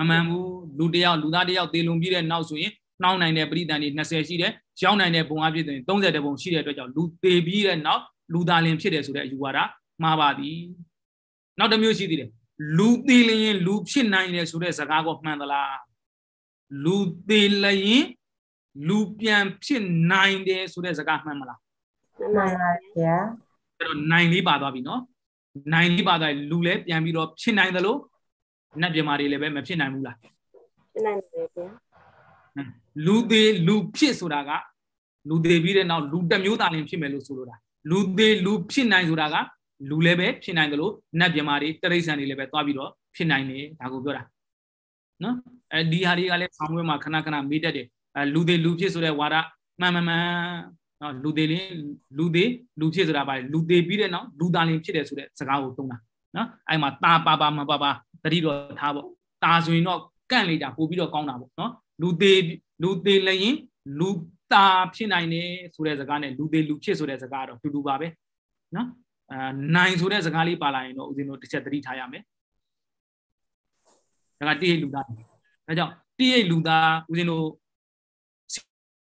မမှန်ဘူးလူတယောက်လူသားတယောက်သေလွန်ပြီးတဲ့နောက်ဆိုရင်နှောင်းနိုင်တဲ့ပရိသန်တွေ20ရှိတယ်ရောက်နိုင်တဲ့ဘုံအပြည့်တွေ30တဲ့ဘုံရှိတဲ့အတွက်ကြောင့်လူသေးပြီးတဲ့နောက်လူသားလင်ဖြစ်တယ်ဆိုတဲ့အယူဝါဒမှားပါသည်နောက်တစ်မျိုးရှိသေးတယ်လူသေးလျင်လူဖြစ်နိုင်တယ်ဆိုတဲ့စကားကိုမှန်သလားလူသေးလျင်လူပြန်ဖြစ်နိုင်တယ်ဆိုတဲ့စကားမှန်မလားမှန်ပါဗျာအဲ့တော့နိုင်လေးပါသွားပြီနော် နိုင်လေးပါသွားလူလည်းပြန်ပြီးတော့ဖြစ်နိုင်တယ်လို့နတ်ပြမာတွေလည်းပဲမဖြစ်နိုင်ဘူးလားဖြစ်နိုင်တယ်ဗျာလူသေးလူဖြစ်ဆိုတာကလူသေးပြီးတဲ့နောက်လူတစ်မျိုးသားလင်ဖြစ်မယ်လို့ဆိုလိုတာ လူသေးလူဖြစ်နိုင်ဆိုတာက လူလည်းပဲဖြစ်နိုင်တယ်လို့နတ်မြမာတွေတရိษံတွေလည်းပဲသွားပြီးတော့ဖြစ်နိုင်တယ်ဒါကိုပြောတာနော်အဲဒီဟာတွေကလည်းဆောင်းဝဲမှာခဏခဏမေးတတ်တယ်အဲလူသေးလူဖြစ်ဆိုတဲ့ဝါဒမှန်မှန်မှန်နော်လူသေးလင်လူသေးလူဖြစ်ဆိုတာပါလူသေးပြီးတဲ့နောက်လူသားလင်ဖြစ်တယ်ဆိုတဲ့စကားကိုသုံးတာနော်အဲ့မှာตาပါပါမပါပါတတိတော့ထားပေါ့ตาဆိုရင်တော့ကန့်လိုက်တာပို့ပြီးတော့ကောင်းတာပေါ့နော်လူသေးလူသေးလည်းရင် လူတာဖြစ်နိုင်တယ်ဆိုတဲ့စကားနဲ့လူသေးလူဖြစ်ဆိုတဲ့စကားတော့တူတူပါပဲနော်အာနိုင်ဆိုတဲ့စကားလေးပါလာရင်တော့ဦးဇင်းတို့တစ်ချက်သတိထားရမယ်ဒါကတိရိလူသားဒါကြောင့်တိရိလူသားဦးဇင်းတို့ဆ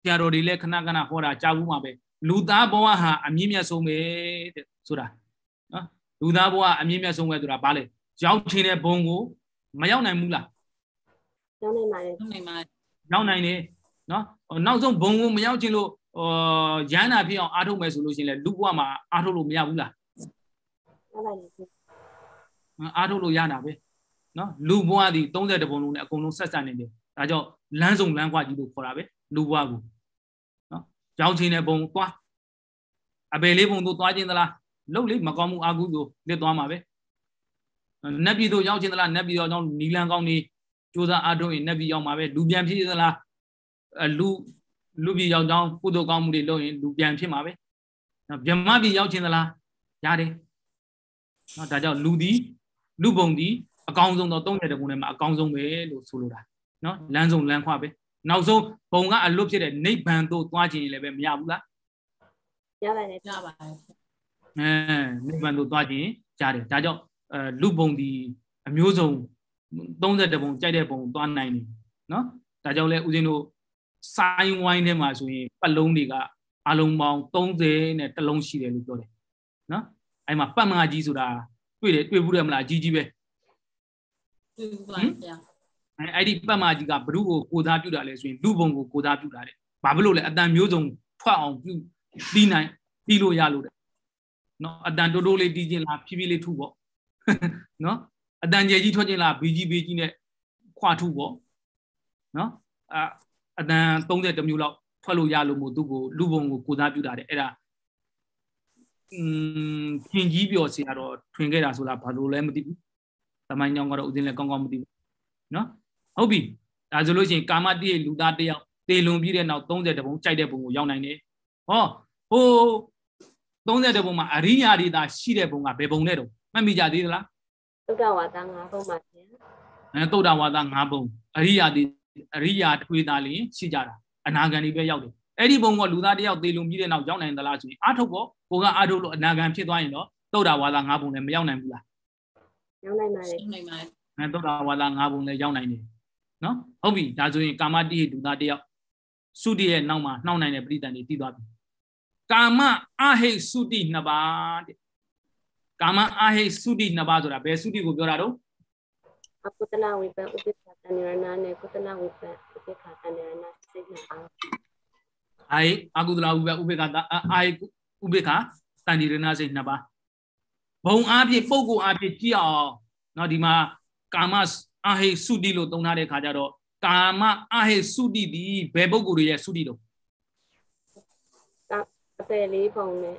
ရာတော်တွေလည်းခဏခဏဟောတာကြားဘူးမှာပဲလူသားဘဝဟာအမြင့်မြတ်ဆုံးပဲတဲ့ဆိုတာနော်လူသားဘဝအမြင့်မြတ်ဆုံးပဲဆိုတာဘာလဲရောက်ချင်တဲ့ဘုံကိုမရောက်နိုင်ဘူးလားရောက်နိုင်ပါတယ်ရောက်နိုင်ပါတယ်နောက်နိုင်တယ်နော်နောက်ဆုံးဘုံကိုမရောက်ချင်လို့ဟိုရန်တာဖြစ်အောင်အားထုတ်မယ်ဆိုလို့ရှိရင်လည်းလူဘဝမှာအားထုတ်လို့မရဘူးလားအားထုတ်လို့ရတာပဲနော်လူဘဝဒီ30ဘုံလုံးနဲ့အကုန်လုံးဆက်ဆက်နေတယ်ဒါကြောင့်လမ်းစုံလမ်းကွာကြီးလို့ခေါ်တာပဲလူဘဝကိုနော်ကြောင်းချင်းတဲ့ဘုံသွားအပေလေးဘုံတို့သွားခြင်းသလားလှုပ်လေးမကောင်းမှုအာကုသို့လစ်သွားမှာပဲနတ်ပြည်တို့ရောက်ခြင်းသလားနတ်ပြည်တို့ကြောင့်နီလန်ကောင်းနေကြိုးစားအားထုတ်ရင်နတ်ပြည်ရောက်မှာပဲလူပြန်ဖြစ်သလားလူလူပြည်ရောက်ကြောင်းကုသိုလ်ကောင်းမှုတွေလုပ်ရင်လူပြန်ဖြစ်မှာပဲနော်မြမပြည်ရောက်ခြင်းသလားရတယ်နော်ဒါကြောင့်လူသည်လူပုံသည်အကောင်းဆုံးတော့30တခုနဲ့မှာအကောင်းဆုံးပဲလို့ဆိုလိုတာနော်လမ်းဆုံးလမ်းခွပဲနောက်ဆုံးဘုံကအလွတ်ဖြစ်တဲ့နိဗ္ဗာန်သို့သွားခြင်းလည်းပဲမရဘူးလားရပါတယ်ရပါတယ်အဲနိဗ္ဗာန်သို့သွားခြင်းကြားတယ်ဒါကြောင့်အဲလူပုံဒီအမျိုးစုံ30ပုံကြိုက်တဲ့ပုံသွားနိုင်တယ်နော်ဒါကြောင့်လဲဦးဇင်းတို့စိုင်းဝိုင်းထဲမှာဆိုရင်ပတ်လုံးတွေကအလုံးပေါင်း30နဲ့တစ်လုံးရှိတယ်လို့ပြောတယ်နော်အဲ့မှာပတ်မကြီးဆိုတာတွေ့တယ်တွေ့ဘူးတယ်မလားအကြီးကြီးပဲတွေ့ဘူးပါဗျာအဲ့အဲ့ဒီပတ်မကြီးကဘ ᱹ ကိုကိုစားပြုတာလဲဆိုရင်လူပုံကိုကိုစားပြုတာတယ်ဘာဖြစ်လို့လဲအတန်မျိုးစုံထွက်အောင်ပြုပြီးနိုင်ပြီးလို့ရလို့တယ်နော်အတန်တိုးတိုးလေးတီးခြင်းလားဖြည်းဖြည်းလေးထုပေါ့နော်အတန်ကျယ်ကြီးထွက်ခြင်းလားဘေးကြီးဘေးကြီးနဲ့ခွာထုပေါ့နော်အာအတန်30မျိုးလောက်ထွက်လို့ရလို့မို့သူ့ကိုလူပုံကိုကိုစားပြုတာတဲ့အဲ့ဒါอืมခင်ကြီးပြောစရာတော့ထွင်ခဲ့တာဆိုလားဘာလို့လဲမသိဘူးတမိုင်းကြောင့်ကတော့ဦးဇင်းလည်းကောင်းကောင်းမသိဘူးနော်ဟုတ်ပြီဒါဆိုလို့ရှိရင်ကာမတည်းလူသားတယောက်တေလွန်ပြီးတဲ့နောက်30တပုံကြိုက်တဲ့ပုံကိုရောက်နိုင်တယ်ဟောဟို30တပုံမှာအရိယာတွေသာရှိတဲ့ပုံကဘယ်ပုံနဲ့တော့မှတ်မိကြသေးသလားုဒ္ဓဝါဒ၅ပုံပါရှင်အဲသုဒ္ဓဝါဒ၅ပုံအရိယာတိအရိယာထွေသားလင်းရှိကြတာအနာဂံတွေပဲရောက်တယ်အဲ့ဒီပုံကလူသားတယောက်သေလွန်ပြီးတဲ့နောက်ရောက်နိုင်သလားဆိုရင်အာထုတ်ဖို့ကိုကအထုတ်လို့အနာဂံဖြစ်သွားရင်တော့သုဒ္ဓဝါဒ၅ပုံလည်းမရောက်နိုင်ဘူးလားရောက်နိုင်ပါတယ်ရောက်နိုင်ပါတယ်အဲသုဒ္ဓဝါဒ၅ပုံလည်းရောက်နိုင်တယ်နော်ဟုတ်ပြီဒါဆိုရင် ကာမတိဟိလူသားတယောက်သုတိရဲ့နောက်မှာနှောင်းနိုင်တဲ့ပရိသန်တွေတည်သွားပြီကာမအဟိသုတိနှစ်ပါးတဲ့ကာမအာဟိသုတိနှစ်ပါးဆိုတာဘယ်သုတိကိုပြောတာတော့အကုသလဝိပံဥပိ္ပခာတဏရဏနဲ့ကုသလဝိပံဥပိ္ပခာတဏရဏစိတ်နှစ်ပါးအာဟိအကုသလဝိပံဥပိ္ပခာအာဟိဥပိ္ပခာတဏရဏစိတ်နှစ်ပါးဘုံအားဖြင့်ပုံကိုအားဖြင့်ကြည့်အောင်เนาะဒီမှာ ကာမအာဟိသုတိလို့သုံးထားတဲ့ခါကျတော့ကာမအာဟိသုတိဒီဘယ်ပုဂ္ဂိုလ်တွေရဲ့သုတိတော့အပယ်လေးပုံနဲ့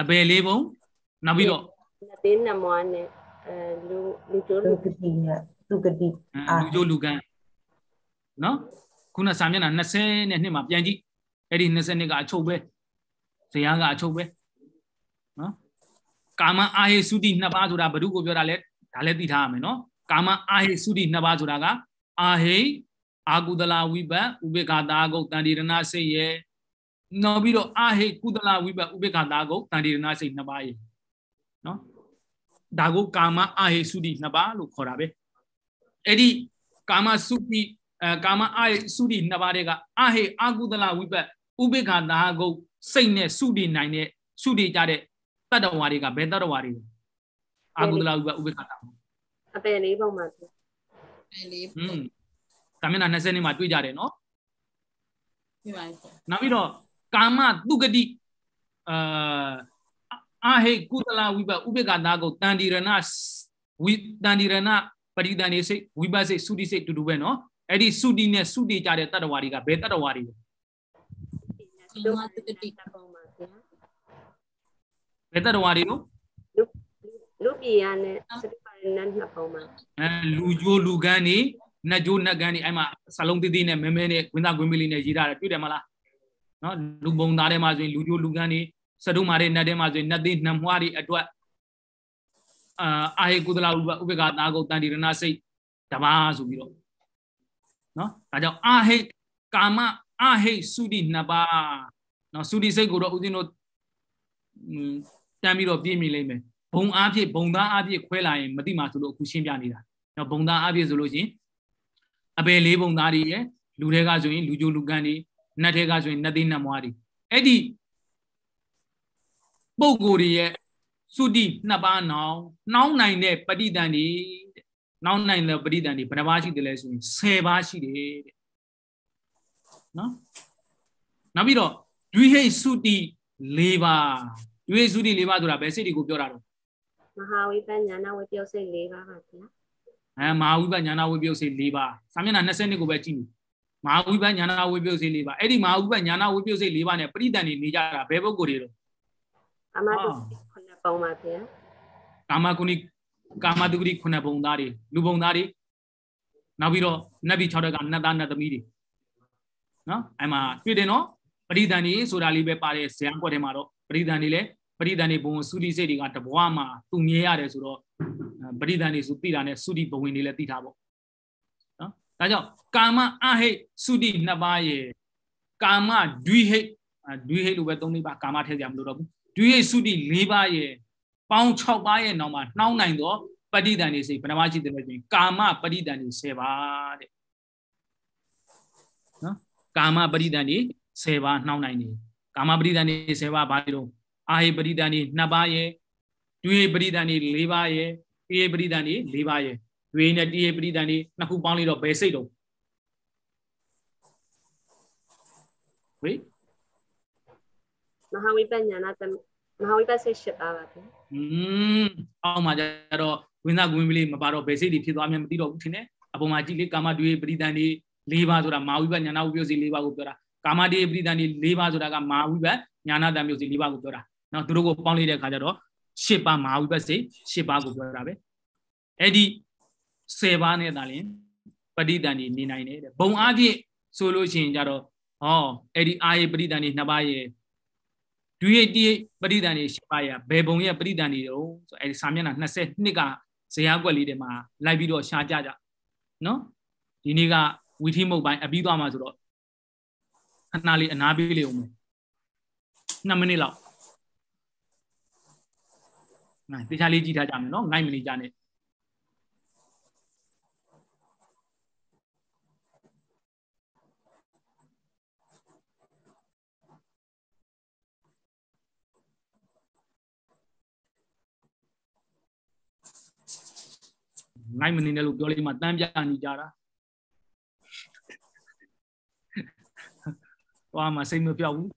အဘယ်လေးပုံနောက်ပြီးတော့နသိနမွားနဲ့အဲလူလူကျိုးလူကတိနဲ့လူကတိအာလူကျိုးလူကန်နော်ခုနစာမျက်နှာ20နဲ့နှစ်မှာပြန်ကြည့်အဲ့ဒီ20နှစ်ကအချုပ်ပဲဇယကအချုပ်ပဲနော်ကာမအာဟိသုတိနှစ်ပါးဆိုတာဘ누구ကိုပြောတာလဲဒါလည်းသိထားရမယ်နော်ကာမအာဟိသုတိနှစ်ပါးဆိုတာကအာဟိအာကုဒလာဝိပတ်ဥပေက္ခတာဂုတ်တန်တိရဏစိတ်ရဲ့နောက်ပြီးတော့အဟိကုသလဝိပဥပိ္ပခတာကိုတန်တေရဏစိတ်နှစ်ပါးရေနော်ဒါကိုကာမအဟိသုတိနှစ်ပါးလို့ခေါ်တာပဲအဲ့ဒီကာမသုတိအဲကာမအဟိသုတိနှစ်ပါးတွေကအဟိအကုသလဝိပဥပိ္ပခတာကိုစိတ်နဲ့သုတိနိုင်တဲ့သုတိကြတဲ့တတ္တဝါတွေကဘယ်တတ္တဝါတွေလဲအာကုသလဥပဥပိ္ပခတာအပယ်လေးပုံမှာပြောအပယ်လေးပုံဒါမျက်နှာ20နှစ်မှာတွေ့ကြတယ်နော်ဒီပါနောက်ပြီးတော့ကာမတုဂတိအာအာဟေကုသလဝိပဥပေက္ခသားကိုတန်တိရဏဝိတန်တိရဏပရိတန်နေစိတ်ဝိပစိတ်သုတိစိတ်တူတူပဲနော်အဲ့ဒီသုတိနဲ့သုတိကြတဲ့တတ္တဝါတွေကဘယ်တတ္တဝါတွေလဲလောကတုဂတိပုံပါဗျာဘယ်တတ္တဝါတွေလို့လူပြေရနဲ့စတိပါရဏနှစ်ပုံပါအဲလူကြိုးလူကန်းနေနှစ်ကြိုးနှစ်ကန်းနေအဲ့မှာစလုံးသေးသေးနဲ့မဲမဲနဲ့ဝင်သားဝင်မလေးနဲ့ရေးထားတယ်တွေ့တယ်မလားနော်လူပုံသားထဲမှာဆိုရင်လူကျိုးလူကန်းတွေစတုမာတွေနတ်ထဲမှာဆိုရင်နတ်သေးနှံမွှားတွေအတွက်အာအာဟေကုသလဥပဥပက္ခသာဂုတ်တန်တိရဏစိတ်တပါးဆိုပြီးတော့နော်ဒါကြောင့်အာဟိကာမအာဟိသုတိနှစ်ပါးနော်သုတိစိတ်ကိုတော့ဦးဇင်းတို့တမ်းပြီးတော့ပြည့်မိလိမ့်မယ်ဘုံအားဖြင့်ဘုံသားအားဖြင့်ခွဲလာရင်မသိမှဆိုလို့အခုရှင်းပြနေတာနော်ဘုံသားအားဖြင့်ဆိုလို့ရှင်အပယ်လေးဘုံသားတွေရယ်လူတွေကဆိုရင် လူကြိုလူကန်တွေနတ်ထဲကဆိုရင်နတ်သေးနတ်မွားတွေအဲ့ဒီပုံကိုယ်တွေရဲ့သုတိနှစ်ပါးနောင်နှောင်းနိုင်တဲ့ပဋိသင်တွေနှောင်းနိုင်တဲ့ပဋိသင်တွေဘယ်နှပါးရှိတယ်လဲဆိုရင်10ပါးရှိတယ်တဲ့နော်နောက်ပြီးတော့ဒွိဟိသုတိ၄ပါးဒွိဟိသုတိ၄ပါးဆိုတာဘယ်စိတ်တွေကိုပြောတာလဲမဟာဝိပညာနာဝိပယုတ်စိတ်၄ပါးပါဗျာအဲမဟာဝိပညာနာဝိပယုတ်စိတ်၄ပါးစာမျက်နှာ20နှစ်ကိုပဲကြည့်မဟာဝိပညာနာဝိပယုတ်စိတ်၄ပါအဲ့ဒီမဟာဝိပညာနာဝိပယုတ်စိတ်၄ပါနဲ့ပရိသန်နေနေကြတာဘယ်ပုဂ္ဂိုလ်တွေတော့ကာမတုခုနှစ်ပုံပါဗျာကာမကုဏီကာမတုဂရိခုနှစ်ပုံသားတွေလူပုံသားတွေနောက်ပြီးတော့နတ်ပြည်၆တက်ကနတ်သားနတ်သမီးတွေနော်အဲ့မှာတွေ့တယ်နော်ပရိသန်နေဆိုတာလေးပဲပါတယ်ဇယံကွက်ထဲမှာတော့ပရိသန်နေလဲပရိသန်နေဘုံသုတိစိတ်တွေကတဘွားမှာသူမြဲရတယ်ဆိုတော့ပရိသန်နေဆိုသိတာနဲ့သုတိဘဝင်တွေလည်းသိတာပေါ့ဒါကြောင့်ကာမအဟိတ်သုတိနှစ်ပါးရယ်ကာမဒွိဟိတ်ဒွိဟိတ်လို့ပဲသုံးနေပါကာမထည့်ကြမလို့တော့ဘူးဒွိဟိတ်သုတိ၄ပါးရယ်ပေါင်း6ပါးရယ်နောက်မှာနှောင်းနိုင်တော့ပဋိသန္ဓေစိတ်ဘယ်နှပါးရှိတယ်လို့ဆိုရင်ကာမပဋိသန္ဓေ10ပါးတဲ့နော်ကာမပဋိသန္ဓေ10ပါးနှောင်းနိုင်တယ်ကာမပဋိသန္ဓေ10ပါးဘာလို့အာဟိပဋိသန္ဓေ2ပါးရယ်ဒွိဟိပဋိသန္ဓေ4ပါးရယ်အေဟိပဋိသန္ဓေ4ပါးရယ်ရေနဲ့တိရေပရိဒဏ်တွေနှစ်ခုပေါင်းလိုက်တော့ဘယ်စိတ်တော့ဝေးမဟာဝိပညာနာသမမဟာဝိပစိတ်ရှိပါပါဘူးอืมအောက်မှာကျတော့ဝိညာဉ်ကွင်းကလေးမပါတော့ဘယ်စိတ်တွေဖြစ်သွားမှမသိတော့ဘူးထင်တယ်အပေါ်မှာကြည့်လေကာမတွေပရိဒဏ်တွေ၄ပါးဆိုတာမဟာဝိပညာနာဝိပယုစီ၄ပါးကိုပြောတာကာမတေပရိဒဏ်တွေ၄ပါးဆိုတာကမဟာဝိပညာနာတံမျိုးစီ၄ပါးကိုပြောတာနော်သူတို့ကိုပေါင်းလိုက်တဲ့အခါကျတော့၈ပါးမဟာဝိပစေ၈ပါးကိုပြောတာပဲအဲ့ဒီ10ပါးနဲ့သာလျှင်ပဋိသန္ဓေနေနိုင်တယ်တဲ့ဘုံအားဖြင့်ဆိုလို့ရှိရင်ကြတော့ဟောအဲ့ဒီအာရေပဋိသန္ဓေ2ပါးရဲ့ဒွေတိပဋိသန္ဓေ7ပါးရဘယ်ဘုံရဲ့ပဋိသန္ဓေတုံးဆိုအဲ့ဒီစာမျက်နှာ22ကဇရာကွက်လေးတွေမှာလိုက်ပြီးတော့ရှားကြကြနော်ဒီနေ့ကဝီထီမုတ်ပိုင်းအပြီးသွားမှာဆိုတော့ခဏလေးအနာပေးလေးအောင်မယ်2မိနစ်လောက်ငါတေချာလေးကြည့်ထားကြမယ်နော်9မိနစ်ကြာနေငိုက်မနေနဲ့လို့ပြောလိုက်မှတမ်းပြနေကြတာ။သွားမှစိတ်မပြောက်ဘူး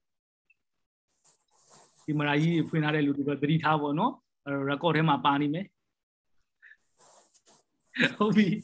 ။ဒီမရာကြီးဖွင့်ထားတဲ့လူတွေကသတိထားပေါ့နော်။အဲ record ထဲမှာပါနေမယ်။ဟုတ်ပြီ။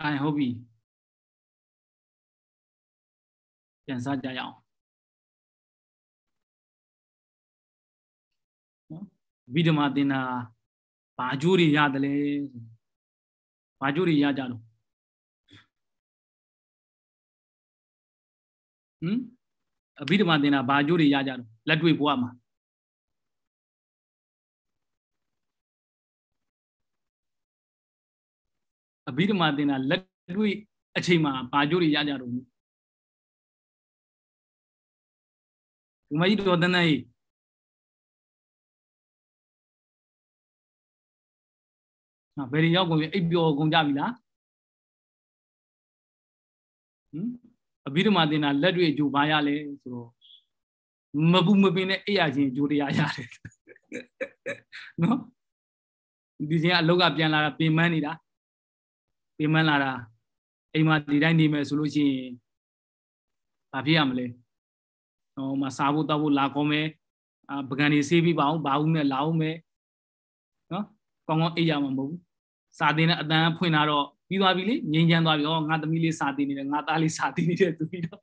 ကဲဟုတ်ပြီပြန်စားကြရအောင်နော်ဗိဓမာသင်တာဘာကျိုးတွေရတယ်လဲဘာကျိုးတွေရကြတော့ဟမ်အဘိဓမ္မာသင်တာဘာကျိုးတွေရကြတော့လက်တွေ့ဘဝမှာအဘိဓမ္မာသင်တာလက်တွေ့အချိန်မှာဘာကြိုးတွေရကြတော့ဘူးဒီမကြီးတော်တန်းတန်းကြီးဟာဘယ်ရင်ရောက်ကုန်ပြီအိပ်ပျော်ကုန်ကြပြီလားဟင်အဘိဓမ္မာသင်တာလက်တွေ့အကျိုးဘာရလဲဆိုတော့မပူမပင်နဲ့အိပ်ရခြင်းအကျိုးတရားရတယ်နော်ဒီချင်းကအလောက်ကပြန်လာတာပင်မနေတာပင်မလာတာအိမ်မှာဒီတိုင်းနေမယ်ဆိုလို့ရှိရင်ဘာဖြစ်ရမလဲဟိုမှာစားဖို့တောက်ဖို့လာကောမယ်အာပကံနေဆေးပြီးပါအောင်ဘာဦးနဲ့လာအောင်မယ်နော်ကောင်းကောင်းအိပ်ရမှာမဟုတ်ဘူးစာတင်တဲ့အတန်းဖွင့်လာတော့ပြီးသွားပြီလေငြိမ်းချမ်းသွားပြီဟောငါသမီးလေးစာတင်နေတယ်ငါသားလေးစာတင်နေတယ်သူပြီးတော့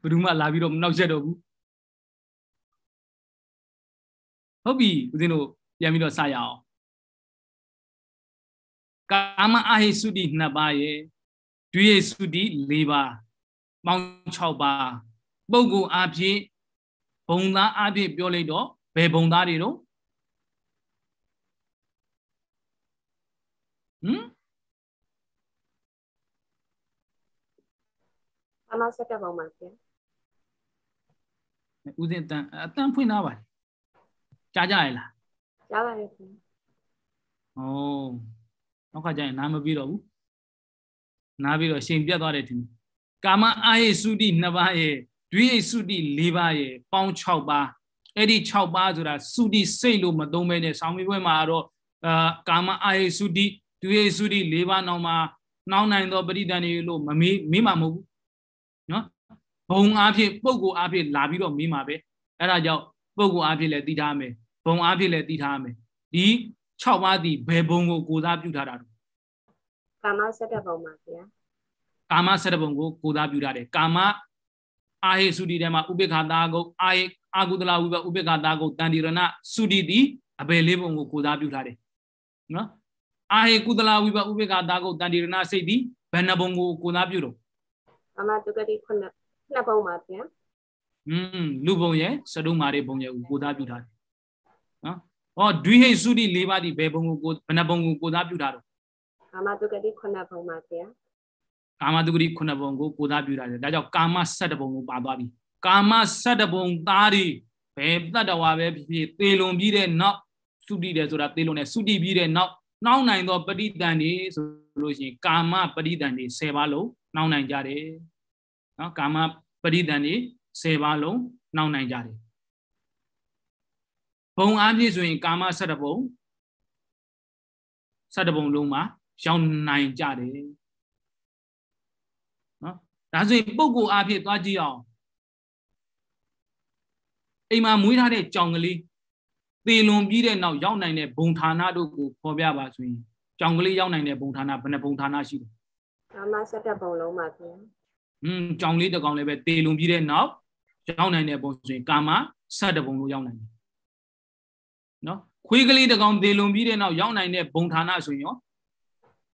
ဘယ်သူမှလာပြီးတော့မနှောက်ရက်တော့ဘူးဟုတ်ပြီဦးဇင်းတို့ပြန်ပြီးတော့စရအောင်ကာမအဟိစုတိ2ပါးရယ်ဒွေစုတိ4ပါးပေါင်း6ပါးပုဂ္ဂိုလ်အဖြစ်ဘုံသားအဖြစ်ပြောလိုက်တော့ဘယ်ဘုံသားတွေတော့ဟမ်အမဆက်ကဘုံမှာပြန်ဦးဇင်းတန်အတန်ဖွင့်ထားပါလေကြားကြရလားကြားပါရဲ့ခင်ဩနောက်ခါကျရင်နားမပြီးတော့ဘူးနားပြီးတော့အရှင်ပြတ်သွားတယ်ထင်ကာမအာယေစုတိ2ပါးရဲ့ဒွိယေစုတိ4ပါးရဲ့ပေါင်း6ပါးအဲ့ဒီ6ပါးဆိုတာစုတိစိတ်လို့မသုံးဘဲနဲ့ဆောင်းမိပွဲမှာတော့အာကာမအာယေစုတိဒွိယေစုတိ4ပါးနောက်မှာနှောင်းနိုင်သောပရိဒဏီလို့မမေးမေးမှာမဟုတ်ဘူးနော်ဘုံအားဖြင့်ပုံကိုအားဖြင့်လာပြီးတော့မေးမှာပဲအဲ့ဒါကြောင့်ပုံကိုအားဖြင့်လည်းတည်ထားမယ်ဘုံအားဖြင့်လည်းတည်ထားမယ်ဒီ6ပါးသည်ဘယ်ဘုံကိုကိုစားပြုထားတာလဲကာမ17ဘုံပါဗျာကာမ17ဘုံကိုကိုစားပြုထားတယ်ကာမအာဟေသုတိထဲမှာဥပိ္ပခာတာကုတ်အာဟေအာကုတလဝိပဥပိ္ပခာတာကုတ်တန်တိရဏသုတိသည်အဘယ်လေးဘုံကိုကိုစားပြုထားတယ်နော်အာဟေကုတလဝိပဥပိ္ပခာတာကုတ်တန်တိရဏစိတ်သည်ဘယ်နှဘုံကိုကိုစားပြုတော့ကာမတုကတိခုနှစ်နှစ်ဘုံပါဗျာอืมလူဘုံရဲ့စတုမာရီဘုံရဲ့ကိုကိုစားပြုထားတယ်ဩဒွိဟိစုတိ၄ပါးဒီဘယ်ဘုံကိုကိုဘယ်နှဘုံကိုကိုသားပြုတာတော့ကာမတုကတိ9ဘုံပါဗျာကာမတုကတိ9ဘုံကိုကိုသားပြုတာလေဒါကြောင့်ကာမ7ဘုံကိုပါသွားပြီ ကာမ7ဘုံသားဒီဘယ်တတ္တဝါပဲဖြစ်ဖြစ်သေလွန်ပြီးတဲ့နောက်သုတိတယ်ဆိုတာသေလွန်တယ်သုတိပြီးတဲ့နောက်နှောင်းနိုင်သောပရိသန်နေဆိုလို့ရှိရင်ကာမပရိသန်နေ10ပါးလုံးနှောင်းနိုင်ကြတယ်နော်ကာမပရိသန်နေ10ပါးလုံးနှောင်းနိုင်ကြတယ်ဘုံအားဖြင့်ဆိုရင်ကာမ7ဘုံ7ဘုံလုံးမှာရောက်နိုင်ကြတယ်နော်ဒါဆိုရင်ပုံကိုအားဖြင့်သွားကြည့်အောင်အိမ်မှာမွေးထားတဲ့ကြောင်ကလေးသေလွန်ပြီးတဲ့နောက်ရောက်နိုင်တဲ့ဘုံဌာနတို့ကိုဖော်ပြပါဆိုရင်ကြောင်ကလေးရောက်နိုင်တဲ့ဘုံဌာနဘယ်နှဘုံဌာနရှိလဲကာမ7ဘုံလုံးပါဗျာอืมကြောင်လေးတစ်ကောင်လည်းပဲသေလွန်ပြီးတဲ့နောက်ရောက်နိုင်တဲ့ဘုံဆိုရင်ကာမ7ဘုံလုံးရောက်နိုင်တယ်နော်ခွေးကလေးတကောင်သေလွန်ပြီးတဲ့နောက်ရောက်နိုင်တဲ့ဘုံဌာနဆိုရင်ရော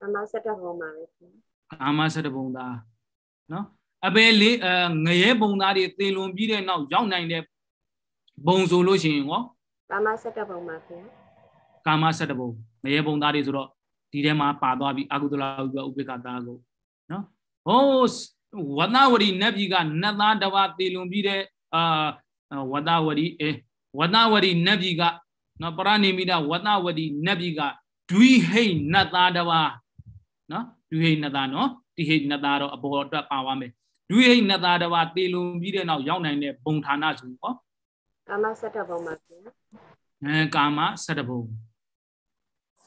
အာမဆက်တဘုံပါပဲအာမဆက်တဘုံသားနော်အပယ်လေးအငရဲဘုံသားတွေသေလွန်ပြီးတဲ့နောက်ရောက်နိုင်တဲ့ဘုံဆိုလို့ရှိရင်ရောကာမဆက်တဘုံပါခင်ကာမဆက်တဘုံငရဲဘုံသားတွေဆိုတော့ဒီထဲမှာပါသွားပြီးအကုသလဥပ္ပဥပိကတာကိုနော်ဟောဝတ္တဝရီနတ်ပြည်ကနတ်သားတစ်ပါးသေလွန်ပြီးတဲ့အာဝတ္တဝရီအဲဝတ္တဝရီနတ်ပြည်ကနော်ပရဏိမိတဝတဝတိနတ်ပြည်ကဒွိဟိနတ်သားတပါနော်ဒွိဟိနတ်သားနော်တိဟိနတ်သားတော့အပေါ်အတွက်ပါဝါမယ်ဒွိဟိနတ်သားတပါတေလွန်ပြီးတဲ့နောက်ရောက်နိုင်တဲ့ဘုံဌာနဆိုပေါ့ကာမ17ဘုံပါဗျာအဲကာမ17ဘုံ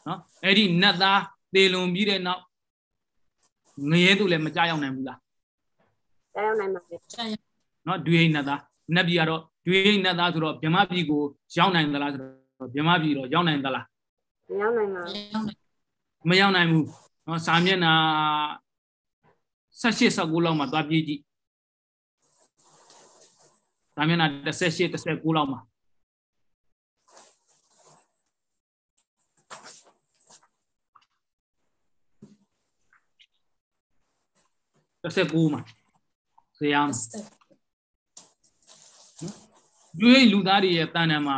နော်အဲ့ဒီနတ်သားတေလွန်ပြီးတဲ့နောက်ငရဲသူလည်းမကြောက်နိုင်ဘူးလားကြောက်နိုင်ပါဗျာနော်ဒွိဟိနတ်သားနတ်ပြည်ကတော့ဒွိဟိနတ်သားဆိုတော့ဗြဟ္မပြည်ကိုရောက်နိုင်သလားဆိုတော့မြန်မာပြည်တော့ရောက်နိုင်သလားမရောက်နိုင်ပါဘူးမရောက်နိုင်ဘူးနော်စာမျက်နှာ18 19လောက်မှာသွားပြေးကြည့်စာမျက်နှာ18 19လောက်မှာ19မှာဇေယျလူလူသားတွေရဲ့တန်တန်မှာ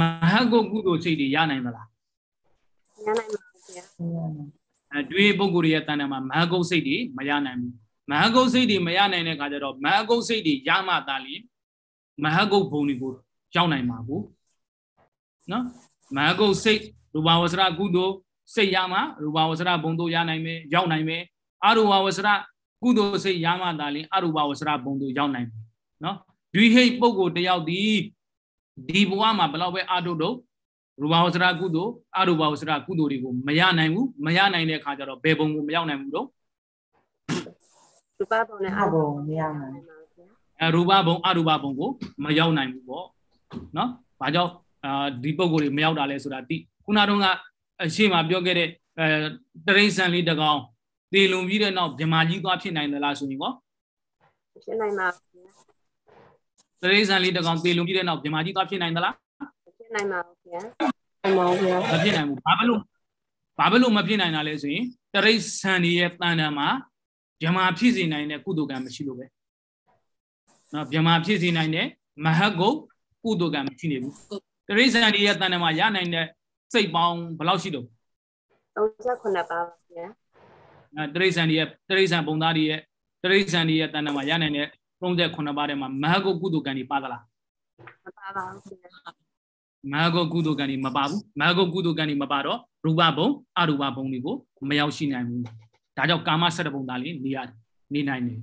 မဟာကုတ်ကုသိုလ်စိတ်တွေရနိုင်မလားရနိုင်ပါဘူးခင်ဗျာတွေးပုဂ္ဂိုလ်ရဲ့တဏ္ဍာမှာမဟာကုတ်စိတ်တွေမရနိုင်ဘူးမဟာကုတ်စိတ်တွေမရနိုင်တဲ့ခါကျတော့မဟာကုတ်စိတ်တွေရမှသာလျှင်မဟာကုတ်ဘုံတွေကိုရောက်နိုင်မှာကိုနော်မဟာကုတ်စိတ်ရူပဝဆရကုသိုလ်စိတ်ရမှရူပဝဆရဘုံတို့ရနိုင်မယ်ရောက်နိုင်မယ်အရူပဝဆရကုသိုလ်စိတ်ရမှသာလျှင်အရူပဝဆရဘုံတို့ရောက်နိုင်မယ်နော်ဒွိဟိတ်ပုဂ္ဂိုလ်တယောက်ဒီဒီဘဝမှာဘလောက်ပဲအာတုတုရူပဝဆရာကုသိုလ်အရူပဝဆရာကုသိုလ်တွေကိုမရနိုင်ဘူးမရနိုင်တဲ့အခါကျတော့ဘယ်ဘုံကိုမရောက်နိုင်ဘူးတော့ရူပဘုံနဲ့အဘုံမရောက်နိုင်အရူပဘုံအရူပဘုံကိုမရောက်နိုင်ဘူးပေါ့နော်ဘာကြောင့်အာဒီပုံကိုယ်တွေမရောက်တာလဲဆိုတာတိခုနတုန်းကအရှိမပြောခဲ့တဲ့အဲတရိษံလေးတကောင်တေလွန်ပြီးတဲ့နောက်မြမာကြီးသွားဖြစ်နိုင်သလားဆိုရင်ပေါ့ဖြစ်နိုင်ပါတရိษံလေးတကောင်သေလုံးပြီးတဲ့နောက်မြန်မာကြီးသွားဖြစ်နိုင်သလားဖြစ်နိုင်ပါဘူးခင်ဗျာမဖြစ်နိုင်ဘူးဘာဖြစ်လို့ဘာဖြစ်လို့မဖြစ်နိုင်တာလဲဆိုရင်တရိษံတွေရဲ့တန်တန်မှာမြမာဖြစ်စေနိုင်တဲ့ကုသိုလ်ကံမရှိလို့ပဲနော်မြမာဖြစ်စေနိုင်တဲ့မဟဂုတ်ကုသိုလ်ကံမရှိနေဘူးတရိษံတွေရဲ့တန်တန်မှာရနိုင်တဲ့စိတ်ပေါင်းဘယ်လောက်ရှိတော့39ပါဗျာအဲတရိษံတွေရဲ့တရိษံပုံသားတွေရဲ့တရိษံတွေရဲ့တန်တန်မှာရနိုင်တဲ့39ပါးထဲမှာမဟာကုတ်ကုသိုလ်ကံတွေပါသလားမပါပါဘူးမဟာကုတ်ကုသိုလ်ကံတွေမပါဘူးမဟာကုတ်ကုသိုလ်ကံတွေမပါတော့ရူပဘုံအရူပဘုံတွေကိုမရောက်ရှိနိုင်ဘူးဒါကြောင့်ကာမ7ဘုံသားလေးနေရနေနိုင်တယ်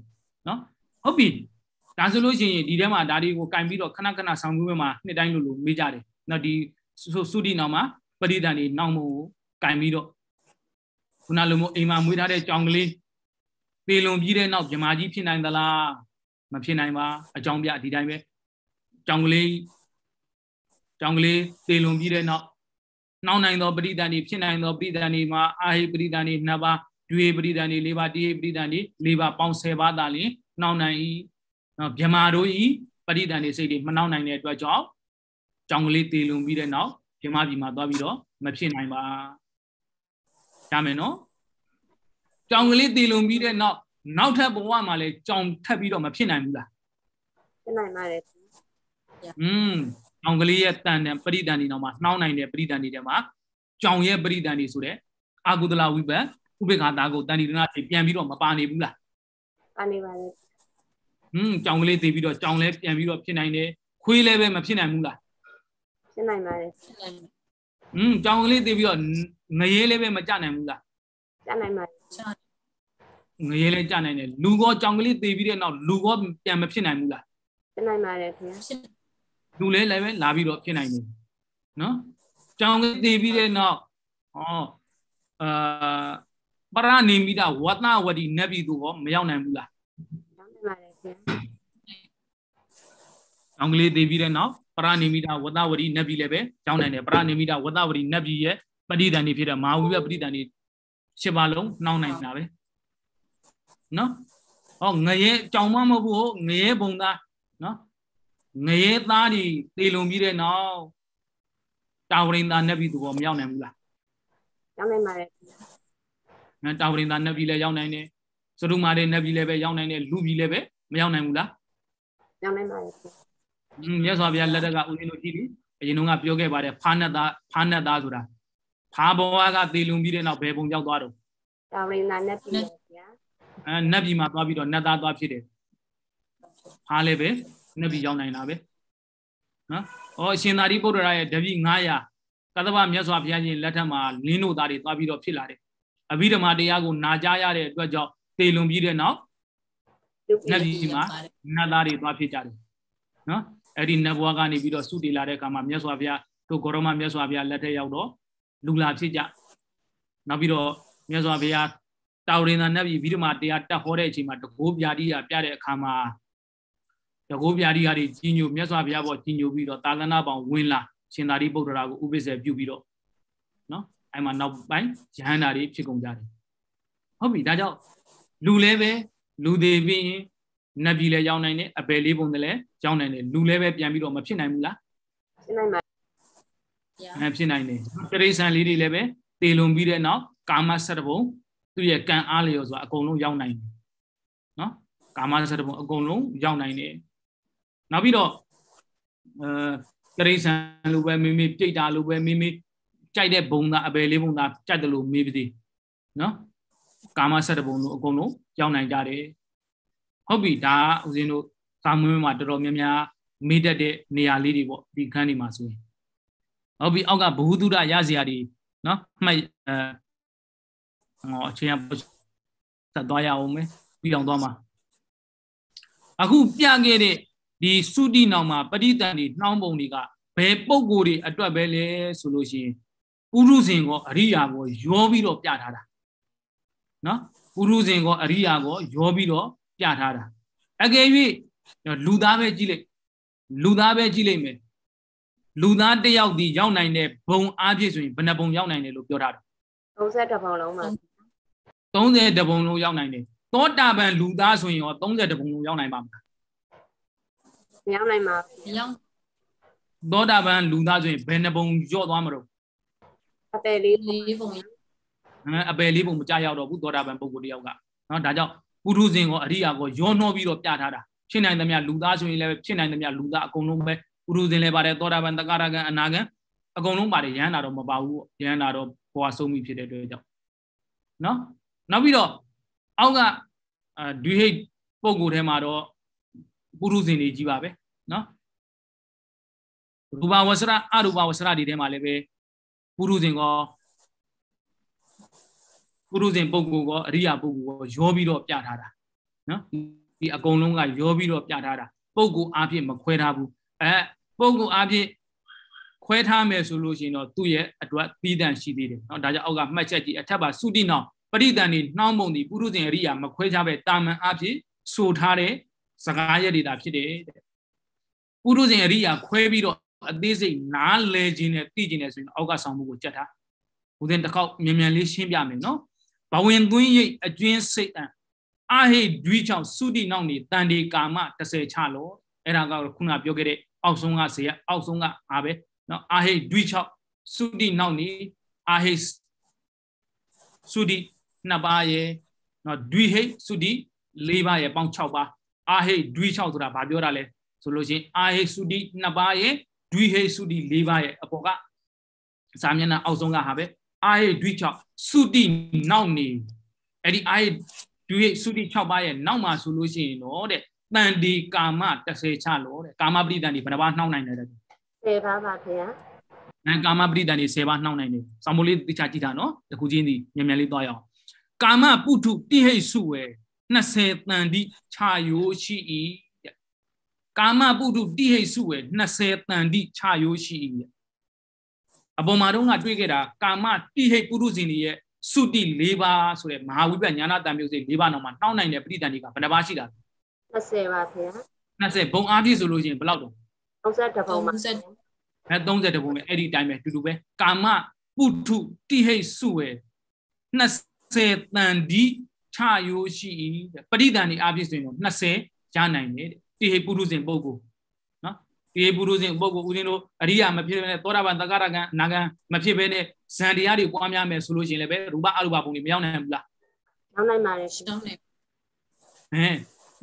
နော်ဟုတ်ပြီဒါဆိုလို့ရှိရင်ဒီထဲမှာဒါတွေကိုကင်ပြီးတော့ခဏခဏဆောင်မှုမှာနှစ်တိုင်းလို့လို့မေးကြတယ်နော်ဒီစုတိနောက်မှာပရိဒန်တွေနောက်မို့ကင်ပြီးတော့ခုနလိုမျိုးအိမ်မှာမွေးထားတဲ့ကြောင်ကလေးပေလွန်ပြီးတဲ့နောက်မြမာကြီးဖြစ်နိုင်သလားမဖြစ်နိုင်ပါအကြောင်းပြဒီတိုင်းပဲကြောင်ကလေးကြောင်ကလေးတေလွန်ပြီးတဲ့နောက်နှောင်းနိုင်သောပရိဒဏ်ဤဖြစ်နိုင်သောပရိဒဏ်ဤမှာအာဟိပရိဒဏ်ဤနှစ်ပါးတွေပရိဒဏ်ဤ၄ပါးတိဟိပရိဒဏ်ဤ၄ပါးပေါင်း၁၀ပါးသာလျှင်နှောင်းနိုင်ဤနော်မြမာတို့ဤပရိဒဏ်ဤစိတ်တွေမနှောင်းနိုင်တဲ့အတွက်ကြောင့်ကြောင်ကလေးတေလွန်ပြီးတဲ့နောက်မြမာပြည်မှာသွားပြီးတော့မဖြစ်နိုင်ပါရမယ်နော်ကြောင်ကလေးတေလွန်ပြီးတဲ့နောက်နောက်ထပ်ဘဝမှာလည်းကြောင်ထပ်ပြီးတော့မဖြစ်နိုင်ဘူးလားဖြစ်နိုင်ပါတယ်อืมကြောင်ကလေးရဲ့တန်တန်ပရိဒဏ်ဒီနောက်မှာနှောင်းနိုင်တဲ့ပရိဒဏ်ဒီထဲမှာကြောင်ရဲ့ပရိဒဏ်ဒီဆိုတဲ့အာကုဒလဝိပတ်ဥပေက္ခတာကိုတန်ဒီရဏတွေပြန်ပြီးတော့မပါနေဘူးလားပါနေပါတယ်อืมကြောင်ကလေးတည်ပြီးတော့ကြောင်လဲပြန်ပြီးတော့ဖြစ်နိုင်တယ်ခွေးလည်းပဲမဖြစ်နိုင်ဘူးလားဖြစ်နိုင်ပါတယ်ဖြစ်နိုင်อืมကြောင်ကလေးတည်ပြီးတော့ငရဲလည်းပဲမကြနိုင်ဘူးလားကြနိုင်ပါတယ်ငရေလည်းကြနိုင်တယ်လူကောကြောင်ကလေးသေပြီးတဲ့နောက်လူကောပြန်မဖြစ်နိုင်ဘူးလားဖြစ်နိုင်ပါတယ်ခင်ဗျာလူလည်းလည်းပဲလာပြီးတော့ဖြစ်နိုင်တယ်နော်ကြောင်ကလေးသေပြီးတဲ့နောက်ဟောအာပရဏိမိတဝတ္တဝတိနတ်ပြည်သူရောမရောက်နိုင်ဘူးလားရောက်နိုင်ပါတယ်ခင်ဗျာကြောင်ကလေးသေပြီးတဲ့နောက်ပရဏိမိတဝတ္တဝတိနတ်ပြည်လည်းပဲရောက်နိုင်တယ်ပရဏိမိတဝတ္တဝတိနတ်ပြည်ရဲ့ပဋိသင်္ဍေဖြစ်တဲ့မဟာဝိပပဋိသင်္ဍေရှင်းပါလုံးနှောင်းနိုင်တာပဲနော်ဟောငရဲကြောင်မမဟုတ်ဘူးငရဲဘုံသားနော်ငရဲသားတွေတေလွန်ပြီးတဲ့နောက်တာဝရင်သားနတ်ပြည်သူပေါ်မရောက်နိုင်ဘူးလားရောက်နိုင်ပါတယ်နော်တာဝရင်သားနတ်ပြည်လည်းရောက်နိုင်တယ်စတုမာတဲ့နတ်ပြည်လည်းပဲရောက်နိုင်တယ်လူပြည်လည်းပဲမရောက်နိုင်ဘူးလားရောက်နိုင်ပါတယ်မြတ်စွာဘုရားလက်ထက်ကဦးဇင်းတို့ကြည့်ပြီအရင်တုန်းကပြောခဲ့ပါတယ်ဖာနတ်သားဖာနတ်သားဆိုတာဖာဘဝကတေလွန်ပြီးတဲ့နောက်ဘယ်ဘုံရောက်သွားတော့တာဝရင်သားနတ်ပြည်အဲနတ်ပြည်မှာသွားပြီးတော့နတ်သားသွားဖြစ်တယ်ဟာလည်းပဲနတ်ပြည်ရောက်နိုင်တာပဲနော်ဩအရှင်သာရိပုတ္တရာရဲ့တပည့်900ကသဗ္ဗမြတ်စွာဘုရားရှင်လက်ထက်မှာလင်းတို့သားတွေသွားပြီးတော့ဖြစ်လာတယ်အဘိဓမ္မာတရားကိုနာကြားရတဲ့အတွက်ကြောင့်တေလွန်ပြီးတဲ့နောက်နတ်ပြည်မှာနတ်သားတွေသွားဖြစ်ကြတယ်နော်အဲ့ဒီနတ်ဘွားကနေပြီးတော့စုတည်လာတဲ့အခါမှာမြတ်စွာဘုရားတို့ဂေါရမမြတ်စွာဘုရားလက်ထက်ရောက်တော့လူလာဖြစ်ကြနောက်ပြီးတော့မြတ်စွာဘုရားတာဝရင်သာနတ်ပြည်ဗိဓမာတရားတက်ဟောတဲ့အချိန်မှာတကိုးပြာတိရပြတဲ့အခါမှာတကိုးပြာတိရတွေကြီးညိုမြတ်စွာဘုရားပေါ်ကြီးညိုပြီးတော့သာသနာပေါင်းဝင်လာရှင်သာရိပုတ္တရာကိုဥပိ္ပဇေပြုပြီးတော့နော်အဲ့မှာနောက်ပိုင်းယဟန္တာတွေဖြစ်ကုန်ကြတယ်ဟုတ်ပြီဒါကြောင့်လူလည်းပဲလူသေးပြီးရင်နတ်ပြည်လည်းရောက်နိုင်တယ်အပယ်လေးပုံလည်းရောက်နိုင်တယ်လူလည်းပဲပြန်ပြီးတော့မဖြစ်နိုင်ဘူးလားဖြစ်နိုင်ပါဖြစ်နိုင်တယ်တိရစ္ဆာန်လေးတွေလည်းပဲတေလွန်ပြီးတဲ့နောက်ကာမဆက်တဘုံသူ့ရဲ့ကံအားလျော်ဆိုတာအကုန်လုံးရောက်နိုင်တယ်နော်ကာမစတဘုံအကုန်လုံးရောက်နိုင်တယ်နောက်ပြီးတော့အဲတရိษံလိုပဲမိမိပြိတ္တာလိုပဲမိမိကြိုက်တဲ့ဘုံသားအပယ်လေးဘုံသားကြိုက်တယ်လို့မေးပြီးနော်ကာမစတဘုံတို့အကုန်လုံးရောက်နိုင်ကြတယ်ဟုတ်ပြီဒါဦးဇင်းတို့သာမွေးမှာတော်တော်များများမေးတတ်တဲ့နေရာလေးတွေပေါ့ဒီခန်းတွေမှာဆိုရင်ဟုတ်ပြီအောက်ကဘ ഹു တုဒရရစရာတွေနော်မှတ်အချိန်ကသက်သွားရအောင်မယ်ပြီးအောင်သွားမှာအခုပြခဲ့တဲ့ဒီသုတိနောင်မှာပဋိသန္ဓေနှောင်းပုံတွေကဘယ်ပုံကိုယ်တွေအတွက်ပဲလဲဆိုလို့ရှိရင်ပုရုဇဉ်ကောအရိယာကောရောပြီးတော့ပြထားတာနော်ပုရုဇဉ်ကောအရိယာကောရောပြီးတော့ပြထားတာအကယ်၍လူသားပဲကြည့်လိုက်လူသားပဲကြည့်လိုက်မယ်လူသားတယောက်ဒီရောက်နိုင်တဲ့ဘုံအားဖြင့်ဆိုရင်ဘယ်နှဘုံရောက်နိုင်တယ်လို့ပြောထားတယ်32ဘုံလုံးပါ30တပုံလုံးရောက်နိုင်တယ်သောတာပန်လူသားဆိုရင်ရော30တပုံလုံးရောက်နိုင်ပါမလားမရောက်နိုင်ပါဘူးမရောက်သောတာပန်လူသားဆိုရင်ဘယ်နှပုံကျော့သွားမလို့အပယ်လေးပုံအပယ်လေးပုံမကြရောက်တော့ဘူးသောတာပန်ပုဂ္ဂိုလ်တယောက်ကနော်ဒါကြောင့်ပုထုဇဉ်ကိုအရိယာကိုရောနှောပြီးတော့ပြထားတာဖြစ်နိုင်သမျှလူသားဆိုရင်လည်းဖြစ်နိုင်သမျှလူသားအကုန်လုံးပဲပုထုဇဉ်လည်းပါတယ်သောတာပန်တက္ကရာကံအနာကံအကုန်လုံးပါတယ်ရဟန္တာတော့မပါဘူးပေါ့ရဟန္တာတော့ဘဝဆုံးပြီဖြစ်တဲ့အတွက်ကြောင့်နော်နောက်ပြီးတော့အောက်ကဒွိဟိတ်ပုံကိုယ်ထဲမှာတော့ပုရုဇဉ်တွေကြီးပါပဲနော်ရူပဝဆရအရူပဝဆရဒီထဲမှာလည်းပဲပုရုဇဉ်ကောပုရုဇဉ်ပုံကိုယ်ကောအရိယာပုံကိုယ်ကောရောပြီးတော့ပြထားတာနော်ဒီအကုန်လုံးကရောပြီးတော့ပြထားတာ ပုံကိုယ်အားဖြင့်မခွဲထားဘူးအဲပုံကိုယ်အားဖြင့်ခွဲထားမယ်ဆိုလို့ရှိရင်တော့သူ့ရဲ့အတွက်ပြီးတန့်ရှိသေးတယ်เนาะဒါကြောင့်အောက်ကမှတ်ချက်ကြီးအထက်ပါသုတိနောင်ပရိသန်ဒီနှောင်းပုံဒီပုရုဇဉ်အရိယာမခွဲခြားပဲတာမန်အဖြစ်ဆိုထားတဲ့စကားရက်တွေသာဖြစ်တယ်တဲ့ပုရုဇဉ်အရိယာခွဲပြီးတော့အသေးစိတ်နားလဲခြင်းနဲ့သိခြင်းနဲ့ဆိုရင်အောက်ကဆောင်မှုကိုကြက်ထားဦးဇင်းတစ်ခေါက်မြန်မြန်လေးရှင်းပြမယ်နော်ဘဝင်သွင်းရိပ်အကျွင်းစိတ်အံအဟိဒွိချောင်သုတိနောက်နေတန်ဒီကာမ30ချလောအဲ့ဒါကခုနပြောခဲ့တဲ့အောက်ဆုံးကဇေယအောက်ဆုံးကအားပဲနော်အဟိဒွိချောင်သုတိနောက်နေအဟိသုတိ2ပါးရယ်နော်ဒွိဟိတ်သုတိ4ပါးရယ်ပေါင်း6ပါးအာဟိတ်ဒွိ6ဆိုတာဘာပြောတာလဲဆိုလို့ရှိရင်အာဟိတ်သုတိ2ပါးရယ်ဒွိဟိတ်သုတိ4ပါးရယ်အပေါ်ကစာမျက်နှာအောက်ဆုံးကဟာပဲအာဟိတ်ဒွိ6သုတိနောက်နေအဲ့ဒီအာဟိတ်ဒွိဟိတ်သုတိ6ပါးရယ်နောက်မှာဆိုလို့ရှိရင်တော့တဲ့တန်ဒီကာမ30ချလို့တဲ့ကာမပရိသန်ဒီဘယ်နှပါးနှောင်းနိုင်တယ်တဲ့10ပါးပါခင်ဗျာနာကာမပရိဒဏ်တွေ10ပါးနှောင်းနိုင်တယ်။ဆောင်မိုးလေးတခြားကြည့်တာနော်။တကူချင်းစီမြန်မြန်လေးသွားရအောင်ကာမပုထုတိဟိစုဝေ20တန်တိခြာယိုးရှိ၏ကာမပုထုတိဟိစုဝေ20တန်တိခြာယိုးရှိ၏အပေါ်မှာတော့ငါတွေ့ခဲ့တာကာမတိဟိပုထုဇဉ်တွေရဲ့စုတိ၄ပါးဆိုတဲ့မဟာဝိပ္ပညာနာတံမြုပ်စိ၄ပါးနောက်မှာနှောင်းနိုင်တဲ့ပဋိသန္ဓေကဘယ်နှပါးရှိတာလဲ20ပါဗျာ20ဘုံအားပြည့်ဆိုလို့ရှိရင်ဘယ်လောက်တော့32ဘုံပါအဲ32ဘုံပဲအဲ့ဒီတိုင်းပဲတူတူပဲကာမပုထုတိဟိစုဝေ20စေတန်ဒီခြာယိုးရှိ၏တဲ့ပရိသန်ဒီအပြည့်စုံတော့20ရနိုင်တယ်တိဟေပုရုဇဉ်ပုဂ္ဂိုလ်နော်တိဟေပုရုဇဉ်ပုဂ္ဂိုလ်ဦးဇင်းတို့အရိယာမဖြစ်ဘဲနဲ့သောတာပန်တက္ကရကံအနာကံမဖြစ်ဘဲနဲ့ဇန်တရားတွေပွားများမယ်ဆိုလို့ရှိရင်လည်းပဲရူပအရူပပုံတွေမရောက်နိုင်ဘူးလားရောက်နိုင်ပါတယ်ရှင်ဟမ်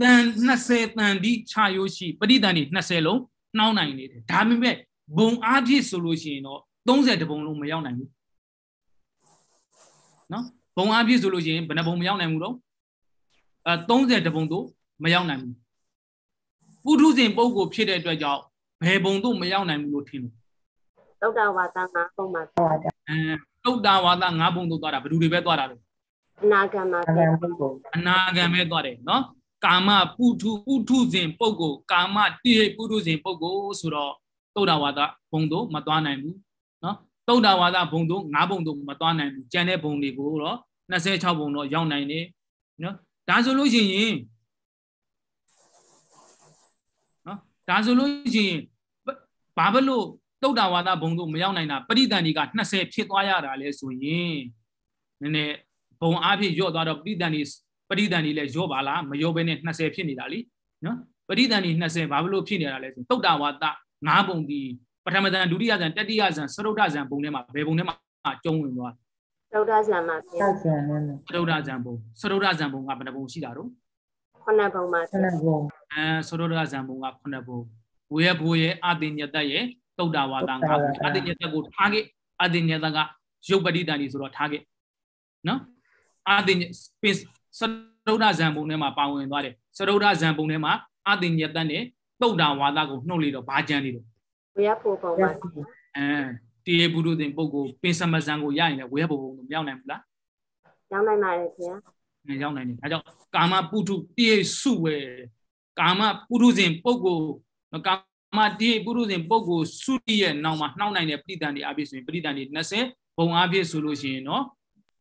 တန်20တန်ဒီခြာယိုးရှိပရိသန်ဒီ20လုံးနှောင်းနိုင်နေတယ်ဒါပေမဲ့ဘုံအားဖြင့်ဆိုလို့ရှိရင်တော့30တပုံလုံးမရောက်နိုင်ဘူးနော်ဘုံအပြည့်ဆိုလို့ရှိရင်ဘယ်နှဘုံမရောက်နိုင်ဘူးတော့အဲ30တဘုံတို့မရောက်နိုင်ဘူးပုထုဇဉ်ပုဂ္ဂိုလ်ဖြစ်တဲ့အတွက်ကြောင့်ဘယ်ဘုံတို့မရောက်နိုင်ဘူးလို့ထင်လို့တုတ်တာဝါသ၅ဘုံမှာသွားတာအဲတုတ်တာဝါသ၅ဘုံတို့သွားတာဘယ်သူတွေပဲသွားတာလဲအနာဂံမှာအနာဂံပဲသွားတယ်နော်ကာမပုထုပုထုဇဉ်ပုဂ္ဂိုလ်ကာမတိဟိပုထုဇဉ်ပုဂ္ဂိုလ်ဆိုတော့တုတ်တာဝါသဘုံတို့မသွားနိုင်ဘူးတုတ်တာဝါဒဘုံတို့၅ဘုံတို့မသွားနိုင်ဘူးကြံတဲ့ဘုံတွေကိုတော့26ဘုံတော့ရောက်နိုင်တယ်နော်ဒါဆိုလို့ရှိရင်နော်ဒါဆိုလို့ရှိရင်ဘာဘလို့တုတ်တာဝါဒဘုံတို့မရောက်နိုင်တာပရိသန်တွေက20ဖြစ်သွားရတာလဲဆိုရင်နည်းနည်းဘုံအားဖြင့်ညော့သွားတော့ပရိသန်တွေပရိသန်တွေလည်းညော့ပါလားမညော့ဘဲနဲ့20ဖြစ်နေတာလीနော်ပရိသန်တွေ20ဘာဘလို့ဖြစ်နေတာလဲဆိုတုတ်တာဝါဒ၅ဘုံဒီပထမဇန်ဒုတိယဇန်တတိယဇန်စတုတ္ထဇန်ပုံထဲမှာဘယ်ပုံထဲမှာကျုံဝင်သွားစတုတ္ထဇန်မှာပြစတုတ္ထဇန်နဲ့စတုတ္ထဇန်ပုံစတုတ္ထဇန်ပုံကဘယ်နှပုံရှိတာတော့ခုနှစ်ပုံပါခုနှစ်ပုံအဲစတုတ္ထဇန်ပုံကခုနှစ်ပုံဝေယဘိုးရဲ့အတိညတရဲ့တုတ်တာဝါတာငါအတိညတကိုထားခဲ့အတိညတကရုပ်ပဋိတန်ဒီဆိုတော့ထားခဲ့နော်အတိညပင်စတုဒ္ဒဇံပုံထဲမှာပါဝင်သွားတယ်စတုဒ္ဒဇံပုံထဲမှာအတိညတန်နဲ့တုတ်တာဝါဒကိုနှုတ်လေတော့ဘာကြံနေတော့ဝေယဖို့ပုံပါအဲတေဘုရုသင်ပုဂ္ဂိုလ်ပင်စမဇံကိုရရင်လည်းဝေယဖို့ပုံမရောက်နိုင်ဘူးလားရောက်နိုင်ပါတယ်ခင်ဗျာရောက်နိုင်တယ်အဲကြောင့်ကာမပုထုတေစုဝေကာမပုထုဇဉ်ပုဂ္ဂိုလ်ကာမတေပုထုဇဉ်ပုဂ္ဂိုလ်စုတိရဲ့နောင်မှာနှောက်နိုင်တဲ့ပဋိသင်တွေအပြည့်ဆိုရင်ပဋိသင်တွေ20ဘုံအပြည့်ဆိုလို့ရှိရင်တော့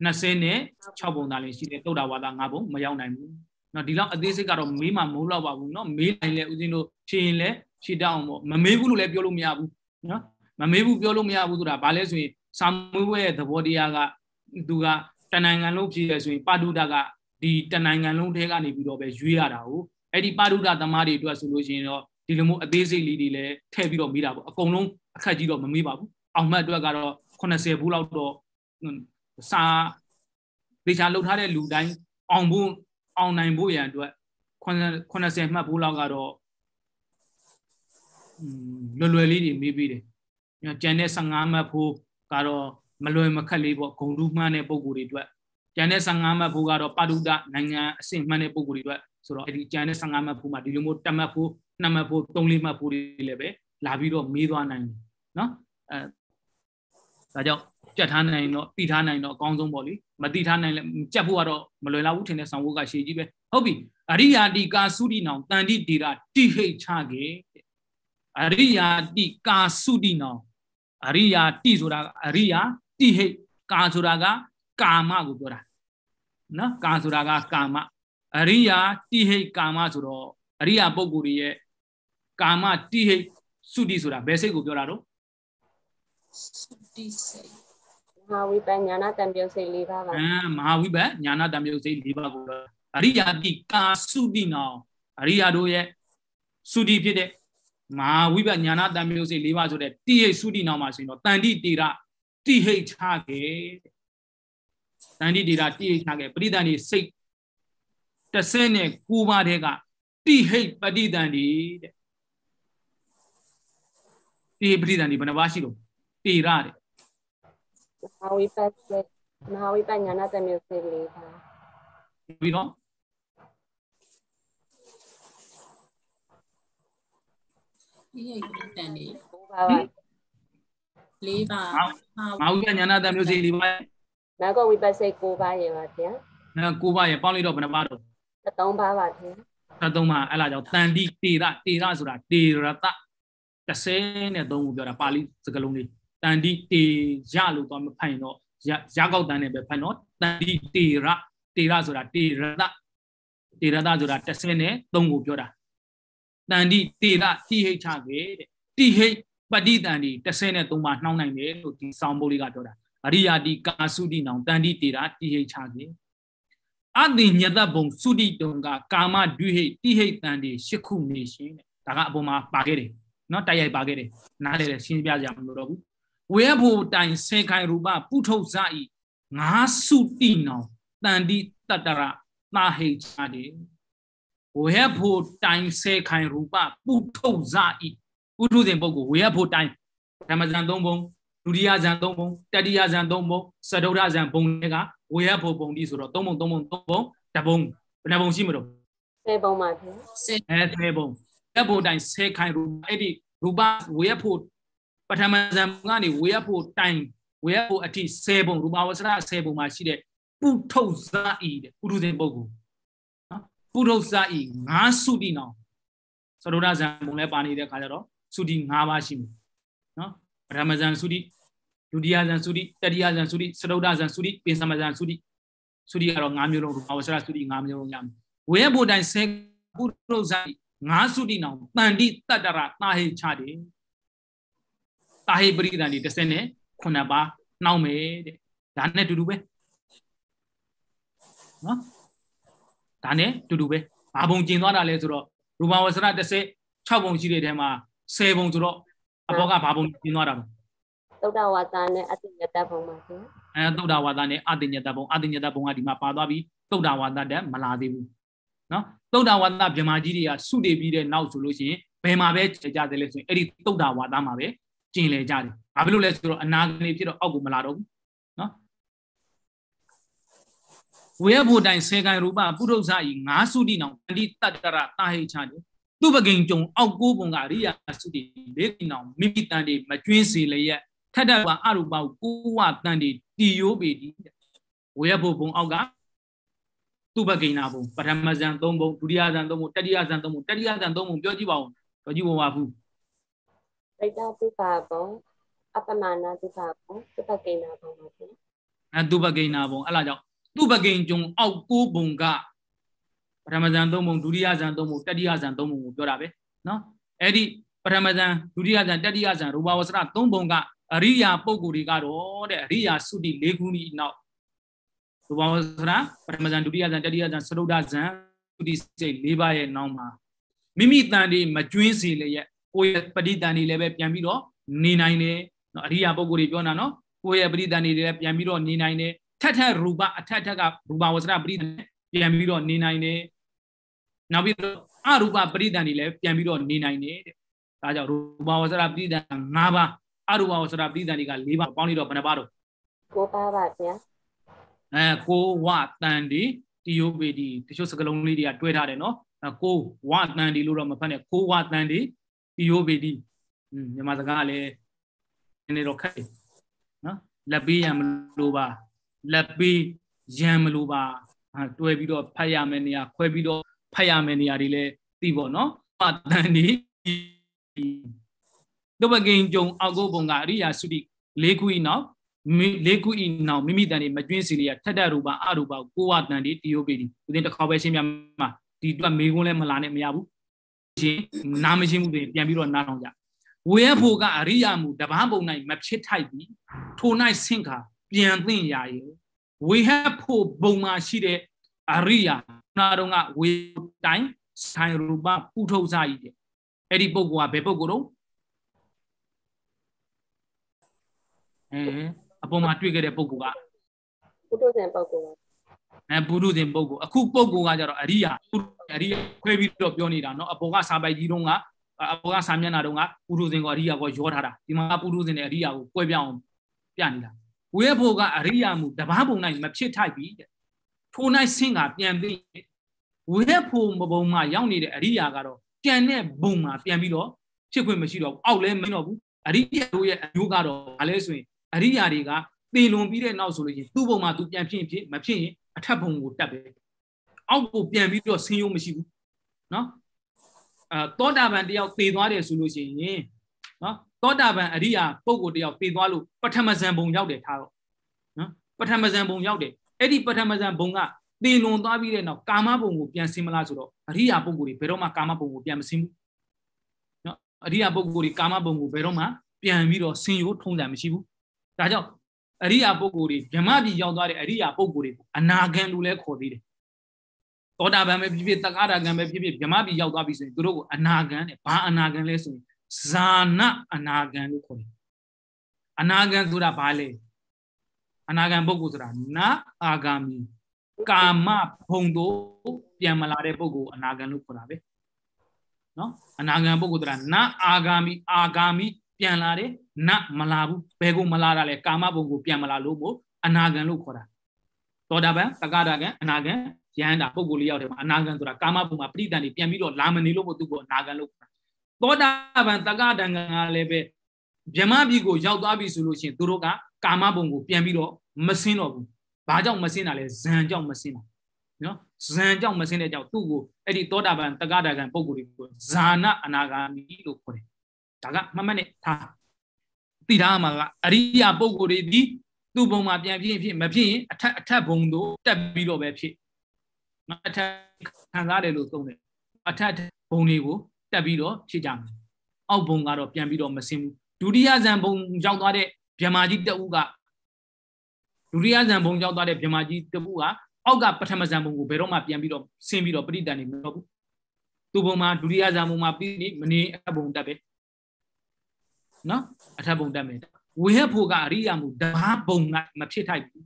20နဲ့6ဘုံသားလည်းရှိတယ်တုတ်တာဝါဒ9ဘုံမရောက်နိုင်ဘူးเนาะဒီလောက်အသေးစိတ်ကတော့မေးမှမဟုတ်တော့ပါဘူးเนาะမေးနိုင်လဲဥစဉ်တို့ဖြေရင်လဲရှီတောင်းပေါ့မမေးဘူးလို့လည်းပြောလို့မရဘူးနော်မမေးဘူးပြောလို့မရဘူးဆိုတာဘာလဲဆိုရင်စာမွေးပွဲရဲ့သဘောတရားကသူကတဏ္ဍာငံလုံးဖြစ်ရဆိုရင်ပါတုဒကဒီတဏ္ဍာငံလုံးထဲကနေပြီးတော့ပဲရွေးရတာဟုတ်အဲ့ဒီပါတုဒသမားတွေအတွက်ဆိုလို့ရှိရင်တော့ဒီလိုမျိုးအသေးစိတ်လေးတွေလည်းထည့်ပြီးတော့မေးတာပေါ့အကုန်လုံးအခက်ကြီးတော့မမေးပါဘူးအောင်မတ်အတွက်ကတော့80ဘူးလောက်တော့စာဒေချာလှုပ်ထားတဲ့လူတိုင်းအောင်ဖို့အောင်နိုင်ဖို့ရန်အတွက်80မှတ်ဘူးလောက်ကတော့လွယ်လွယ်လေးတွေမေးပေးတယ်။ကျန်တဲ့15မှတ်ဖို့ကတော့မလွယ်မခက်လေးပေါ့ဂုံတူးမှန်းတဲ့ပုံကိုယ်တွေအတွက်ကျန်တဲ့15မှတ်ဖို့ကတော့ပတုဒနိုင်ငံအဆင့်မှန်းတဲ့ပုံကိုယ်တွေအတွက်ဆိုတော့အဲ့ဒီကျန်တဲ့15မှတ်ဖို့မှာဒီလိုမျိုးတက်မှတ်ဖို့နှစ်မှတ်ဖို့သုံးလေးမှတ်ဖို့တွေလည်းပဲလာပြီးတော့မေးသွားနိုင်တယ်နော်အဲဒါကြောင့်ကြက်ထားနိုင်တော့တိထားနိုင်တော့အကောင်းဆုံးပေါ့လေမတိထားနိုင်လဲကြက်ဖို့ကတော့မလွယ်လောက်ဘူးထင်တဲ့ဆောင်းဝုတ်ကရှည်ကြီးပဲဟုတ်ပြီအရိယာတိကာသုတိနောင်တန်တိဒေတာတိဟိတ်ချခဲ့အရိယာတိကာစုတိနော အရိယာတိဆိုတာအရိယာတိဟိတ်ကာဆိုတာကကာမကိုပြောတာနော်ကာဆိုတာကကာမအရိယာတိဟိတ်ကာမဆိုတော့အရိယာပုဂ္ဂိုလ်ရဲ့ကာမတိဟိတ်စုတိဆိုတာဘယ်စိတ်ကိုပြောတာတော့စုတိစိတ်မဟာဝိပညာနာတံပြုတ်စိတ်၄ပါးပါအဲမဟာဝိပညာနာတံပြုတ်စိတ်၄ပါးကိုအရိယာတိကာစုတိနောအရိယာတို့ရဲ့စုတိဖြစ်တဲ့မာဝိပညာနာတံမျိုးစိ၄ပါးဆိုတဲ့တိဟိသုတိနောက်မှာဆိုရင်တော့တန်တိတေရတိဟိချခဲ့တန်တိတေရတိဟိချခဲ့ပရိသန္တိစိတ်39ပါးတဲ့ကတိဟိပရိသန္တိတဲ့တိဟိပရိသန္တိဘယ်နှပါးရှိလို့တေရတဲ့မာဝိပညာနာတံမျိုးစိ၄ပါးပြီးတော့ဒီရဲ့တန်လေး5ပါပါလေးပါမဟုတ်ကညာနာတမျိုးစီလေးပါနာကောဝိပဿနာ6ပါးရေပါဗျာနာ9ပါးရေပေါင်းလိုက်တော့ဘယ်နှပါတော့3ပါးပါဗျာ3ပါးအဲ့လာကြောင့်တန်တိတေရတေရဆိုတာတေရတ33ကိုပြောတာပါဠိစကားလုံးလေးတန်တိတေရလို့တော့မဖတ်ရင်တော့ရကောက်တန်းနဲ့ပဲဖတ်နော်တန်တိတေရတေရဆိုတာတေရတတေရတဆိုတာ33ကိုပြောတာတန်တိတေရတိဟိတ်ချကေတဲ့တိဟိတ်ပဋိတန်တိ33ပါနှောင်းနိုင်တယ်လို့ဒီဆောင်းဘိုးလေးကပြောတာအရိယာတိကာစုတိနောင်တန်တိတေရတိဟိတ်ချကေအတိညတဘုံစုတိတုံကကာမဒွိဟိတ်တိဟိတ်တန်တိရှစ်ခုနေရှင်တဲ့ဒါကအပေါ်မှာပါခဲ့တယ်နော်တိုက်ရိုက်ပါခဲ့တယ်နားလေလေရှင်းပြကြမလို့တော့ဘူးဝေဖို့တိုင်ဆေခိုင်ရူပပုထုဇာဤငါစုတိနောင်တန်တိတတရနာဟိတ်ချတယ်ဝေဟဖို့တိုင်စေခိုင်ရူပပုထုဇာဤပုထုဇဉ်ပုဂ္ဂိုလ်ဝေဟဖို့တိုင်ဓမ္မဇန်၃ဘုံဒုတိယဇန်၃ဘုံတတိယဇန်၃ဘုံစတုထဇန်ဘုံတွေကဝေဟဖို့ဘုံဒီဆိုတော့၃ဘုံ၃ဘုံ၃ဘုံတဘုံဘယ်နှဘုံရှိမလို့၁၀ဘုံပါဗျာ၁၀၁၀ဘုံဝေဟဖို့တိုင်စေခိုင်ရူပအဲ့ဒီရူပဝေဟဖို့ပထမဇန်ကနေဝေဟဖို့တိုင်ဝေဟဖို့အထိ၁၀ဘုံရူပဝဆရ၁၀ဘုံမှာရှိတဲ့ပုထုဇာဤတဲ့ပုထုဇဉ်ပုဂ္ဂိုလ်ပုရုဇဤ၅စုတိနောင်သရုဒ္ဓဇံပုံလည်းပါနေတဲ့ခါကျတော့စုတိ၅ပါးရှိမယ်နော်ပထမဇံစုတိဒုတိယဇံစုတိတတိယဇံစုတိသရုဒ္ဓဇံစုတိပင်စမဇံစုတိစုတိကတော့၅မျိုးလုံးရူပဝဆရစုတိ၅မျိုးလုံးရမယ်ဝေဘုဒ္ဒိုင်ဆေပုရုဇဤ၅စုတိနောင်တန်တိတတ္တရတာဟိချတယ်တာဟိပရိဒန်ဒီ၁၀နဲ့9ပါးနှောင်းမယ်တဲ့ဒါနဲ့တူတူပဲနော်ဒါနဲ့တူတူပဲဘာပုံကျင်သွားတာလဲဆိုတော့ရူပဝဆရ10 6ပုံရှိတဲ့ထဲမှာ10ပုံဆိုတော့အဘောကဘာပုံကျင်သွားတာလဲသုဒ္ဓဝါသနဲ့အတိညတပုံပါရှင်အဲသုဒ္ဓဝါသနဲ့အတိညတပုံအတိညတပုံကဒီမှာပါသွားပြီးသုဒ္ဓဝါသတက်မလာသေးဘူးနော်သုဒ္ဓဝါသဗြဟ္မာကြီးတွေကဆုတည်ပြီးတဲ့နောက်ဆိုလို့ရှိရင်ဘယ်မှာပဲကြတယ်လဲဆိုရင်အဲ့ဒီသုဒ္ဓဝါသမှာပဲကျင်လေကြတယ်ဘာဖြစ်လို့လဲဆိုတော့အနာဂတ်ဖြစ်တော့အောက်ကိုမလာတော့ဘူးဝေယဖို့တိုင်ဆေကံရူပပုရုဇာဤငါစုတိနောင်တတိတတ္တရတာဟိချာတိသူပကင်ကြုံအောက်ကိုးပုံကရိယာစုတိလေးတိနောင်မိမိတန်တိမကျွင်းစေလျက်ထထပါအရူပကိုဝတန်တိတီယောပေတိဝေယဖို့ဘုံအောက်ကသူပကင်နာဘုံပထမဇန်၃ဘုံဒုတိယဇန်၃ဘုံတတိယဇန်၃ဘုံတတိယဇန်၃ဘုံပြောကြည့်ပါဦးပြောကြည့်ပါပါဘူးဒိဋ္ဌသုခဘုံအပမာဏသုခဘုံသူပကင်နာဘုံပါခင်အဲသူပကင်နာဘုံအဲ့လားကြောင့်သူပကိန်ဂျုံအောက်ကိုးပုံကပထမဇန်သုံးပုံဒုတိယဇန်သုံးပုံတတိယဇန်သုံးပုံကိုပြောတာပဲနော်အဲ့ဒီပထမဇန်ဒုတိယဇန်တတိယဇန်ရူပဝဆရသုံးပုံကအရိယာပုံကိုယ်တွေကတော့တဲ့အရိယာစုတိ၄ခုဤနောက်ရူပဝဆရပထမဇန်ဒုတိယဇန်တတိယဇန်သရုဒ္ဓဇန်ုတိစိတ်၄ပါးရဲ့နောက်မှာမိမိတန်တွေမကျွင်းစီလျက်ကိုယ့်ရဲ့ပဋိတန်တွေလည်းပဲပြန်ပြီးတော့နေနိုင်တယ်နော်အရိယာပုဂ္ဂိုလ်တွေပြောတာနော်ကိုယ့်ရဲ့ပဋိတန်တွေလည်းပြန်ပြီးတော့နေနိုင်တယ်ထက်ထက်ရူပအထက်ထက်ကရူပဝဆရပရိဒဏ်ပြန်ပြီးတော့နေနိုင်တယ်နောက်ပြီးတော့အရူပပရိဒဏ်တွေလည်းပြန်ပြီးတော့နေနိုင်တယ်တဲ့ဒါကြောင့်ရူပဝဆရပရိဒဏ်၅ပါးအရူပဝဆရပရိဒဏ်တွေက၄ပါးပေါင်းလိုက်တော့ဘယ်နှပါးတော့ကိုပါပါဗျာအဲကိုဝတန်ဒီတီယိုပေဒီတချို့စကလုံးလေးတွေကတွဲထားတယ်နော်ကိုဝတန်ဒီလို့တော့မဖတ်နဲ့ကိုဝတန်ဒီတီယိုပေဒီမြန်မာစကားကလည်းနည်းနည်းတော့ခက်တယ်နော်လက်ပေးရမလို့ပါလက်ပေးရံမလို့ပါတွဲပြီးတော့ဖတ်ရမယ့်နေရာ ခွဲပြီးတော့ဖတ်ရမယ့်နေရာတွေလည်းသိပေါ့နော်အတန်ဒီဒုပကိန်ကြုံအောက်ကိုဘုံကအရိယာစုတိ၄ခုဤနောက်လေးခုဤနောက်မိမိတန်ဒီမကျွင်းစီလျာထက်တရူပါအရူပါကိုဝတန်ဒီတိယိုပေဒီဦးတင်တစ်ခေါက်ပဲရှင်းပြမှာဒီတော့မေကွန်းလဲမလာနဲ့မရဘူးရှင်နားမရှင်းဘူးတွေပြန်ပြီးတော့နားအောင်ကြဝေယဖို့ကအရိယာမူတပန်းပုံ၌မဖြစ်ထိုက်ပြီးထို၌ဆင့်ခါပြန်သင့်ရာရည်ဝေဟဖို့ဘုံမှာရှိတဲ့အရိယာနာတော့ကဝေတိုင်းဆိုင်ရူပပုထုဇာကြီးတဲ့အဲ့ဒီပုဂ္ဂိုလ်ကဘယ်ပုဂ္ဂိုလ်တော့အဲအပေါ်မှာတွေ့ခဲ့တဲ့ပုဂ္ဂိုလ်ကပုထုဇဉ်ပုဂ္ဂိုလ်အဲပုထုဇဉ်ပုဂ္ဂိုလ်အခုပုဂ္ဂိုလ်ကကြတော့အရိယာအရိယာခွဲပြီးတော့ပြောနေတာเนาะအပေါ်ကစာပိုက်ကြီးတော့ကအပေါ်ကစာမျက်နှာတော့ကပုထုဇဉ်ကိုအရိယာကိုရောထားတာဒီမှာပုထုဇဉ်နဲ့အရိယာကိုကွဲပြအောင်ပြနေတာဝေဖို့ကအရိယာမူတပားပုံ၌မဖြစ်ထိုက်ပြီတဲ့ထို၌ဆင့်ကပြန်သိဝေဖို့မပုံမှာရောက်နေတဲ့အရိယာကတော့ပြန်တဲ့ဘုံမှာပြန်ပြီးတော့ဖြစ်ခွင့်မရှိတော့ဘူးအောက်လည်းမင်းတော့ဘူးအရိယာတို့ရဲ့အမျိုးကတော့ဘာလဲဆိုရင်အရိယာတွေကသေလွန်ပြီးတဲ့နောက်ဆိုလို့ရင်သူ့ဘုံမှာသူပြန်ဖြစ်ဖြစ်မဖြစ်ရင်အထက်ဘုံကိုတက်ပဲအောက်ကိုပြန်ပြီးတော့ဆင်းရုံမရှိဘူးเนาะအဲတောတာပန်တယောက်သေသွားတယ်ဆိုလို့ရှိရင်เนาะသောတာပန်အရိယာပုဂ္ဂိုလ်တယောက်တည်သွားလို့ပထမဇံဘုံရောက်တယ်ထားတော့နော်ပထမဇံဘုံရောက်တယ်အဲ့ဒီပထမဇံဘုံကတည်လွန်သွားပြီးတဲ့နောက်ကာမဘုံကိုပြန်ဆင်းမလားဆိုတော့အရိယာပုဂ္ဂိုလ်တွေဘယ်တော့မှကာမဘုံကိုပြန်မဆင်းဘူးနော်အရိယာပုဂ္ဂိုလ်တွေကာမဘုံကိုဘယ်တော့မှပြန်ပြီးတော့ဆင်ရိုးထုံးတယ်မရှိဘူးဒါကြောင့်အရိယာပုဂ္ဂိုလ်တွေဗြဟ္မပြည်ရောက်သွားတဲ့အရိယာပုဂ္ဂိုလ်တွေကိုအနာဂံလို့လဲခေါ်သေးတယ်သောတာပန်ပဲဖြစ်ဖြစ်တက္ကရာဂံပဲဖြစ်ဖြစ်ဗြဟ္မပြည်ရောက်သွားပြီဆိုရင်သူတို့ကိုအနာဂံနဲ့ဘာအနာဂံလဲဆိုရင်ဇာနအနာဂံလို့ခေါ်တယ်အနာဂံဆိုတာဘာလဲအနာဂံပုဂ္ဂိုလ်ဆိုတာနာအာဂါမီ ကာမဖုံတို့ပြန်မလာတဲ့ပုဂ္ဂိုလ်အနာဂံလို့ခေါ်တာပဲနော်အနာဂံပုဂ္ဂိုလ်ဆိုတာနာအာဂါမီအာဂါမီပြန်လာတယ်နာမလာဘူးဘယ်ကိုမလာတာလဲကာမဘုံကို ပြန်မလာလို့မို့အနာဂံလို့ခေါ်တာသောတာပန်သက္ကတာကံအနာဂံယန္တာပုဂ္ဂိုလ်လေးယောက်တည်းမှာအနာဂံဆိုတာကာမဘုံမှာပဋိသင်တွေပြန်ပြီးတော့လာမနေလို့မို့သူ့ကို အနာဂံလို့ခေါ်တာသောတာပန်တက္ကဒံကလည်းပဲမြမပြည်ကိုရောက်သွားပြီဆိုလို့ရှိရင်သူတို့ကကာမဘုံကိုပြန်ပြီးတော့မဆင်းတော့ဘူး။ဘာကြောင့်မဆင်းတာလဲဇံကြောင့်မဆင်းတာ။နော်ဇံကြောင့်မဆင်းတဲ့ကြောင့်သူ့ကိုအဲ့ဒီသောတာပန်တက္ကဒကံပုံကိုယ်တွေကိုဇာနအနာဂါမိလို့ခေါ်တယ်။ဒါကမှတ်မှတ်နဲ့ထားသိထားမှာကအရိယာပုံကိုယ်တွေဒီသူ့ဘုံမှာပြန်ဖြစ်ဖြစ်မဖြစ်ရင်အထက်အထက်ဘုံတို့တက်ပြီးတော့ပဲဖြစ်။အထက်ခံစားတယ်လို့သုံးတယ်။အထက်ဘုံတွေကိုတက်ပြီးတော့ဖြစ်ကြမယ်အောက်ဘုံကတော့ပြန်ပြီးတော့မဆင်းဘူးဒုတိယဇံဘုံရောက်သွားတဲ့ဗြဟ္မာကြီးတဦးကဒုတိယဇံဘုံရောက်သွားတဲ့ဗြဟ္မာကြီးတဦးကအောက်ကပထမဇံဘုံကိုဘယ်တော့မှပြန်ပြီးတော့ဆင်းပြီးတော့ပရိတန်နေမလို့ဘူးသူ့ဘုံမှာဒုတိယဇံဘုံမှာပြီးနေမနေအဘုံတက်ပဲနော်အထက်ဘုံတက်မယ်ဝိဟဖို့ကအရိယာမူဓမ္မဘုံကမဖြစ်ထိုက်ဘူး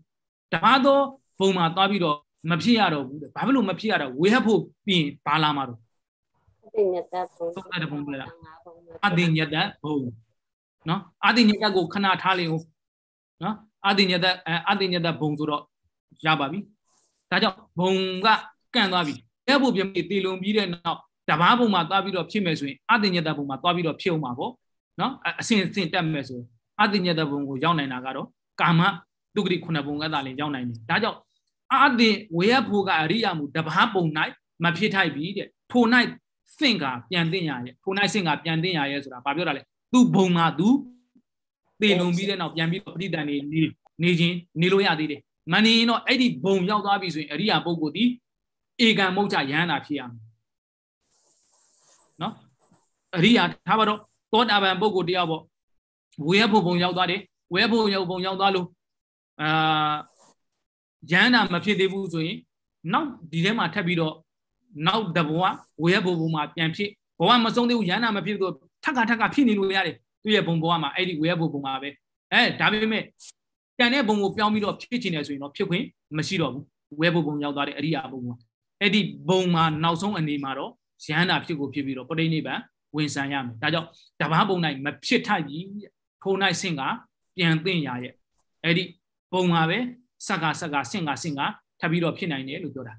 ဓမ္မသောဘုံမှာသွားပြီးတော့မဖြစ်ရတော့ဘူးဘာဖြစ်လို့မဖြစ်ရတော့ဝိဟဖို့ပြင်ဘာလာမှာတော့တိညတဘုံသုတ္တဘုံလားအတိညတဘုံနော်အတိညတကိုခဏထားလေဦးနော်အတိညတအတိညတဘုံဆိုတော့ရပါပြီဒါကြောင့်ဘုံကကန့်သွားပြီလက်ဖို့ပြမေးတည်လုံပြီးတဲ့နောက်တဘာဘုံမှာသွားပြီးတော့ဖြစ်မယ်ဆိုရင်အတိညတဘုံမှာသွားပြီးတော့ဖြစ်အောင်ပါဗောနော်အစင်စင်တက်မယ်ဆိုအတိညတဘုံကိုရောက်နိုင်တာကတော့ကာမဒုက္ခခုနှစ်ဘုံကသာလင်ရောက်နိုင်တယ်ဒါကြောင့်အတိဝေယဖို့ကအရိယာမူတဘာဘုံ၌မဖြစ်ထိုက်ပြီတဲ့ထို၌စင့်ကပြန်တင်ရရဲ့ထို၌စင့်ကပြန်တင်ရရဲ့ဆိုတာဘာပြောတာလဲသူ့ဘုံကသူတည်လုံပြီးတဲ့နောက်ပြန်ပြီးပဋိသင်နေနေခြင်းနေလို့ရသေးတယ်မနေရင်တော့အဲ့ဒီဘုံရောက်သွားပြီဆိုရင်အရိယာပုဂ္ဂိုလ်ဒီဧကံမုတ်ချရဟန္တာဖြစ်ရမယ်နော်အရိယာထားပါတော့သောတာပန်ပုဂ္ဂိုလ်တယောက်ပေါ့ဝေယဖို့ဘုံရောက်သွားတယ်ဝေယဖို့ရောက်ဘုံရောက်သွားလို့အာရဟန္တာမဖြစ်သေးဘူးဆိုရင် နောက်ဒီထဲမှာထပ်ပြီးတော့နောက်တဘဝဝေရဘုံဘုံမှာပြန်ဖြစ်ဘဝမဆုံးသေးဘူးရဟနာမဖြစ်တော့ထက်ကထက်ကဖြစ်နေလို့ရတယ်သူ့ရဲ့ဘုံဘဝမှာအဲ့ဒီဝေရဘုံဘုံမှာပဲအဲဒါပေမဲ့တန်တဲ့ဘုံကိုပြောင်းပြီးတော့ဖြစ်ချင်တယ်ဆိုရင်တော့ဖြစ်ခွင့်မရှိတော့ဘူးဝေဘုံဘုံရောက်သွားတဲ့အရိယာဘုံမှာအဲ့ဒီဘုံမှာနောက်ဆုံးအနေမှာတော့ရဟန္တာဖြစ်ကိုဖြစ်ပြီးတော့ပဋိနိဗ္ဗာန်ဝင်ဆံရမယ်ဒါကြောင့်တဘာဘုံ၌မဖြစ်ထိုက်ပြီးထို၌ဆင့်ကပြန်သိမ့်ရရဲ့အဲ့ဒီဘုံမှာပဲစက္ကစက္ကဆင့်ကဆင့်ကထပ်ပြီးတော့ဖြစ်နိုင်တယ်လို့ပြောတာ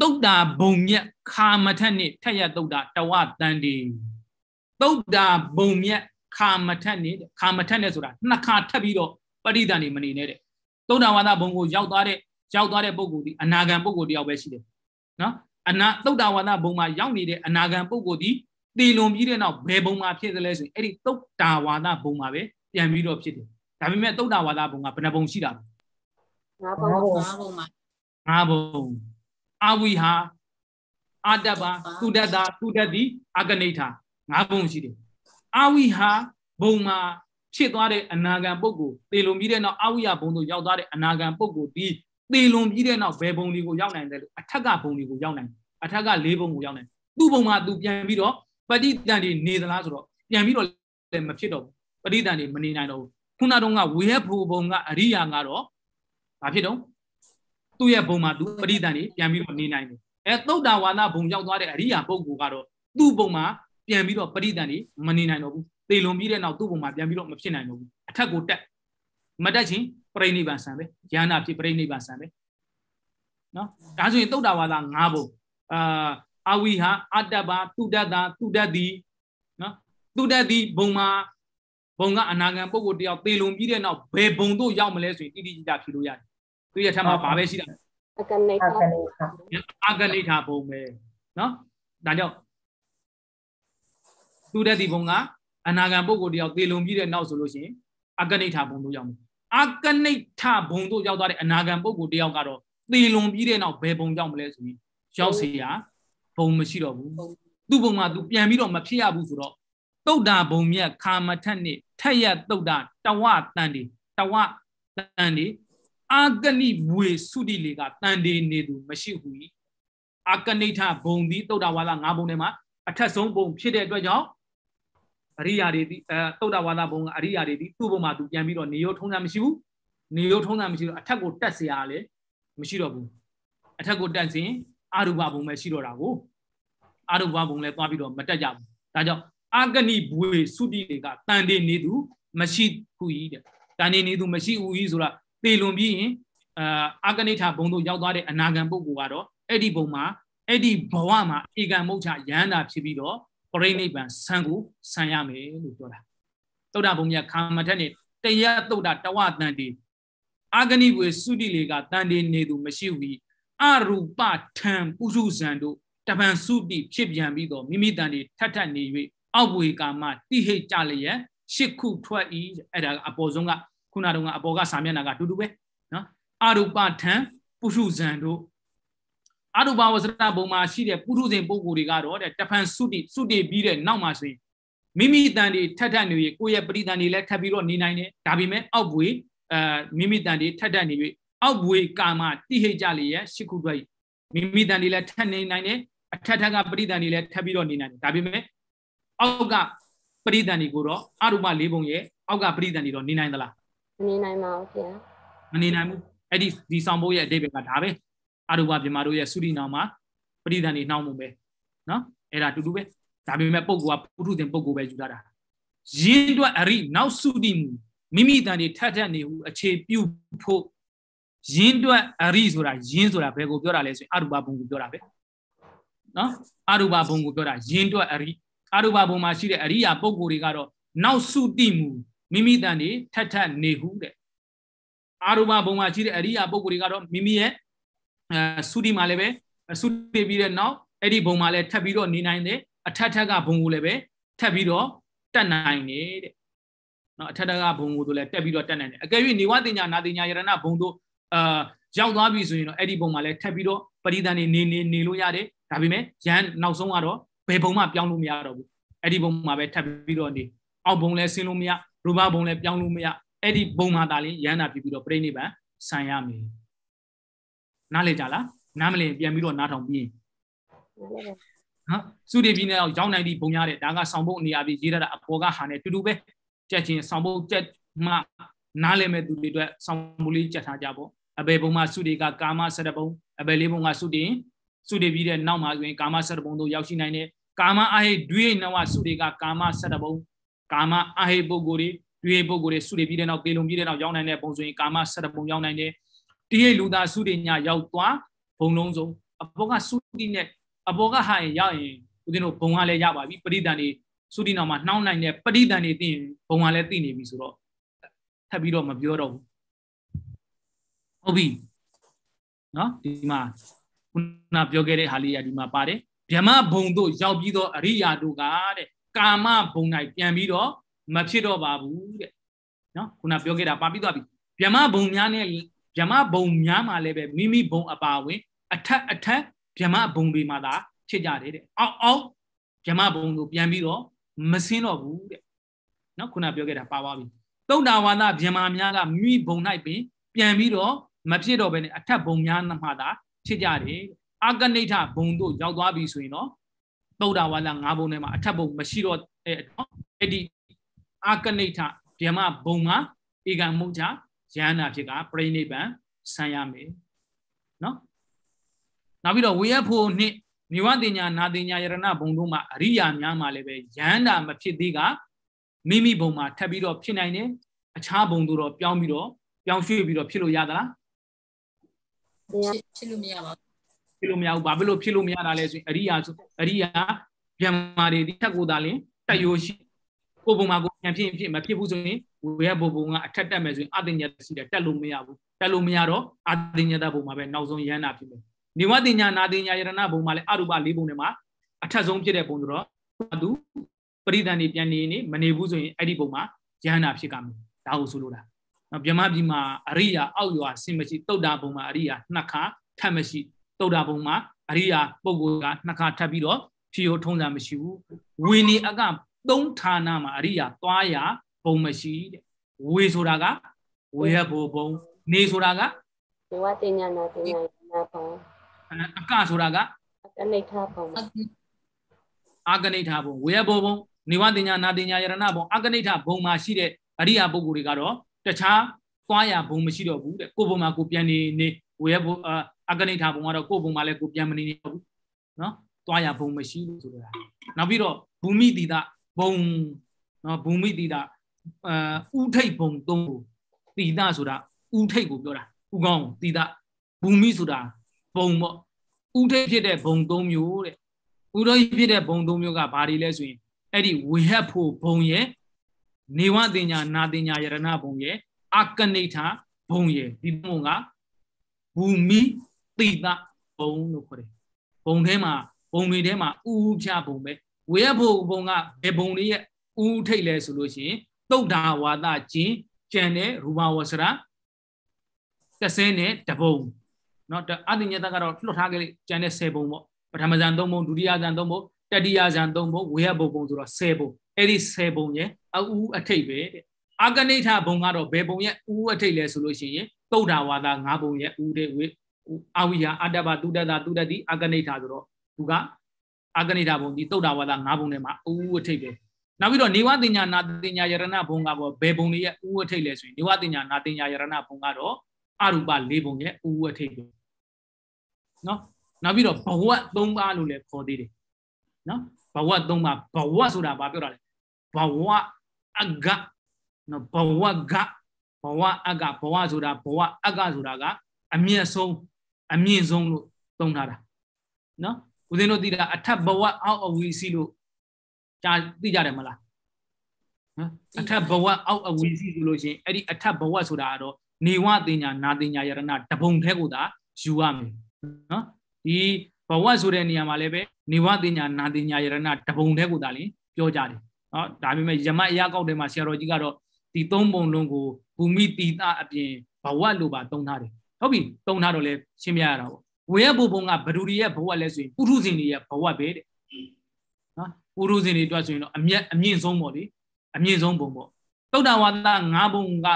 တုတ်တာဘုံမြက်ခါမထက်နှင့်ထက်ရတုတ်တာတဝတန်တီတုတ်တာဘုံမြက်ခါမထက်နှင့်ခါမထက်နဲ့ဆိုတာနှစ်ခါထပ်ပြီးတော့ပဋိသန္ဓေမနေနဲ့တဲ့တုတ်တာဝါဒဘုံကိုရောက်သွားတဲ့ရောက်သွားတဲ့ပုံကိုဒီအနာဂံပုံကိုတယောက်ပဲရှိတယ်နော်အနာတုတ်တာဝါဒဘုံမှာရောက်နေတဲ့အနာဂံပုံကိုဒီတည်လွန်ပြီးတဲ့နောက်ဘယ်ဘုံမှာဖြစ်သလဲဆိုရင်အဲ့ဒီတုတ်တာဝါဒဘုံမှာပဲပြန်ပြီးတော့ဖြစ်တယ်ဒါပေမဲ့တုတ်တာဝါဒဘုံကဘယ်နှဘုံရှိတာလဲ၅ဘုံ၅ဘုံပါ၅ဘုံအာဝီဟာအာတဘာကုဒတာကုဒတိအကနိဋ္ဌာငါးဘုံရှိတယ်အာဝီဟာဘုံမှာဖြစ်သွားတဲ့အနာဂံပုဂ္ဂိုလ်သေလွန်ပြီးတဲ့နောက်အာဝိယဘုံတို့ရောက်သွားတဲ့အနာဂံပုဂ္ဂိုလ်ဒီသေလွန်ပြီးတဲ့နောက်ဘယ်ဘုံတွေကိုရောက်နိုင်တယ်လို့အထက်ကဘုံတွေကိုရောက်နိုင်အထက်က၄ဘုံကိုရောက်နိုင်သူ့ဘုံမှာသူပြန်ပြီးတော့ပဋိတန်တွေနေသလားဆိုတော့ပြန်ပြီးတော့လည်းမဖြစ်တော့ဘူးပဋိတန်တွေမနေနိုင်တော့ဘူးခုနတုန်းကဝေဟဘူဘုံကအရိယာကတော့ဘာဖြစ်တော့သူ့ရဲ့ဘုံမှာသူပရိသန်နေပြန်ပြီးတော့နေနိုင်တယ်အဲသုတ်တာဝါဒဘုံရောက်သွားတဲ့အရိယာပုဂ္ဂိုလ်ကတော့သူ့ဘုံမှာပြန်ပြီးတော့ပရိသန်နေမနေနိုင်တော့ဘူးသေလွန်ပြီးတဲ့နောက်သူ့ဘုံမှာပြန်ပြီးတော့မဖြစ်နိုင်တော့ဘူးအထက်ကိုတက်မတက်ချင်းပြိဋိဘံဆံပဲယန္နာဖြစ်ပြိဋိဘံဆံပဲနော်ဒါဆိုရင်သုတ်တာဝါဒ၅ဘုံအာအဝိဟအတ္တပါတုဒ္ဒတာတုဒ္ဒတိနော်တုဒ္ဒတိဘုံမှာဘုံကအနာဂံပုဂ္ဂိုလ်တယောက်သေလွန်ပြီးတဲ့နောက်ဘယ်ဘုံတို့ရောက်မလဲဆိုရင်တိတိကျကျဖြေလို့ရတယ်သူ့ရဲ့ထက်မှာဘာပဲရှိတာအကနိဋ္ဌာအကနိဋ္ဌာဘုံပဲနော်ဒါကြောင့်သူတဲ့ဒီဘုံကအနာဂံပုဂ္ဂိုလ်တယောက်သေလွန်ပြီးတဲ့နောက်ဆိုလို့ရှိရင်အကနိဋ္ဌာဘုံတို့ရောက်မယ်အကနိဋ္ဌဘုံတို့ရောက်သွားတဲ့အနာဂံပုဂ္ဂိုလ်တယောက်ကတော့သေလွန်ပြီးတဲ့နောက်ဘယ်ဘုံရောက်မလဲဆိုရင်ရောက်เสียဘုံမရှိတော့ဘူးသူ့ဘုံကသူပြန်ပြီးတော့မဖြစ်ရဘူးဆိုတော့တုတ်တာဘုံမြတ်ခါမထက်နှစ်ထက်ရတုတ်တာတဝတန်ဒီတဝတန်ဒီအာကနိဘွေသုတိလေကတန်တေနေသူမရှိဟု၏အာကနိဋ္ဌဘုံသည်တုဒ္ဒဝါဒ၅ဘုံထဲမှာအထက်ဆုံးဘုံဖြစ်တဲ့အတွက်ကြောင့်အရိယာတွေဒီအဲတုဒ္ဒဝါဒဘုံကအရိယာတွေဒီသူ့ဘုံမှာသူပြန်ပြီးတော့နေရောထုံးတာမရှိဘူးနေရောထုံးတာမရှိတော့အထက်ကိုတက်เสียရလေမရှိတော့ဘူးအထက်ကိုတက်စဉ်အာရုပဘုံပဲရှိတော့တာကိုအာရုပဘုံလည်းသွားပြီးတော့မတက်ကြဘူးဒါကြောင့်အာကနိဘွေသုတိလေကတန်တေနေသူမရှိဟု၏တဲ့တန်တေနေသူမရှိဟု၏ဆိုတာပေလွန်ပြီးရင်အာအာကနိဋ္ဌဘုံတို့ရောက်သွားတဲ့အနာဂံပုဂ္ဂိုလ်ကတော့အဲ့ဒီဘုံမှာအဲ့ဒီဘဝမှာဧကံမုတ်ချရဟန္တာဖြစ်ပြီးတော့ပရိနိဗ္ဗာန်ဆံကိုဆံရမယ်လို့ပြောတာသုဒ္ဓဘုံမြတ်ခါမထက်နဲ့တရသုဒ္ဓတဝတန်တီအာဂနိဝေစုတိလေကတန်တီနေသူမရှိဘူးအရူပထံပုရုဇံတို့တပံစုတိဖြစ်ပြန်ပြီးတော့မိမိတန်တီထထနေ၍အောက်ဝေကာမတိဟိတ်ကြလျက်ရှစ်ခုထွက်ဤအဲ့ဒါအပေါ်ဆုံးကခုနတုန်းကအပေါ်ကစာမျက်နှာကတူတူပဲနော်အရူပထံပုထုဇံတို့အရူပဝဇ္ဇဘုံမှာရှိတဲ့ပုထုဇဉ်ပုဂ္ဂိုလ်တွေကတော့တဖန်စုတိစုတိပြီးတဲ့နောက်မှာဆိုရင်မိမိတန်တွေထက်ထက်နေ၍ကိုယ့်ရဲ့ပရိသန်တွေလည်းထပ်ပြီးတော့နေနိုင်တယ်ဒါပေမဲ့အောက်ဘွေအဲမိမိတန်တွေထက်ထက်နေ၍အောက်ဘွေကာမတိဟိကြလျက်ရှိခုတွဲမိမိတန်တွေလည်းထက်နေနိုင်တယ်အထက်ထက်ကပရိသန်တွေလည်းထပ်ပြီးတော့နေနိုင်တယ်ဒါပေမဲ့အောက်ကပရိသန်တွေကိုတော့အရူပ၄ပုံရဲ့အောက်ကပရိသန်တွေတော့နေနိုင်သလားမနေနိုင်ပါဘူးဗျာမနေနိုင်ဘူးအဲ့ဒီဒီဆောင်ဖို့ရဲ့အဓိပ္ပာယ်ကဒါပဲအရူပဗြဟ္မာတို့ရဲ့သုတိနာမှာပရိသန်နေနှောင်းမှုပဲနော်အဲ့ဒါတူတူပဲဒါပေမဲ့ပုံကူကပုထုဇဉ်ပုံကူပဲယူလာတာရင်းတွက်အရိနောက်သုတိမူမိမိတန်တွေထက်ထက်နေဟုအခြေပြုဖို့ရင်းတွက်အရိဆိုတာရင်းဆိုတာဘယ်ကိုပြောတာလဲဆိုရင်အရူပဘုံကိုပြောတာပဲနော်အရူပဘုံကိုပြောတာရင်းတွက်အရိအရူပဘုံမှာရှိတဲ့အရိယာပုံကူတွေကတော့နောက်သုတိမူမိမိတန်နေထထနေဟုတဲ့အာရုံဘုံမှာရှိတဲ့အရိယာပုဂ္ဂိုလ်တွေကတော့မိမိရဲ့အဲသုတိမှာလည်းပဲသုတိပြီးတဲ့နောက်အဲ့ဒီဘုံမှာလည်းထပ်ပြီးတော့နေနိုင်တယ်အထက်ထက်ကဘုံကိုလည်းပဲထပ်ပြီးတော့တက်နိုင်တယ်တဲ့နော်အထက်ထက်ကဘုံကိုတို့လည်းတက်ပြီးတော့တက်နိုင်တယ်အကယ်၍နေဝတင်ညာနာတင်ညာယရဏဘုံတို့အာရောက်သွားပြီဆိုရင်တော့အဲ့ဒီဘုံမှာလည်းထပ်ပြီးတော့ပရိသန်နေနေနေလို့ရတယ်ဒါပေမဲ့ရန်နောက်ဆုံးကတော့ဘယ်ဘုံမှပြောင်းလို့မရတော့ဘူးအဲ့ဒီဘုံမှာပဲထပ်ပြီးတော့နေအောက်ဘုံလည်းဆင်းလို့မရရူပဘုံလည်းပြောင်းလို့မရအဲ့ဒီဘုံမှာဒါလေးရဟန္တာဖြစ်ပြီးတော့ပြိဋိဘံဆံရမယ်နားလေကြလားနားမလည်ပြန်ပြီးတော့နားထောင်ပြီးနော်စုတွေပြီးနေတော့ရောက်နိုင်ပြီးဘုံရတဲ့ဒါကဆောင်ဖို့အနေအပြီးရေးရတာအပေါ်ကဟာနေတူတူပဲကြက်ချင်းဆောင်ဖို့ကြက်မှနားလည်မဲ့သူတွေအတွက်ဆောင်မှုလေးကြက်ထားကြပေါ့အဘယ်ဘုံမှာစုတွေကကာမဆရဘုံအဘယ်လေးဘုံကစုတင်စုတွေပြီးတဲ့နောက်မှာဆိုရင်ကာမဆရဘုံတို့ရောက်ရှိနိုင်တယ်ကာမအဟိဒွေနဝစုတွေကကာမဆရဘုံကာမအဟိပုဂ္ဂိုလ်တွေတွေပုဂ္ဂိုလ်တွေဆုတွေပြီးတဲ့နောက်တေလုံပြီးတဲ့နောက်ရောက်နိုင်တဲ့ပုံဆိုရင်ကာမ၁၇ပုံရောက်နိုင်တယ်တိဟိလူသားဆုတွေညာရောက်သွားဘုံလုံးဆုံးအဘောကဆုတိနဲ့အဘောကဟာရင်ရောက်ရင်ဦးဇင်းတို့ဘုံကလည်းရပါပြီပရိဒဏ်တွေဆုတိနောက်မှာနှောင်းနိုင်တဲ့ပရိဒဏ်တွေသိရင်ဘုံကလည်းသိနေပြီဆိုတော့ထပ်ပြီးတော့မပြောတော့ဘူးဟုတ်ပြီနော်ဒီမှာခုနပြောခဲ့တဲ့ဟာလေးကဒီမှာပါတယ်ဗြဟ္မဘုံတို့ရောက်ပြီးတော့အရိယာတို့ကတဲ့ကာမဘုံ၌ပြန်ပြီးတော့မဖြစ်တော့ပါဘူးတဲ့နော်ခုနပြောခဲ့တာပါပြီးသွားပြီဗျမဘုံများနဲ့ဗျမဘုံများမှာလည်းပဲမိမိဘုံအပါဝင်အထက်အထက်ဗျမဘုံတွေမှာသာဖြစ်ကြတယ်တဲ့အောက်အောက်ဗျမဘုံတို့ပြန်ပြီးတော့မဆင်းတော့ဘူးတဲ့နော်ခုနပြောခဲ့တာပါပါပြီတုတ်တာဝါဒဗျမများကမိဘုံ၌ပင်ပြန်ပြီးတော့မဖြစ်တော့ဘဲနဲ့အထက်ဘုံများမှာသာဖြစ်ကြတယ်အာကနိဋ္ဌဘုံတို့ရောက်သွားပြီဆိုရင်တော့သုဒ္ဓဝါဒ၅ဘုံထဲမှာအထက်ဘုံမရှိတော့အဲ့ဒီအာကနိဋ္ဌဗြဟ္မဘုံမှာဧကမုတ်ချယန္နာဖြစ်ကပြိနိဗ္ဗာန်ဆံရမယ်နော်နောက်ပြီးတော့ဝေယဖို့နှစ်နိဝတိညာနာတိညာယရဏဘုံတို့မှာအရိယာများမှာလည်းပဲယန္တာမဖြစ်သေးကမိမိဘုံမှာထပ်ပြီးတော့ဖြစ်နိုင်တယ်အခြားဘုံတို့တော့ပြောင်းပြီးတော့ပြောင်းရွှေ့ပြီးတော့ဖြစ်လို့ရသလားဖြစ်လို့မရပါဘူးဖြစ်လို့မရဘူးဘာဖြစ်လို့ဖြစ်လို့မရတာလဲဆိုရင်အရိယာဆိုအရိယာဗျံမာတွေဒီထက်ကိုသာလင်တက်ရိုးရှိကိုပုံမှာကိုပြန်ဖြစ်ဖြစ်မဖြစ်ဘူးဆိုရင်ဝေယဘုံဘုံကအထက်တက်မယ်ဆိုရင်အတ္တညတစီတက်တက်လို့မရဘူးတက်လို့မရတော့အတ္တညတဘုံမှာပဲနောက်ဆုံးရဟန္တာဖြစ်မယ်နေဝတ္တညာနာတညာယရဏဘုံမှာလည်းအရူပ၄ဘုံတွေမှာအထက်ဆုံးဖြစ်တဲ့ဘုံဆိုတော့သူပရိသန်နေပြန်နေနေမနေဘူးဆိုရင်အဲ့ဒီဘုံမှာယဟန္တာဖြစ်ကမယ်ဒါကိုဆိုလိုတာနော်မြမပြီမှာအရိယာအောက်ရွာဆင်မရှိတုတ်တာဘုံမှာအရိယာနှစ်ခါထပ်မရှိတုတ်တာပုံမှာအရိယာပုဂ္ဂိုလ်ကနှစ်ခါထပ်ပြီးတော့ဖြီးဟိုထုံးစံမရှိဘူးဝေနေအကသုံးဌာနမှာအရိယာသွားရာဘုံမရှိတဲ့ဝေဆိုတာကဝေရဘုံဘုံနေဆိုတာကဘဝတင်ညာနာတင်ညာနာဘုံအကဆိုတာကအကနိဋ္ဌဘုံအကနိဋ္ဌဘုံဝေရဘုံဘုံနေဝတင်ညာနာတင်ညာယရဏဘုံအကနိဋ္ဌဘုံမှာရှိတဲ့အရိယာပုဂ္ဂိုလ်တွေကတော့တခြားသွားရာဘုံမရှိတော့ဘူးတဲ့ကိုဘုံမှာကိုပြန်နေနေကိုရဲ့ဘုအကနိဋ္ဌဘုံကတော့ကိုဘုံမှာလည်းကိုပြန်မနေရဘူးနော်တွားရဘုံမရှိဘူးဆိုတော့နောက်ပြီးတော့ဘူမိတိတာဘုံနော်ဘူမိတိတာအဥထိတ်ဘုံသုံးကိုတိတာဆိုတာဥထိတ်ကိုပြောတာဥကောင်းတိတာဘူမိဆိုတာဘုံပေါ့ဥထိတ်ဖြစ်တဲ့ဘုံသုံးမျိုးတဲ့ဥထိတ်ဖြစ်တဲ့ဘုံသုံးမျိုးကဘာတွေလဲဆိုရင်အဲ့ဒီဝေဟဖို့ဘုံရဲ့နေဝတင်ညာနာတင်ညာယရဏဘုံရဲ့အကနိဋ္ဌဘုံရဲ့ဒီဘုံကဘူမိတိတဘုံလို့ခေါ်တယ်ဘုံထဲမှာဘုံတွေထဲမှာဥဥဖြဘုံပဲဝေယဖို့ဘုံကဘယ်ဘုံလေးရဲ့ဥဥထိတ်လဲဆိုလို့ရှိရင်တုတ်ဓာဝါဒကျင်ကြံတဲ့ရူပဝဆရာတဆင်းနဲ့တဘုံเนาะအတိညတကတော့လွတ်ထားကလေးကြံတဲ့10ဘုံပေါ့ပထမဇန်3ဘုံဒုတိယဇန်3ဘုံတတိယဇန်3ဘုံဝေယဘုံဘုံဆိုတော့10ဘုံအဲ့ဒီ10ဘုံရဲ့အူအထိတ်ပဲတဲ့အကနိဋ္ဌဘုံကတော့ဘယ်ဘုံရဲ့ဥအထိတ်လဲဆိုလို့ရှိရင်သုဒ္ဓဝါဒ၅ပုံရဲ့ဥဒေဝေအဝိယအတ္တပတုတ္တသာတုတ္တတိအကနိဋ္ဌာဆိုတော့သူကအာဂနိတာဘုံဒီသုတ်တာဝါဒ၅ဘုံထဲမှာဥဥအထိတ်ပဲနောက်ပြီးတော့နေဝတင်ညာနာတင်ညာယရဏဘုံကပေါ့ဘယ်ဘုံတွေရဲ့ဥဥအထိတ်လဲဆိုရင်နေဝတင်ညာနာတင်ညာယရဏဘုံကတော့အရူပ၄ဘုံရဲ့ဥဥအထိတ်ပဲနော်နောက်ပြီးတော့ဘဝတ်၃ပါးလို့လည်းခေါ်သေးတယ်နော်ဘဝတ်၃ပါးဘဝတ်ဆိုတာဘာပြောတာလဲဘဝအကနော်ဘဝကဘဝအကဘဝဆိုတာဘဝအကဆိုတာက အမြင့်ဆုံး အမြင့်ဆုံးလို့သုံးထားတာနော်ဦးဇင်းတို့သိတာအထက်ဘဝအောက်အဝီစီလို့ကြာသိကြတယ်မလားနော်အထက်ဘဝအောက်အဝီစီဆိုလို့ရှင်အဲ့ဒီအထက်ဘဝဆိုတာကတော့နေဝတင်ညာနာတင်ညာယရဏတပုံထဲကိုသာယူရမယ်နော်ဒီဘဝဆိုတဲ့နေရာမှာလည်းပဲနေဝတင်ညာနာတင်ညာယရဏတပုံထဲကိုသာလင်ပြောကြတယ်နော်ဒါပေမဲ့ယမအရာကောက်တယ်မှာဆရာတော်ကြီးကတော့ဒီသုံးပုံလုံးကိုဘူမိတိတအပြင်ဘဝလိုပါသုံးထားတယ်ဟုတ်ပြီသုံးထားတော့လဲရှင်းပြရတာပေါ့ဝေယဘုံဘုံကဘဒူရီရဲ့ဘဝလဲဆိုရင်ပုထုဇဉ်တွေရဲ့ဘဝပဲတဲ့နော်ပုထုဇဉ်တွေအတွက်ဆိုရင်တော့အမြတ်အမြင့်ဆုံးပေါ့လေအမြင့်ဆုံးဘုံပေါ့တုတ်တဝါဒ၅ဘုံက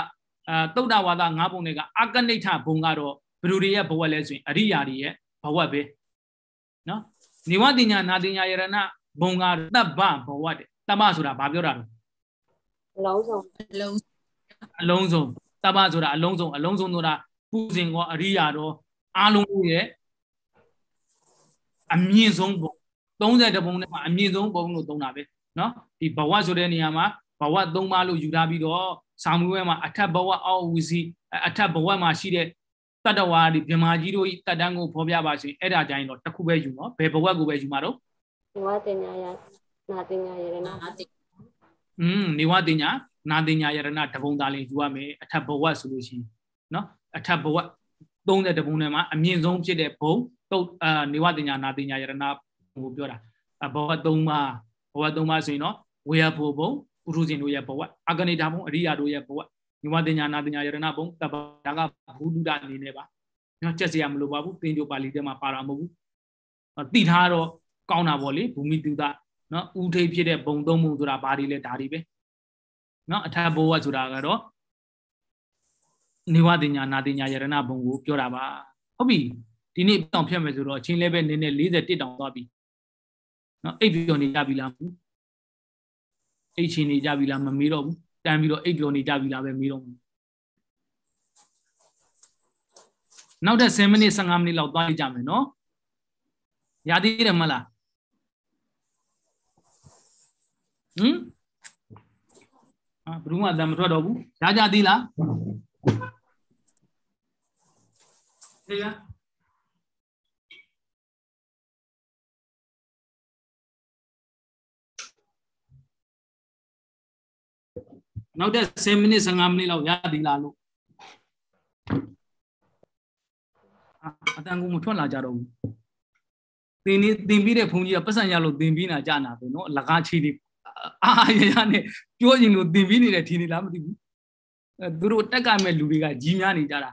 အဲတုတ်တဝါဒ၅ဘုံတွေကအကနိဋ္ဌဘုံကတော့ဘဒူရီရဲ့ဘဝလဲဆိုရင်အရိယာတွေရဲ့ဘဝပဲနော်နေဝတိညာနာတိညာယရဏဘုံကတဗ္ဗဘဝတဲ့တမဆိုတာဘာပြောတာလဲအလုံးစုံအလုံးအလုံးစုံတပ္ပဆိုတာအလုံးစုံအလုံးစုံဆိုတာပူဇင်ကောအရိယာတော်အလုံးရဲ့အမြင့်ဆုံးပုံ30ပုံနဲ့မှာအမြင့်ဆုံးပုံလို့သုံးတာပဲเนาะဒီဘဝဆိုတဲ့နေရာမှာဘဝ၃ပါးလို့ယူထားပြီးတော့ဆောင်းမွေးမှာအထက်ဘဝအောက်ဝစီအထက်ဘဝမှာရှိတဲ့တတ္တဝါဒီမြမကြီးတို့ဤတတ်တန်းကိုဖော်ပြပါဆိုရင်အဲ့ဒါကြိုင်းတော့တစ်ခုပဲယူနော်ဘယ်ဘဝကိုပဲယူမှာတော့ဘဝတင်ညာရနာတင်ညာရနာတင်อืมနေဝတင်ညာနာသင်ညာယရဏတပုံသားလေးယူရမယ်အထက်ဘဝဆိုလို့ရှိရင်နော်အထက်ဘဝ30တပုံထဲမှာအမြင့်ဆုံးဖြစ်တဲ့ဘုံတုတ်အာနေဝသင်ညာနာသင်ညာယရဏကိုပြောတာအဘဝ3ပါးဘဝ3ပါးဆိုရင်နော်ဝေယဖို့ဘုံပုထုဇဉ်တို့ရဲ့ဘဝအာဂနိတာဘုံအရိယာတို့ရဲ့ဘဝနေဝသင်ညာနာသင်ညာယရဏဘုံတပဒါကဘူဒုဒအနေနဲ့ပါနော်ကြက်စရာမလိုပါဘူးသင်္ကြိုပါဠိထဲမှာပါတာမဟုတ်ဘူးတိထားတော့ကောင်းတာပေါ့လေဘူမိတုဒနော်ဥထိတ်ဖြစ်တဲ့ဘုံသုံးဘုံဆိုတာဘာတွေလဲဒါတွေပဲနော်အထဘောဝဆိုတာကတော့နေဝတင်ညာနာတင်ညာယရဏဘုံကိုပြောတာပါဟုတ်ပြီဒီနေ့တောင်ဖြတ်မယ်ဆိုတော့အချင်းလည်းပဲနည်းနည်း41တောင်သွားပြီနော်အိပ်ပျော်နေကြပြီလားအိတ်ချင်းနေကြပြီလားမမေးတော့ဘူးတန်းပြီးတော့အိပ်ပျော်နေကြပြီလားပဲမေးတော့ဘူးနောက်ထပ်10မိနစ်15မိနစ်လောက်သွားကြမယ်နော်ရသေးတယ်မလားဟမ်ဘယ်သူမှအတန်မထွက်တော့ဘူးဒါကြသေးလားဒီကနောက်တဲ့10မိနစ်15မိနစ်လောက်ရသည်လားလို့အတန်ကိုမထွက်လာကြတော့ဘူးသင်နေသင်ပြီးတဲ့ဘုန်းကြီးကပတ်စံရလို့သင်ပြီးနာကြနာပဲเนาะအလကားချီးလေးအာရရနဲ့ပြောရင်လို့တင်ပြီးနေတယ်ထင်နေလားမသိဘူးသူတို့တက်ကမဲ့လူတွေကကြီးများနေကြတာ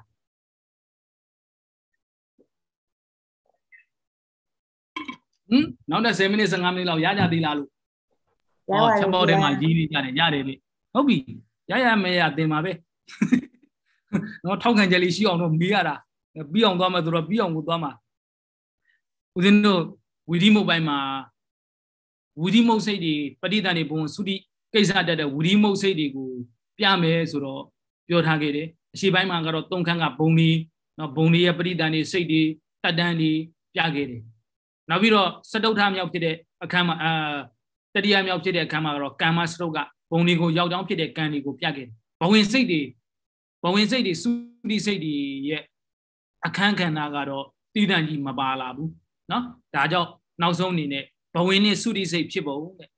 ဟမ်နောက်တဲ့10မိနစ်15မိနစ်လောက်ရကြသေးလားလို့ဟောချက်ပေါ်ထဲမှာကြီးနေကြတယ်ရတယ်လေဟုတ်ပြီရရမဲရတင်ပါပဲနော်ထောက်ခံချက်လေးရှိအောင်တော့မေးရတာပြီးအောင်သွားမှဆိုတော့ပြီးအောင်ကိုသွားမှဦးဇင်းတို့ဝီဒီမိုဘိုင်းမှာဝီဒီမုတ်စိတ်တွေပဋိသန္ဓေဘုံသုတိကိစ္စတက်တဲ့ဝီဒီမုတ်စိတ်တွေကိုပြမယ်ဆိုတော့ပြောထားခဲ့တယ်အရှိပိုင်းမှာကတော့သုံးခန်းကဘုံဒီနော်ဘုံဒီရဲ့ပဋိသန္ဓေစိတ်တွေတတ်တန်းတွေပြခဲ့တယ်နောက်ပြီးတော့စတုထမြောက်ဖြစ်တဲ့အခန်းမှာအာတတိယမြောက်ဖြစ်တဲ့အခန်းမှာကတော့ကမ္မစတုကဘုံဒီကိုယောက်ျောင်းဖြစ်တဲ့ကံတွေကိုပြခဲ့တယ်ဘဝင်စိတ်တွေဘဝင်စိတ်တွေသုတိစိတ်တွေရဲ့အခန်းခန္ဓာကတော့တည်တံ့ကြီးမပါလာဘူးเนาะဒါကြောင့်နောက်ဆုံးအနေနဲ့ဘဝင်နဲ့သုတိစိတ်ဖြစ်ပုံတဲ့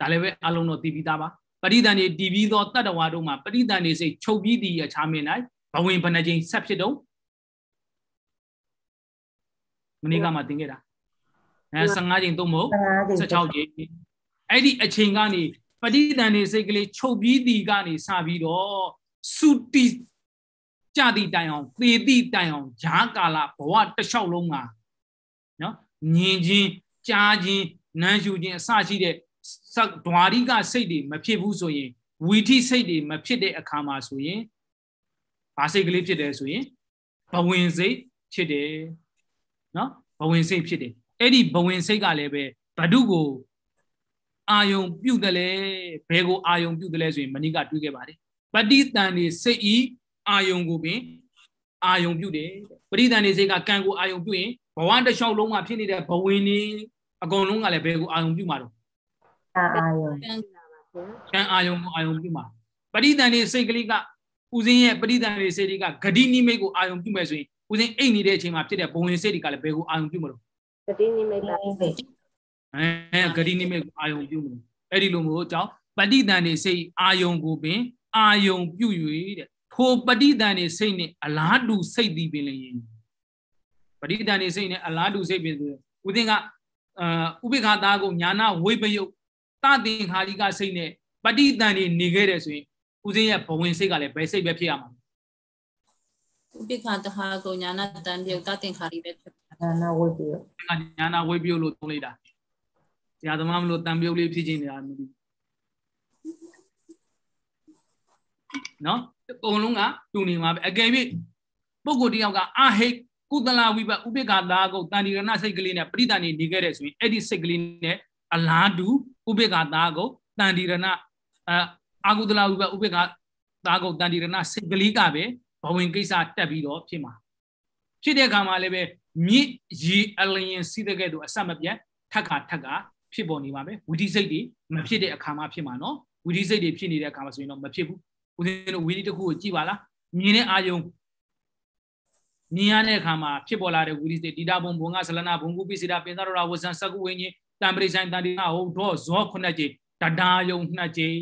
ဒါလည်းပဲအလုံးတော့တည်ပြီးသားပါပရိသန်တွေတည်ပြီးသောတတ္တဝါတို့မှာပရိသန်တွေစိတ်ချုပ်ပြီးတည်ရချာမင်း၌ဘဝင်ဘဏ္ဍချင်းဆက်ဖြစ်တော့မနေ့ကမှသင်ခဲ့တာအဲ15ချိန်သုံးဖို့16ချိန်အဲ့ဒီအချိန်ကနေပဋိသင်္ဍေစိတ်ကလေးချုပ်ပြီးတီကနေစပြီးတော့စုတိကြတိတိုင်အောင်သေတိတိုင်အောင်ဈာကာလဘဝတစ်လျှောက်လုံးမှာနော်ငြင်းချင်းကြားခြင်းနမ်းယူခြင်းအစရှိတဲ့ဒွါရိက စိတ်တွေမဖြစ်ဘူးဆိုရင်ဝီထိစိတ်တွေမဖြစ်တဲ့အခါမှာဆိုရင်ဘာစိတ်ကလေးဖြစ်တယ်ဆိုရင်ဘဝင်စိတ်ဖြစ်တယ်နော်ဘဝင်စိတ်ဖြစ်တယ်အဲ့ဒီဘဝင်စိတ်ကလည်းပဲဘဒုကိုအာယုံပြုတ်တယ်လေဘဲကိုအာယုံပြုတ်တယ်လေဆိုရင်မဏိကတွေးခဲ့ပါတယ်ပဋိသန္ဓေစိတ်ဤအာယုံကိုပင်အာယုံပြုတ်တယ်ပဋိသန္ဓေစိတ်ကကံကိုအာယုံပြုတ်ရင်ဘဝတစ်လျှောက်လုံးမှာဖြစ်နေတဲ့ဘဝင်နေအကုန်လုံးကလည်းဘယ်ကိုအာယုံပြုမှာတော့အာအာယုံကံအာယုံကိုအာယုံပြုမှာပရိသန်လေးစိတ်ကလေးကဦးစင်းရဲ့ပရိသန်လေးစိတ်တွေကဂတိနိမိတ်ကိုအာယုံပြုမယ်ဆိုရင်ဦးစင်းအိတ်နေတဲ့အချိန်မှာဖြစ်တဲ့ဘုံဝင်စိတ်တွေကလည်းဘယ်ကိုအာယုံပြုမှာတော့ဂတိနိမိတ်ပါအဲဂတိနိမိတ်ကိုအာယုံပြုမှာအဲ့ဒီလိုမျိုးကြောင့်ပဋိသင်္ဍေစိတ်အာယုံကိုပင် အာယုံပြု၍တဲ့ထိုပဋိသင်္ဍေစိတ်နှင့်အလားတူစိတ်သည်ပင်လည်းပဋိသင်္ဍေစိတ်နဲ့အလားတူစိတ်ပင်ဆိုဥစဉ်ကအာဥပိ္ပခာသားကိုညာနာဝိပယုတ်တတင်ခါလိကစိတ်နဲ့ပဋိသင်နေနေခဲ့တယ်ဆိုရင်ဦးစင်းရဲ့ဘဝင်စိတ်ကလည်းဘယ်စိတ်ပဲဖြစ်ရမှာဥပိ္ပခာတဟာကိုညာနာတန်ပြုတ်တတင်ခါလိပဲဖြစ်ညာနာဝိပယုတ်ညာနာဝိပယုတ်လို့သုံးလိုက်တာတရားသမားမလို့တန်ပြုတ်လေးဖြစ်ခြင်းတရားမသိနော်အကုန်လုံးကတူနေမှာပဲအကယ်၍ပုဂ္ဂိုလ်တယောက်ကအာဟိတ်ကုသလဝိပဥပိ္ပခာသာကုတ်တန်ဒီရဏစိတ်ကလေးနဲ့ပရိသန်နေနေခဲ့တဲ့ဆိုရင်အဲ့ဒီစိတ်ကလေးနဲ့အလားတူဥပိ္ပခာသာကုတ်တန်ဒီရဏအာကုသလဝိပဥပိ္ပခာသာကုတ်တန်ဒီရဏစိတ်ကလေးကပဲဘဝင်ကိစ္စတက်ပြီးတော့ဖြစ်မှာဖြစ်တဲ့အခါမှာလည်းပဲမြစ်ရေအလျင်စီးတဲ့ကဲ့သို့အဆက်မပြတ်ထက်ခါထက်ခါဖြစ်ပေါ်နေပါမယ်ဝီဒီစိတ်တွေမဖြစ်တဲ့အခါမှာဖြစ်မှာနော်ဝီဒီစိတ်တွေဖြစ်နေတဲ့အခါမှာဆိုရင်တော့မဖြစ်ဘူးဦးဇင်းတို့ဝီဒီတစ်ခုကိုကြည့်ပါလားမြင်တဲ့အာယုံမြင်ရတဲ့အခါမှာဖြစ်ပေါ်လာတဲ့ဝိရိစိတ်ဒီတာဘုံဘုံကဆလနာဘုံကုပိစိတာပင်သရရဝဇံစကုဝိညာဉ်တံပရိဆိုင်တန်တိနာဟုတ်တော့ဇောခုနှစ်ကြိမ်တဒါယုံနှစ်ကြိမ်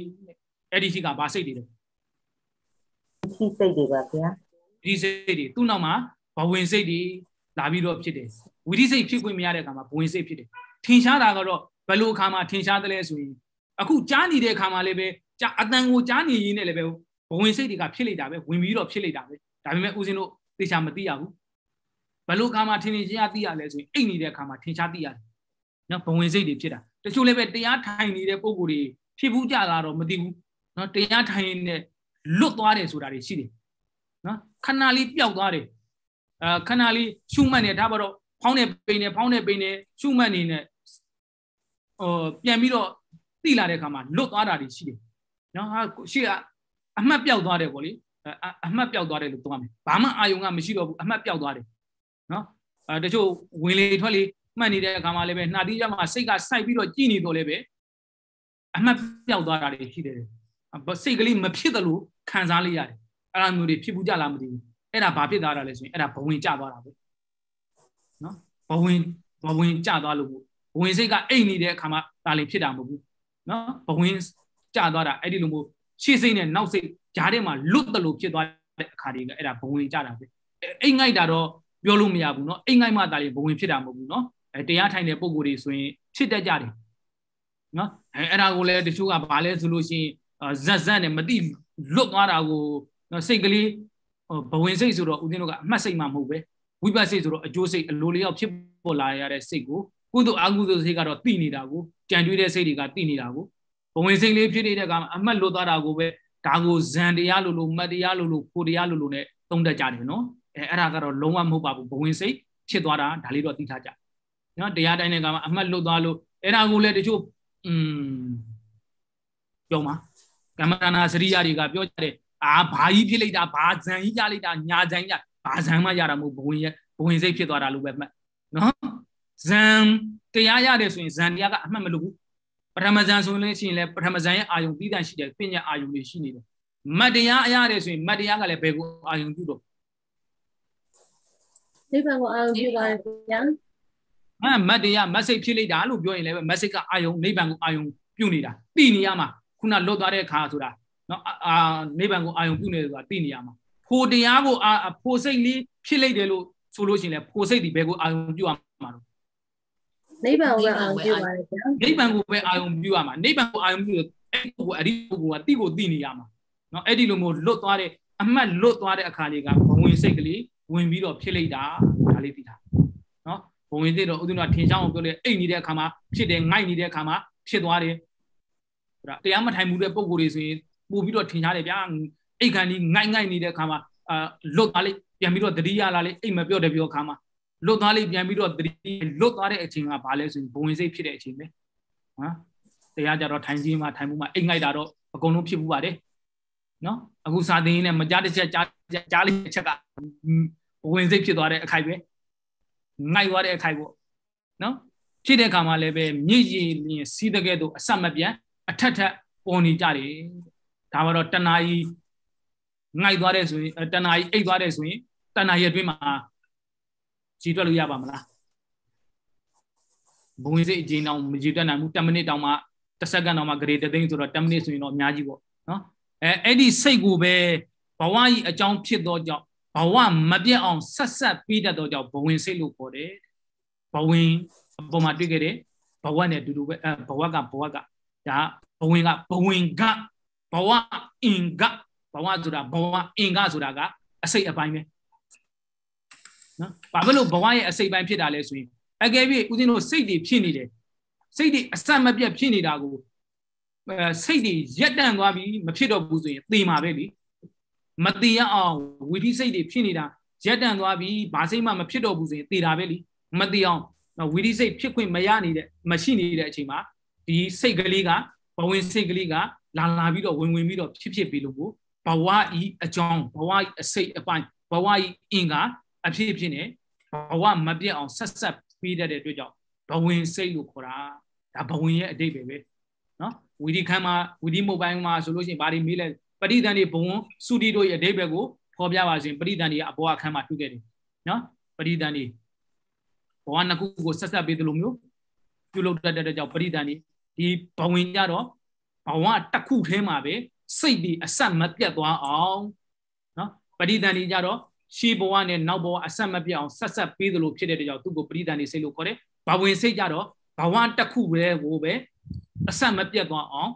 အဲ့ဒီရှိကဘာစိတ်တွေလဲဒီစိတ်တွေပါဗျာဒီစိတ်တွေသူ့နောက်မှာဘဝင်စိတ်တွေလာပြီးတော့ဖြစ်တယ်ဝိရိစိတ်ဖြစ်ခွင့်မရတဲ့အခါမှာဘဝင်စိတ်ဖြစ်တယ်ထင်ရှားတာကတော့ဘယ်လိုအခါမှာထင်ရှားသလဲဆိုရင်အခုကြားနေတဲ့အခါမှာလည်းပဲအတန်ကိုကြားနေရင်းနဲ့လည်းပဲဘဝင်စိတ်တွေကဖြစ်လိုက်တာပဲဝင်ပြီးတော့ဖြစ်လိုက်တာပဲဒါပေမဲ့ဦးဇင်းတို့သေချာမသိရဘူးဘယ်လိုခါမှထင်ထင်ရှားရှားသိရလဲဆိုရင်အိတ်နေတဲ့ခါမှထင်ရှားသိရတယ်နော်ဘဝင်စိတ်တွေဖြစ်တာတချို့လည်းပဲတရားထိုင်နေတဲ့ပုံကိုယ်တွေဖြစ်ဘူးကြတာတော့မသိဘူးနော်တရားထိုင်နေလွတ်သွားတယ်ဆိုတာတွေရှိတယ်နော်ခဏလေးပျောက်သွားတယ်အာခဏလေးရှုမှတ်နေတာပါတော့ဖောင်းနေပိန်နေဖောင်းနေပိန်နေရှုမှတ်နေနဲ့ဟိုပြန်ပြီးတော့တိလာတဲ့ခါမှာလွတ်သွားတာတွေရှိတယ်နော်ဟာရှေ့ကအမှတ်ပျောက်သွားတယ်ပေါ့လေအမှတ်ပျောက်သွားတယ်လို့ပြောမယ်ဘာမှအာယုံကမရှိတော့ဘူးအမှတ်ပျောက်သွားတယ်နော်အဲတချို့ဝင်လေထွက်လေမှတ်နေတဲ့အခါမှာလည်းပဲနှာတိကျမှာစိတ်ကစိုက်ပြီးတော့ကြည်နေတော့လည်းပဲအမှတ်ပျောက်သွားတာတွေရှိတယ်စိတ်ကလေးမဖြစ်သလိုခံစားလိုက်ရတယ်အဲ့လိုမျိုးတွေဖြစ်ဘူးကြလားမသိဘူးအဲ့ဒါဘာဖြစ်သွားတာလဲဆိုရင်အဲ့ဒါဘဝင်ကျသွားတာပဲနော်ဘဝင်ဘဝင်ကျသွားလို့ဘဝင်စိတ်ကအိတ်နေတဲ့အခါမှာဒါလည်းဖြစ်တာမဟုတ်ဘူးနော်ဘဝင်ကျသွားတာအဲ့ဒီလိုမျိုးရှေ့စိတ်နဲ့နောက်စိတ်ဂျားထဲမှာလွတ်တယ်လို့ဖြစ်သွားတဲ့အခါတွေကအဲ့ဒါဘဝင်ကြတာပဲအိမ်ငိုက်တာတော့ပြောလို့မရဘူးเนาะအိမ်ငိုက်မှတာလေဘဝင်ဖြစ်တာမဟုတ်ဘူးเนาะအဲတရားထိုင်တဲ့ပုံကိုယ်တွေဆိုရင်ဖြစ်တတ်ကြတယ်เนาะအဲအဲ့ဒါကိုလည်းတချို့ကဘာလဲဆိုလို့ရှိရင်ဇက်ဇက်နဲ့မတိလွတ်သွားတာကိုနော်စိတ်ကလေးဘဝင်စိတ်ဆိုတော့ဦးသိန်းတို့ကအမှတ်စိတ်မှမဟုတ်ပဲဝိပတ်စိတ်ဆိုတော့အကျိုးစိတ်အလိုလျောက်ဖြစ်ပေါ်လာရတဲ့စိတ်ကိုကုသိုလ်အကုသိုလ်စိတ်ကတော့တည်နေတာကိုကြံတွေးတဲ့စိတ်တွေကတည်နေတာကိုဘဝင်စိတ်လေးဖြစ်နေတဲ့အခါမှာအမှတ်လွတ်သွားတာကိုပဲဒါကိုဇန်တရားလို့လို့မတ်တရားလို့လို့ကိုတရားလို့လို့ ਨੇ သုံးတတ်ကြတယ်နော်အဲအဲ့ဒါကတော့လုံးဝမဟုတ်ပါဘူးဘဝင်စိတ်ဖြစ်သွားတာဒါလေးတော့သိထားကြနော်တရားတိုင်းတဲ့ကမှာအမှတ်လွတ်သွားလို့အဲ့ဒါကိုလည်းတချို့อืมပြောမှာကမ္မနာစရိယာတွေကပြောကြတယ်အာဘာကြီးဖြစ်လိုက်တာဘာဇန်ကြီးကြလိုက်တာညာဇန်ကြီးဘာဇန်မှရတာမဟုတ်ဘဝင်ရဘဝင်စိတ်ဖြစ်သွားတာလို့ပဲမှတ်နော်ဇန်တရားရတယ်ဆိုရင်ဇန်တရားကအမှတ်မလို့ဘူးပထမဇန်ဆိုလို့ရှိရင်လည်းပထမဇန်ရဲ့အာယုံသီးသန့်ရှိတယ်ပြညာအာယုံတွေရှိနေတယ်မတ်တရားအရာတွေဆိုရင်မတ်တရားကလည်းဘယ်ကိုအာယုံပြုတော့နိဗ္ဗာန်ကိုအာယုံပြုပါတယ်ဗျာအဲမတ်တရားမတ်စိတ်ဖြစ်လိုက်တာလို့ပြောရင်လည်းမတ်စိတ်ကအာယုံနိဗ္ဗာန်ကိုအာယုံပြုနေတာတိနေရမှာခုနလွတ်သွားတဲ့အခါဆိုတာနော်အာနိဗ္ဗာန်ကိုအာယုံပြုနေတယ်ဆိုတာတိနေရမှာဖိုတရားကိုအာဖိုစိတ်လေးဖြစ်လိုက်တယ်လို့ဆိုလို့ရှိရင်လည်းဖိုစိတ်ဒီဘယ်ကိုအာယုံပြုရမှာတော့နိဗ္ဗာန်ကိုအာရုံပြုပါလေဗျာနိဗ္ဗာန်ကိုပဲအာရုံပြုရမှာနိဗ္ဗာန်ကိုအာရုံပြုအဲ့ကိုအရိကိုကတိကိုတိနေရမှာเนาะအဲ့ဒီလိုမျိုးလွတ်သွားတဲ့အမှတ်လွတ်သွားတဲ့အခါလေးကဘဝင်စိတ်ကလေးဝင်ပြီးတော့ဖြစ်လိုက်တာဒါလေးသိတာเนาะဘဝင်စိတ်တော့ဥဒ္ဒနာထင်ရှားအောင်ပြောလေအိတ်နေတဲ့အခါမှာဖြစ်တယ်ငိုက်နေတဲ့အခါမှာဖြစ်သွားတယ်ဒါတရားမထိုင်မှုတဲ့ပုံကိုယ်တွေဆိုရင်ပို့ပြီးတော့ထင်ရှားတယ်ဗျာအိတ်ခံကြီးငိုက်ငိုက်နေတဲ့အခါမှာအာလွတ်သွားလိုက်ပြန်ပြီးတော့တတိယလာလိုက်အိတ်မပြော့တယ်ပြောခါမှာလွတ်သွားလေးပြန်ပြီးတော့သတိလွတ်သွားတဲ့အချိန်ကဘာလဲဆိုရင်ဘဝင်စိတ်ဖြစ်တဲ့အချိန်ပဲနော်တရားကြတော့ထိုင်ခြင်းမှာထိုင်မှုမှာအိတ်ငိုက်တာတော့အကုန်လုံးဖြစ်မှုပါတယ်နော်အခုစာသင်ရင်းနဲ့မကြားတစ်ချက်ကြားကြားလေးတစ်ချက်ကဘဝင်စိတ်ဖြစ်သွားတဲ့အခိုက်ပဲငိုက်သွားတဲ့အခိုက်ပေါ့နော်ဖြစ်တဲ့အခါမှာလည်းပဲမြည်ရည်လျင်စီးတဲ့ကဲ့သို့အဆက်မပြတ်အထက်ထက်ပေါ်နေကြတယ်ဒါမှတော့တဏှာကြီးငိုက်သွားတဲ့ဆိုရင်တဏှာကြီးအိတ်သွားတဲ့ဆိုရင်တဏှာရဲ့အတွင်းမှာကြည်တွက်လို့ရပါမလားဘဝင်စိတ်အချိန်တောင်မကြည်တွက်နိုင်ဘူး10မိနစ်တောင်မှ10စက္ကန့်တောင်မှ grade 3ဆိုတော့10မိနစ်ဆိုရင်တော့အများကြီးပေါ့နော်အဲအဲ့ဒီစိတ်ကိုပဲဘဝကြီးအကြောင်းဖြစ်သောကြောင့်ဘဝမပြတ်အောင်ဆက်ဆက်ပြီးတတ်သောကြောင့်ဘဝင်စိတ်လို့ခေါ်တယ်ဘဝင်အပေါ်မှာတွေ့ခဲ့တဲ့ဘဝနဲ့အတူတူပဲအဲဘဝကဘဝကဒါဘဝင်ကဘဝင်ကဘဝအင်ကဘဝဆိုတာဘဝအင်ကဆိုတာကအစိတ်အပိုင်းပဲနော်ဘာဖြစ်လို့ဘဝရဲ့အစိတ်ပိုင်းဖြစ်တာလဲဆိုရင် အကယ်၍ဦးဇင်းတို့စိတ်တွေဖြစ်နေတယ်စိတ်တွေအဆက်မပြတ်ဖြစ်နေတာကိုစိတ်တွေရက်တန့်သွားပြီမဖြစ်တော့ဘူးဆိုရင်သေမှာပဲလေမသေရအောင်ဝီပိစိတ်တွေဖြစ်နေတာရက်တန့်သွားပြီဘာစိတ်မှမဖြစ်တော့ဘူးဆိုရင်သေတာပဲလေမသေအောင်ဝီပိစိတ်ဖြစ်ခွင့်မရနေတဲ့မရှိနေတဲ့အချိန်မှာဒီစိတ်ကလေးကဘဝင်စိတ်ကလေးကလာလာပြီးတော့ဝင်ဝင်ပြီးတော့ဖြစ်ဖြစ်ပြီးလို့ဘဝဤအကြောင်းဘဝဤအစိတ်အပိုင်းဘဝဤအင်္ဂါအဖြစ်ဖြစ်နေဘဝမပြတ်အောင်ဆက်ဆက်ပြီးတတ်တဲ့အတွက်ကြောင့်ဘဝင်စိတ်လို့ခေါ်တာဒါဘဝင်ရဲ့အတိတ်ပဲပဲနော်ဝီဒီခမ်းမှာဝီဒီမိုဘိုင်းမှာဆိုလို့ရှိရင်ဘာတွေမေးလဲပရိသန်တွေဘဝင်စုတီတို့ရဲ့အတိတ်ပဲကိုဖော်ပြပါဆိုရင်ပရိသန်တွေကအဘဝခမ်းမှာတွေ့ခဲ့တယ်နော်ပရိသန်တွေဘဝနှစ်ခုကိုဆက်ဆက်ပေးတယ်လို့မျိုးပြုလုပ်တတ်တဲ့ကြောင့်ပရိသန်တွေဒီဘဝင်ကြတော့ဘဝတစ်ခုထဲမှာပဲစိတ်ဒီအဆက်မပြတ်သွားအောင်နော်ပရိသန်တွေကြတော့ရှေးဘဝနဲ့နောက်ဘဝအဆက်မပြတ်အောင်ဆက်ဆက်ပေးသလိုဖြစ်တဲ့တကြောင်သူ့ကိုပရိသန်နေစိတ်လို့ခေါ်တယ်။ဘဝင်စိတ်ကြတော့ဘဝတစ်ခုပဲကိုပဲအဆက်မပြတ်သွားအောင်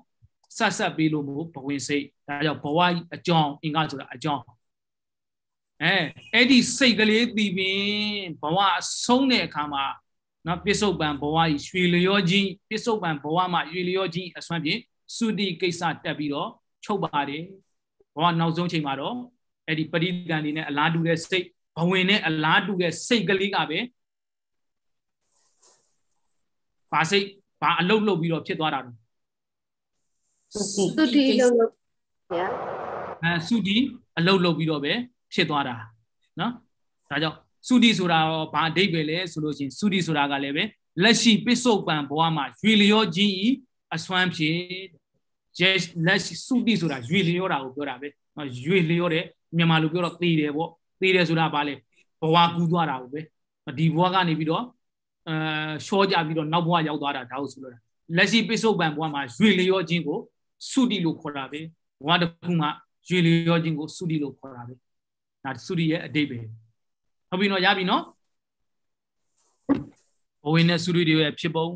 ဆက်ဆက်ပေးလို့မို့ဘဝင်စိတ်ဒါကြောင့်ဘဝအကြောင်းအင်္ဂါဆိုတာအကြောင်းအဲအဲ့ဒီစိတ်ကလေးတည်ပင်ဘဝအဆုံးတဲ့အခါမှာနော်ပစ္စုပန်ဘဝကြီးရွှေလျောကြီးပစ္စုပန်ဘဝမှာရွှေလျောကြီးအစွမ်းဖြင့်သုတိကိစ္စတက်ပြီးတော့ချုပ်ပါတယ်ဘဝနောက်ဆုံးချိန်မှာတော့အဲ့ဒီပရိကံနေနဲ့အလားတူတဲ့စိတ်ဘဝင်နဲ့အလားတူတဲ့စိတ်ကလေးကပဲဘာစိတ်ဘာအလုတ်လုတ်ပြီးတော့ဖြစ်သွားတာလဲသုတိအလုတ်လုတ်ဗျာအဲသုတိအလုတ်လုတ်ပြီးတော့ပဲဖြစ်သွားတာနော်ဒါကြောင့်သုတိဆိုတာရောဘာအဓိပ္ပာယ်လဲဆိုလို့ရှိရင်သုတိဆိုတာကလည်းပဲလက်ရှိပစ္စုပန်ဘဝမှာရွေလျောခြင်းဤအစွမ်းဖြစ် yes လက်ရှိသုတိဆိုတာရွေလျောတာကိုပြောတာပဲနော်ရွေလျောတဲ့မြန်မာလူပြောတော့သေတယ်ပေါ့သေတယ်ဆိုတာဘာလဲဘဝကူးသွားတာပဲဒီဘဝကနေပြီးတော့အဲရှော့ကြပြီးတော့နောက်ဘဝရောက်သွားတာဒါကိုဆိုလိုတာလက်ရှိပိဿုပံဘဝမှာရွေလျောခြင်းကိုသုတိလို့ခေါ်တာပဲဘဝတစ်ခုမှာရွေလျောခြင်းကိုသုတိလို့ခေါ်တာပဲဒါသုတိရဲ့အတိတ်ပဲဟုတ်ပြီနော်ရပြီနော်ဘဝင်နဲ့သုတိတွေရဲ့ဖြစ်ပုံ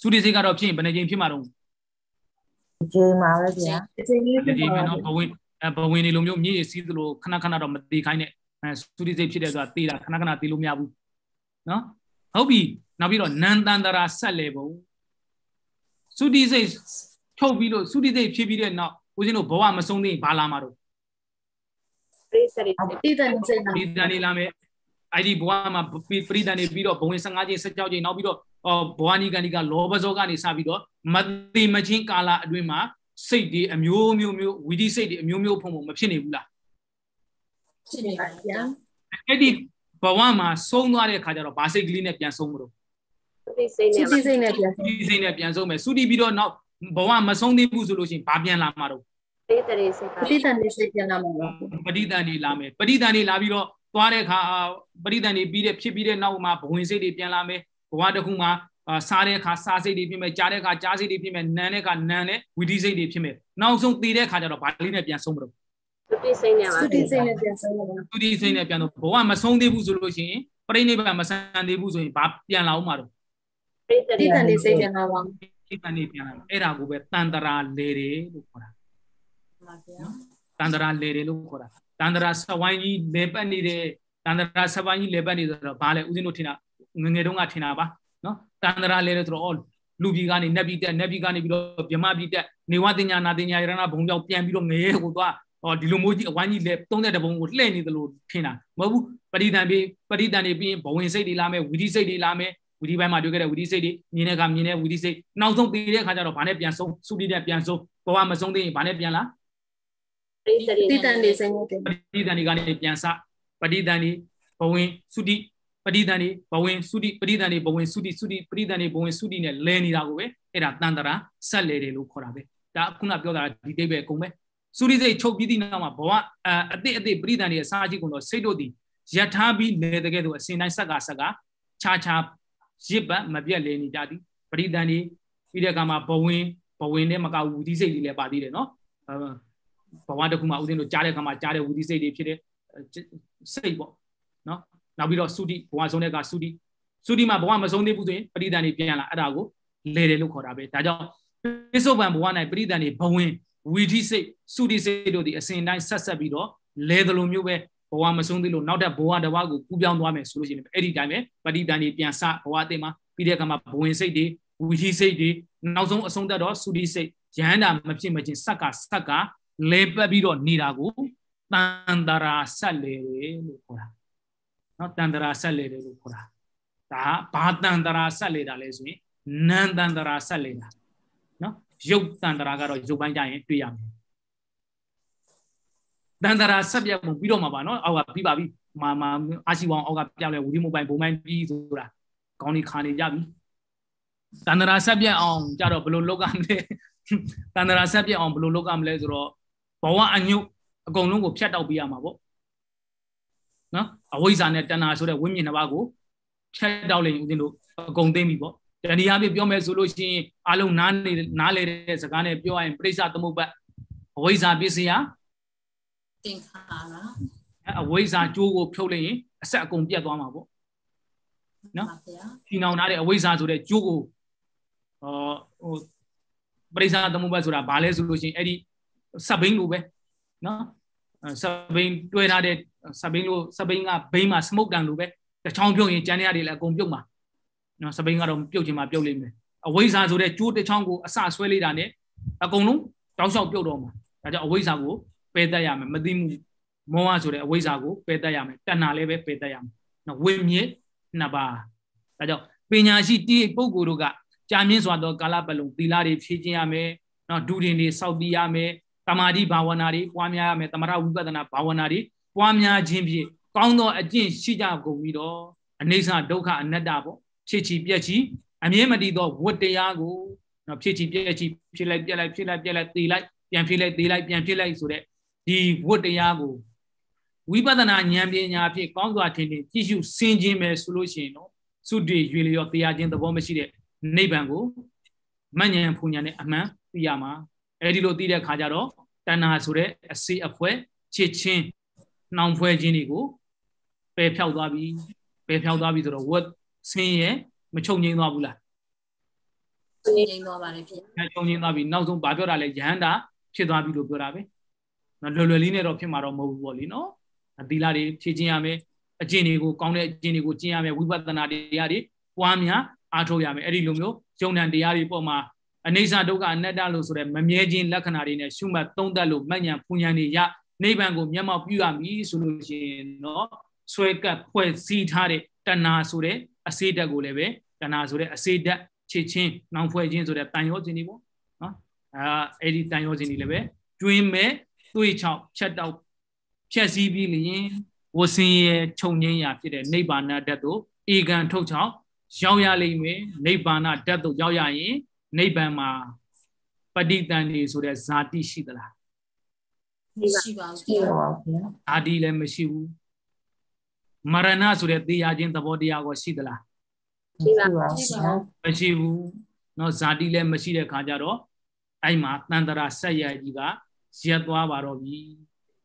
သုတိစိတ်ကတော့ဖြစ်ရင်ဘယ်နှကြိမ်ဖြစ်မှာတော့ကြိမ်ပါပဲဗျာကြိမ်လေးဖြစ်ပါတော့ဘဝင်အဲဘဝင်တွေလိုမျိုးမြည်ရစီးသလိုခဏခဏတော့မသေးခိုင်းနဲ့အဲစူရိစိတ်ဖြစ်တဲ့ဆိုတာသေးတာခဏခဏသေးလို့မရဘူးနော်ဟုတ်ပြီနောက်ပြီးတော့နန္တန္တရာဆက်လေပုံစူတိစိတ်ထုတ်ပြီးလို့စူတိစိတ်ဖြစ်ပြီးတဲ့နောက်ဦးဇင်းတို့ဘဝမဆုံးသေးရင်ဘာလာမှာတော့ပရိသတ်ပရိသတ်နေလာမယ်အဲ့ဒီဘဝမှာပရိသတ်နေပြီးတော့ဘဝင်15ချိန်16ချိန်နောက်ပြီးတော့ဘဝနိကဏိကလောဘဇောကနေစပြီးတော့မတိမချင်းကာလအတွင်းမှာစိတ်တွေအမျိုးမျိုးမျိုးဝီဒီစိတ်တွေအမျိုးမျိုးဖုံဖုံမဖြစ်နေဘူးလားဖြစ်နေပါဗျာအဲ့ဒီဘဝမှာဆုံးသွားတဲ့အခါကျတော့ဗာစိတ်ကလေးနဲ့ပြန်ဆုံးမလို့ဒီစိတ်နဲ့ဒီစိတ်နဲ့ပြန်ဆုံးဒီစိတ်နဲ့ပြန်ဆုံးမယ်သုတိပြီးတော့နောက်ဘဝမဆုံးသေးဘူးဆိုလို့ရှိရင်ဗာပြန်လာမှာတော့ပဋိသန္ဓေစိတ်ပဋိသန္ဓေစိတ်ပြန်လာမှာပဋိသန္ဓေလာမယ်ပဋိသန္ဓေလာပြီးတော့သွားတဲ့အခါပဋိသန္ဓေပြီးတဲ့ဖြစ်ပြီးတဲ့နောက်မှာဘဝင်စိတ်တွေပြန်လာမယ်ဘဝတစ်ခုမှာစားတဲ့အခါစားစိတ်တွေဖြစ်မယ်ကြားတဲ့အခါကြားစိတ်တွေဖြစ်မယ်နံတဲ့အခါနံနဲ့ဝီဒီစိတ်တွေဖြစ်မယ်နောက်ဆုံးတည်တဲ့အခါကျတော့ဘာလေးနဲ့ပြန်ဆုံးမလို့သုတိစိတ်နဲ့ပါသုတိစိတ်နဲ့ပြန်ဆုံးပါသုတိစိတ်နဲ့ပြန်တော့ဘဝမဆုံးသေးဘူးဆိုလို့ရှိရင်ပြိဋိဘံမဆန်သေးဘူးဆိုရင်ဘာပြန်လာအောင်မှာတော့တိတန်နေစိတ်ပြန်လာပါတိတန်နေပြန်လာအဲ့ဒါကိုပဲတန်တရာလေတယ်လို့ခေါ်တာမှန်ပါဗျာတန်တရာလေတယ်လို့ခေါ်တာတန်တရာဆဝိုင်းကြီးလေပတ်နေတဲ့တန်တရာဆဝိုင်းကြီးလေပတ်နေဆိုတော့ဘာလဲဦးဇင်းတို့ထင်တာငငယ်တုန်းကထင်တာပါတန်တရာလဲလဲဆိုတော့လူပြည်ကနေနက်ပြည်တက်နက်ပြည်ကနေပြီးတော့မြမပြည်တက်နေဝတင်ညာနာတင်ညာရဏဘုံကြောင့်ပြန်ပြီးတော့ငရဲကိုသွားဟောဒီလိုမျိုးကြီးအဝိုင်းကြီးလဲ32ဘုံကိုလှည့်နေတယ်လို့ထင်တာမဟုတ်ဘူးပရိသန်ပြီးပရိသန်နေပြီးဘဝင်စိတ်တွေလာမယ်ဝီဒီစိတ်တွေလာမယ်ဝီဒီပိုင်းမှာတွေ့ခဲ့တဲ့ဝီဒီစိတ်တွေမြင်တဲ့အခါမြင်တဲ့ဝီဒီစိတ်နောက်ဆုံးတည်တဲ့အခါကျတော့ဘာနဲ့ပြန်ဆုံးစုတိတဲ့ပြန်ဆုံးဘဝမဆုံးသေးရင်ဘာနဲ့ပြန်လာပရိသန်တွေပရိသန်တွေကနေပြန်စပရိသန်တွေဘဝင်စုတိပဋိသန္ဓေဘဝင်သုတိပဋိသန္ဓေဘဝင်သုတိသုတိပဋိသန္ဓေဘဝင်သုတိနဲ့လဲနေတာကိုပဲအဲ့ဒါတန်တရာဆက်လေတယ်လို့ခေါ်တာပဲဒါခုနပြောတာဒီတိပဲအကုန်ပဲသုတိစိတ်ချုပ်ပြီးသည့်နောက်မှာဘဝအတိအတိပဋိသန္ဓေအစာရှိကုန်တော့စိတ်တို့သည်ယထာပြီးလေတကယ်သို့အစဉ်တိုင်းဆက်ကဆက်ကခြားခြားရစ်ပတ်မပြတ်လေနေကြသည်ပဋိသန္ဓေပြီးတဲ့အခါမှာဘဝင်ဘဝင်နဲ့မကဝူတိစိတ်ကြီးလည်းပါသေးတယ်နော်ဘဝတစ်ခုမှာဥစဉ်တို့ကြားတဲ့အခါမှာကြားတဲ့ဝူတိစိတ်တွေဖြစ်တဲ့စိတ်ပေါ့နော်နောက်ပြီးတော့သုတိဘဝဆုံးတဲ့ကသုတိသုတိမှာဘဝမဆုံးသေးဘူးဆိုရင်ပရိဒဏ်တွေပြန်လာအဲ့ဒါကိုလေတယ်လို့ခေါ်တာပဲဒါကြောင့်ပစ္စုပန်ဘဝ၌ပရိဒဏ်တွေဘဝင်ဝီထိစိတ်သုတိစိတ်တို့ဒီအစဉ်တိုင်းဆက်ဆက်ပြီးတော့လဲတယ်လို့မျိုးပဲဘဝမဆုံးသေးလို့နောက်ထပ်ဘဝတစ်ဝါကိုကူးပြောင်းသွားမယ်ဆိုလို့ရှိရင်အဲ့ဒီတိုင်းပဲပရိဒဏ်တွေပြန်စဘဝအသစ်မှာပြီးတဲ့အခါမှာဘဝင်စိတ်တွေဝီထိစိတ်တွေနောက်ဆုံးအဆုံးသတ်တော့သုတိစိတ်ရဟန္တာမဖြစ်မချင်းဆက်ကဆက်ကလဲပတ်ပြီးတော့နေတာကိုတန်တရာဆက်လေလို့ခေါ်တာနော်တန်တရာဆက်လေတယ်လို့ခေါ်တာဒါဘာတန်တရာဆက်လေတာလဲဆိုရင်နန်တန်တရာဆက်လေတာနော်ရုပ်တန်တရာကတော့ရုပ်ပိုင်းကြရင်တွေ့ရမယ်တန်တရာဆက်ပြတ်ပုံပြီးတော့မှာပါနော်အောက်ကပြီးပါပြီမာမာအာရှိဝောင်းအောက်ကပြောင်းလဲဝီဒီမိုဘိုင်းဘုံပိုင်းပြီးဆိုတာခေါင်းလေးခါနေကြပြီတန်တရာဆက်ပြတ်အောင်ကြတော့ဘယ်လိုလုပ်ရမလဲတန်တရာဆက်ပြတ်အောင်ဘယ်လိုလုပ်ရမလဲဆိုတော့ဘဝအညုတ်အကုန်လုံးကိုဖြတ်တောက်ပြရမှာပေါ့နော်အဝိဇ္ဇာနဲ့တဏှာဆိုတဲ့ဝိမျက်နှပါးကိုဖြတ်တောက်လိမ့်ဦးဇင်းတို့အကုန်သိမ့်ပြီပေါ့တဏှာပြပြောမယ်ဆိုလို့ရှိရင်အလုံးနားနေနားလေတဲ့စကားနဲ့ပြောရရင်ပြိဿသမုပ္ပတ်အဝိဇ္ဇာပစ္စယသင်္ခါရအဝိဇ္ဇာကြိုးကိုဖြုတ်လိုက်ရင်အဆက်အကုန်ပြတ်သွားမှာပေါ့နော်ဒီနောင်ထားတဲ့အဝိဇ္ဇာဆိုတဲ့ကြိုးကိုဟောဟိုပရိစ္ဆာသမုပ္ပါဆိုတာဘာလဲဆိုလို့ရှိရင်အဲ့ဒီစပိန်လိုပဲနော်စပိန်တွဲထားတဲ့စပိန်လိုစပိန်ကဘိန်းမှာ smoke တန်လိုပဲတချောင်းပြုတ်ရင်ကြမ်းတရားတွေလည်းအကုန်ပြုတ်မှာနော်စပိန်ကတော့ပြုတ်ချင်မှပြုတ်လိမ့်မယ်အဝိဇ္ဇာဆိုတဲ့ကျိုးတချောင်းကိုအစဆွဲလိုက်တာ ਨੇ အကုန်လုံးတောက်လျှောက်ပြုတ်တော့မှာဒါကြောင့်အဝိဇ္ဇာကိုပယ်တတ်ရမယ်မသိမှုမောဟဆိုတဲ့အဝိဇ္ဇာကိုပယ်တတ်ရမယ်တဏှာလည်းပဲပယ်တတ်ရမယ်နော်ဝိမြင့်နှစ်ပါးဒါကြောင့်ပညာရှိတိပုဂ္ဂိုလ်တို့ကကြာမြင့်စွာသော ကာလပတ်လုံးသီလတွေဖြည့်ကျင့်ရမယ်နော်ဒုတင်တွေစောက်တည်ရမယ်တမာတိဘာဝနာတွေပွားများရမယ်တမရဝိပဿနာဘာဝနာတွေပွားများခြင်းဖြင့်ကောင်းသောအကျင့်ရှိကြကုန်ပြီးတော့အနေဆာဒုက္ခအနတ္တပေါ့ဖြစ်ချီပြက်ချီအမြဲမတည်သောဝတ္တရားကိုနော်ဖြစ်ချီပြက်ချီဖြစ်လိုက်ပြက်လိုက်ဖြစ်လိုက်ပြက်လိုက်သေလိုက်ပြန်ဖြစ်လိုက်သေလိုက်ပြန်ဖြစ်လိုက်ဆိုတဲ့ဒီဝတ္တရားကိုဝိပဿနာဉာဏ်ပညာဖြင့်ကောင်းစွာထင်ထင်ကြည့်ရှုဆင်ခြင်မယ်ဆိုလို့ရှိရင်တော့သုတေရွေလျောတရားချင်းသဘောမရှိတဲ့နိဗ္ဗာန်ကိုမဉ္ဇဉ်ဖူညာနဲ့အမှန်သိရမှာအဲဒီလိုသိတဲ့အခါကျတော့တဏှာဆိုတဲ့အစီအဖွဲချစ်ချင်းနှောင်ဖွဲ့ခြင်းတွေကိုပယ်ဖြောက်သွားပြီပယ်ဖြောက်သွားပြီဆိုတော့ဝတ်ဆင်းရဲမချုပ်ငြိမ်းသွားဘူးလားချုပ်ငြိမ်းသွားပါလေဖြစ်ချုပ်ငြိမ်းသွားပြီနောက်ဆုံးဘာပြောတာလဲယဟန္တာဖြစ်သွားပြီလို့ပြောတာပဲနော်လွယ်လွယ်လေးနဲ့တော့ဖြစ်မှာတော့မဟုတ်ဘူးပေါ့လေနော်သီလတွေဖြည့်ခြင်းရမယ်အကျင့်တွေကိုကောင်းတဲ့အကျင့်တွေကိုကျင့်ရမယ်ဝိပဿနာတရားတွေပွားများအားထုတ်ရမယ်အဲ့ဒီလိုမျိုးယုံ nant တရားတွေပေါ်မှာအနေစာဒုက္ခအနတ္တလို့ဆိုတဲ့မမြဲခြင်းလက္ခဏာတွေနဲ့ရှုမှတ်သုံးသပ်လို့မဉဏ်ပူဉဏ်တွေရနိဗ္ဗာန်ကိုမျက်မှောက်ပြုရမည်ဆိုလို့ရှိရင်တော့ဆွဲကပ်ဖွဲ့စည်းထားတဲ့တဏှာဆိုတဲ့အစေဓာတ်ကိုလည်းပဲတဏှာဆိုတဲ့အစေဓာတ်ချစ်ချင်းနှောင်ဖွဲ့ခြင်းဆိုတဲ့တန်ရောခြင်းတွေပေါ့နော်အဲအဲ့ဒီတန်ရောခြင်းတွေလည်းပဲတွင်းမဲ့တွေးချောက်ချက်တောက်ဖြက်စီးပြီးလျင်ဝဆင်းရဲခြုံငင်းရာဖြစ်တဲ့နိဗ္ဗာန်ဓာတ်တို့ဧကံထုတ်ချောက်ရောက်ရလိမ့်မယ်နိဗ္ဗာန်ဓာတ်တို့ရောက်ရရင်နိဗ္ဗာန်မှာပဋိသင်္ဍေဆိုတဲ့ဇာတိရှိသလားမရှိပါဘူးဗျာအာဒီလည်းမရှိဘူးမရဏဆိုတဲ့သိရခြင်းသဘောတရားကိုရှိသလားရှိပါဘူးမရှိဘူးเนาะဇာတိလည်းမရှိတဲ့ခါကျတော့အဲ့မှာတန်တရာဆက်ရကြီးကရက်သွားပါတော့ပြီ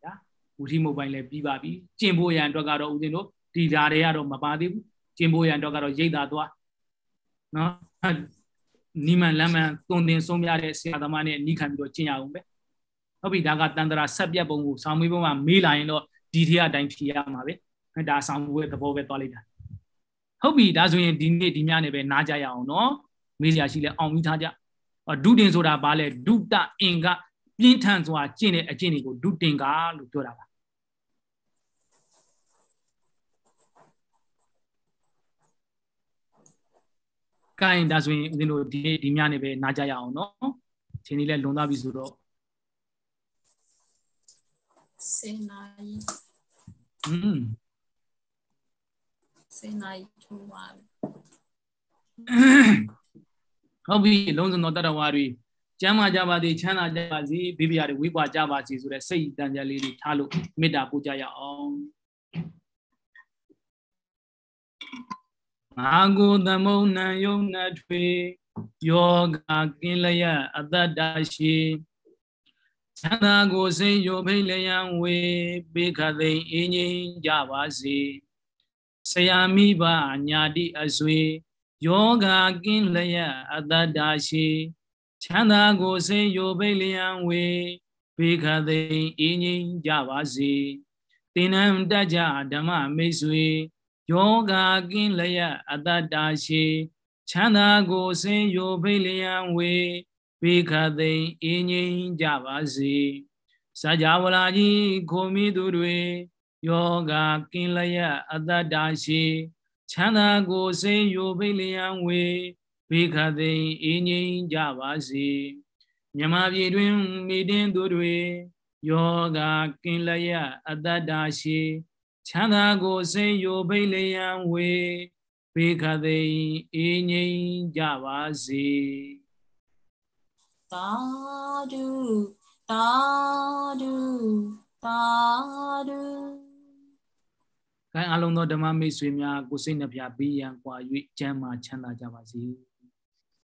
ဗျာဝီထီမုတ်ပိုင်းလည်းပြီးပါပြီကျင့်ဖို့ရန်အတွက်ကတော့ဦးဇင်းတို့ဒီဓာတွေကတော့မပါသေးဘူးကျင့်ဖို့ရန်အတွက်ကတော့ရိတ်တာသွားเนาะနိမန်လမ်းမန်သွန်သင်ဆုံးပြတဲ့ဆရာသမားနဲ့နှီးခံပြီးတော့ကျင့်ရအောင်ပဲဟုတ်ပြီဒါကတန်တရာဆက်ပြတ်ပုံကိုဆောင်းမွေးပုံမှာမေးလာရင်တော့ဒီထက်အတိုင်းဖြေရမှာပဲဒါဆောင်းမွေးသဘောပဲသွားလိုက်တာဟုတ်ပြီဒါဆိုရင်ဒီနေ့ဒီညနေပဲနားကြရအောင်နော်မေးစရာရှိလဲအောင်ပြီးထားကြဒုတင်ဆိုတာဘာလဲဒုတအင်ကပြင်းထန်စွာကျင့်တဲ့အကျင့်တွေကိုဒုတင်ကလို့ပြောတာပါကိုင်းဒါဆိုရင်ဦးဇင်းတို့ဒီဒီညနေပဲနားကြရအောင်เนาะချိန်လေးလဲလွန်သွားပြီဆိုတော့10နာရီอืม10နာရီထိုးပါဟုတ်ပြီလုံးစုံသောတတဝါတွေကျမ်းမာကြပါသည်ချမ်းသာကြပါစေဘေးပရာတွေဝေးကွာကြပါစေဆိုတဲ့စိတ်တန်ကြလေးတွေထားလို့မေတ္တာပို့ကြရအောင်ငါကိုသမုံနံယုံနထွေယောဂကင်းလျက်အတ္တတရှိသန္တာကိုစိတ်ယိုဖိလျံဝေပိခသိအင်းငိမ့်ကြပါစေဆရာမိဘညာတိအဆွေယောဂာကင်းလျက်အတ္တတာရှိချမ်းသာကိုစိတ်ယိုပိလျံဝေပိခသိအင်းငိမ့်ကြပါစေတင်နံတကြဓမ္မမိတ်ဆွေယောဂာကင်းလျက်အတ္တတာရှိချမ်းသာကိုစိတ်ယိုဖိလျံဝေပိခသိမ်အင်းငိမ့်ကြပါစေစัจ java လာကြီးခုံမိသူတွေယောဂကင်းလျက်အတ္တတာရှိချမ်းသာကိုစိမ့်ယူပိလျံဝေပိခသိမ်အင်းငိမ့်ကြပါစေမြမပြည်တွင်မိတင်းသူတွေယောဂကင်းလျက်အတ္တတာရှိချမ်းသာကိုစိမ့်ယူပိလျံဝေပိခသိမ်အင်းငိမ့်ကြပါစေသာဓုသာဓုသာဓုခိုင်းအလုံးသောဓမ္မမိတ်ဆွေများကိုစိတ်နှပြဘေးရန်ကွာ၍ကျမ်းမာချမ်းသာကြပါစေ။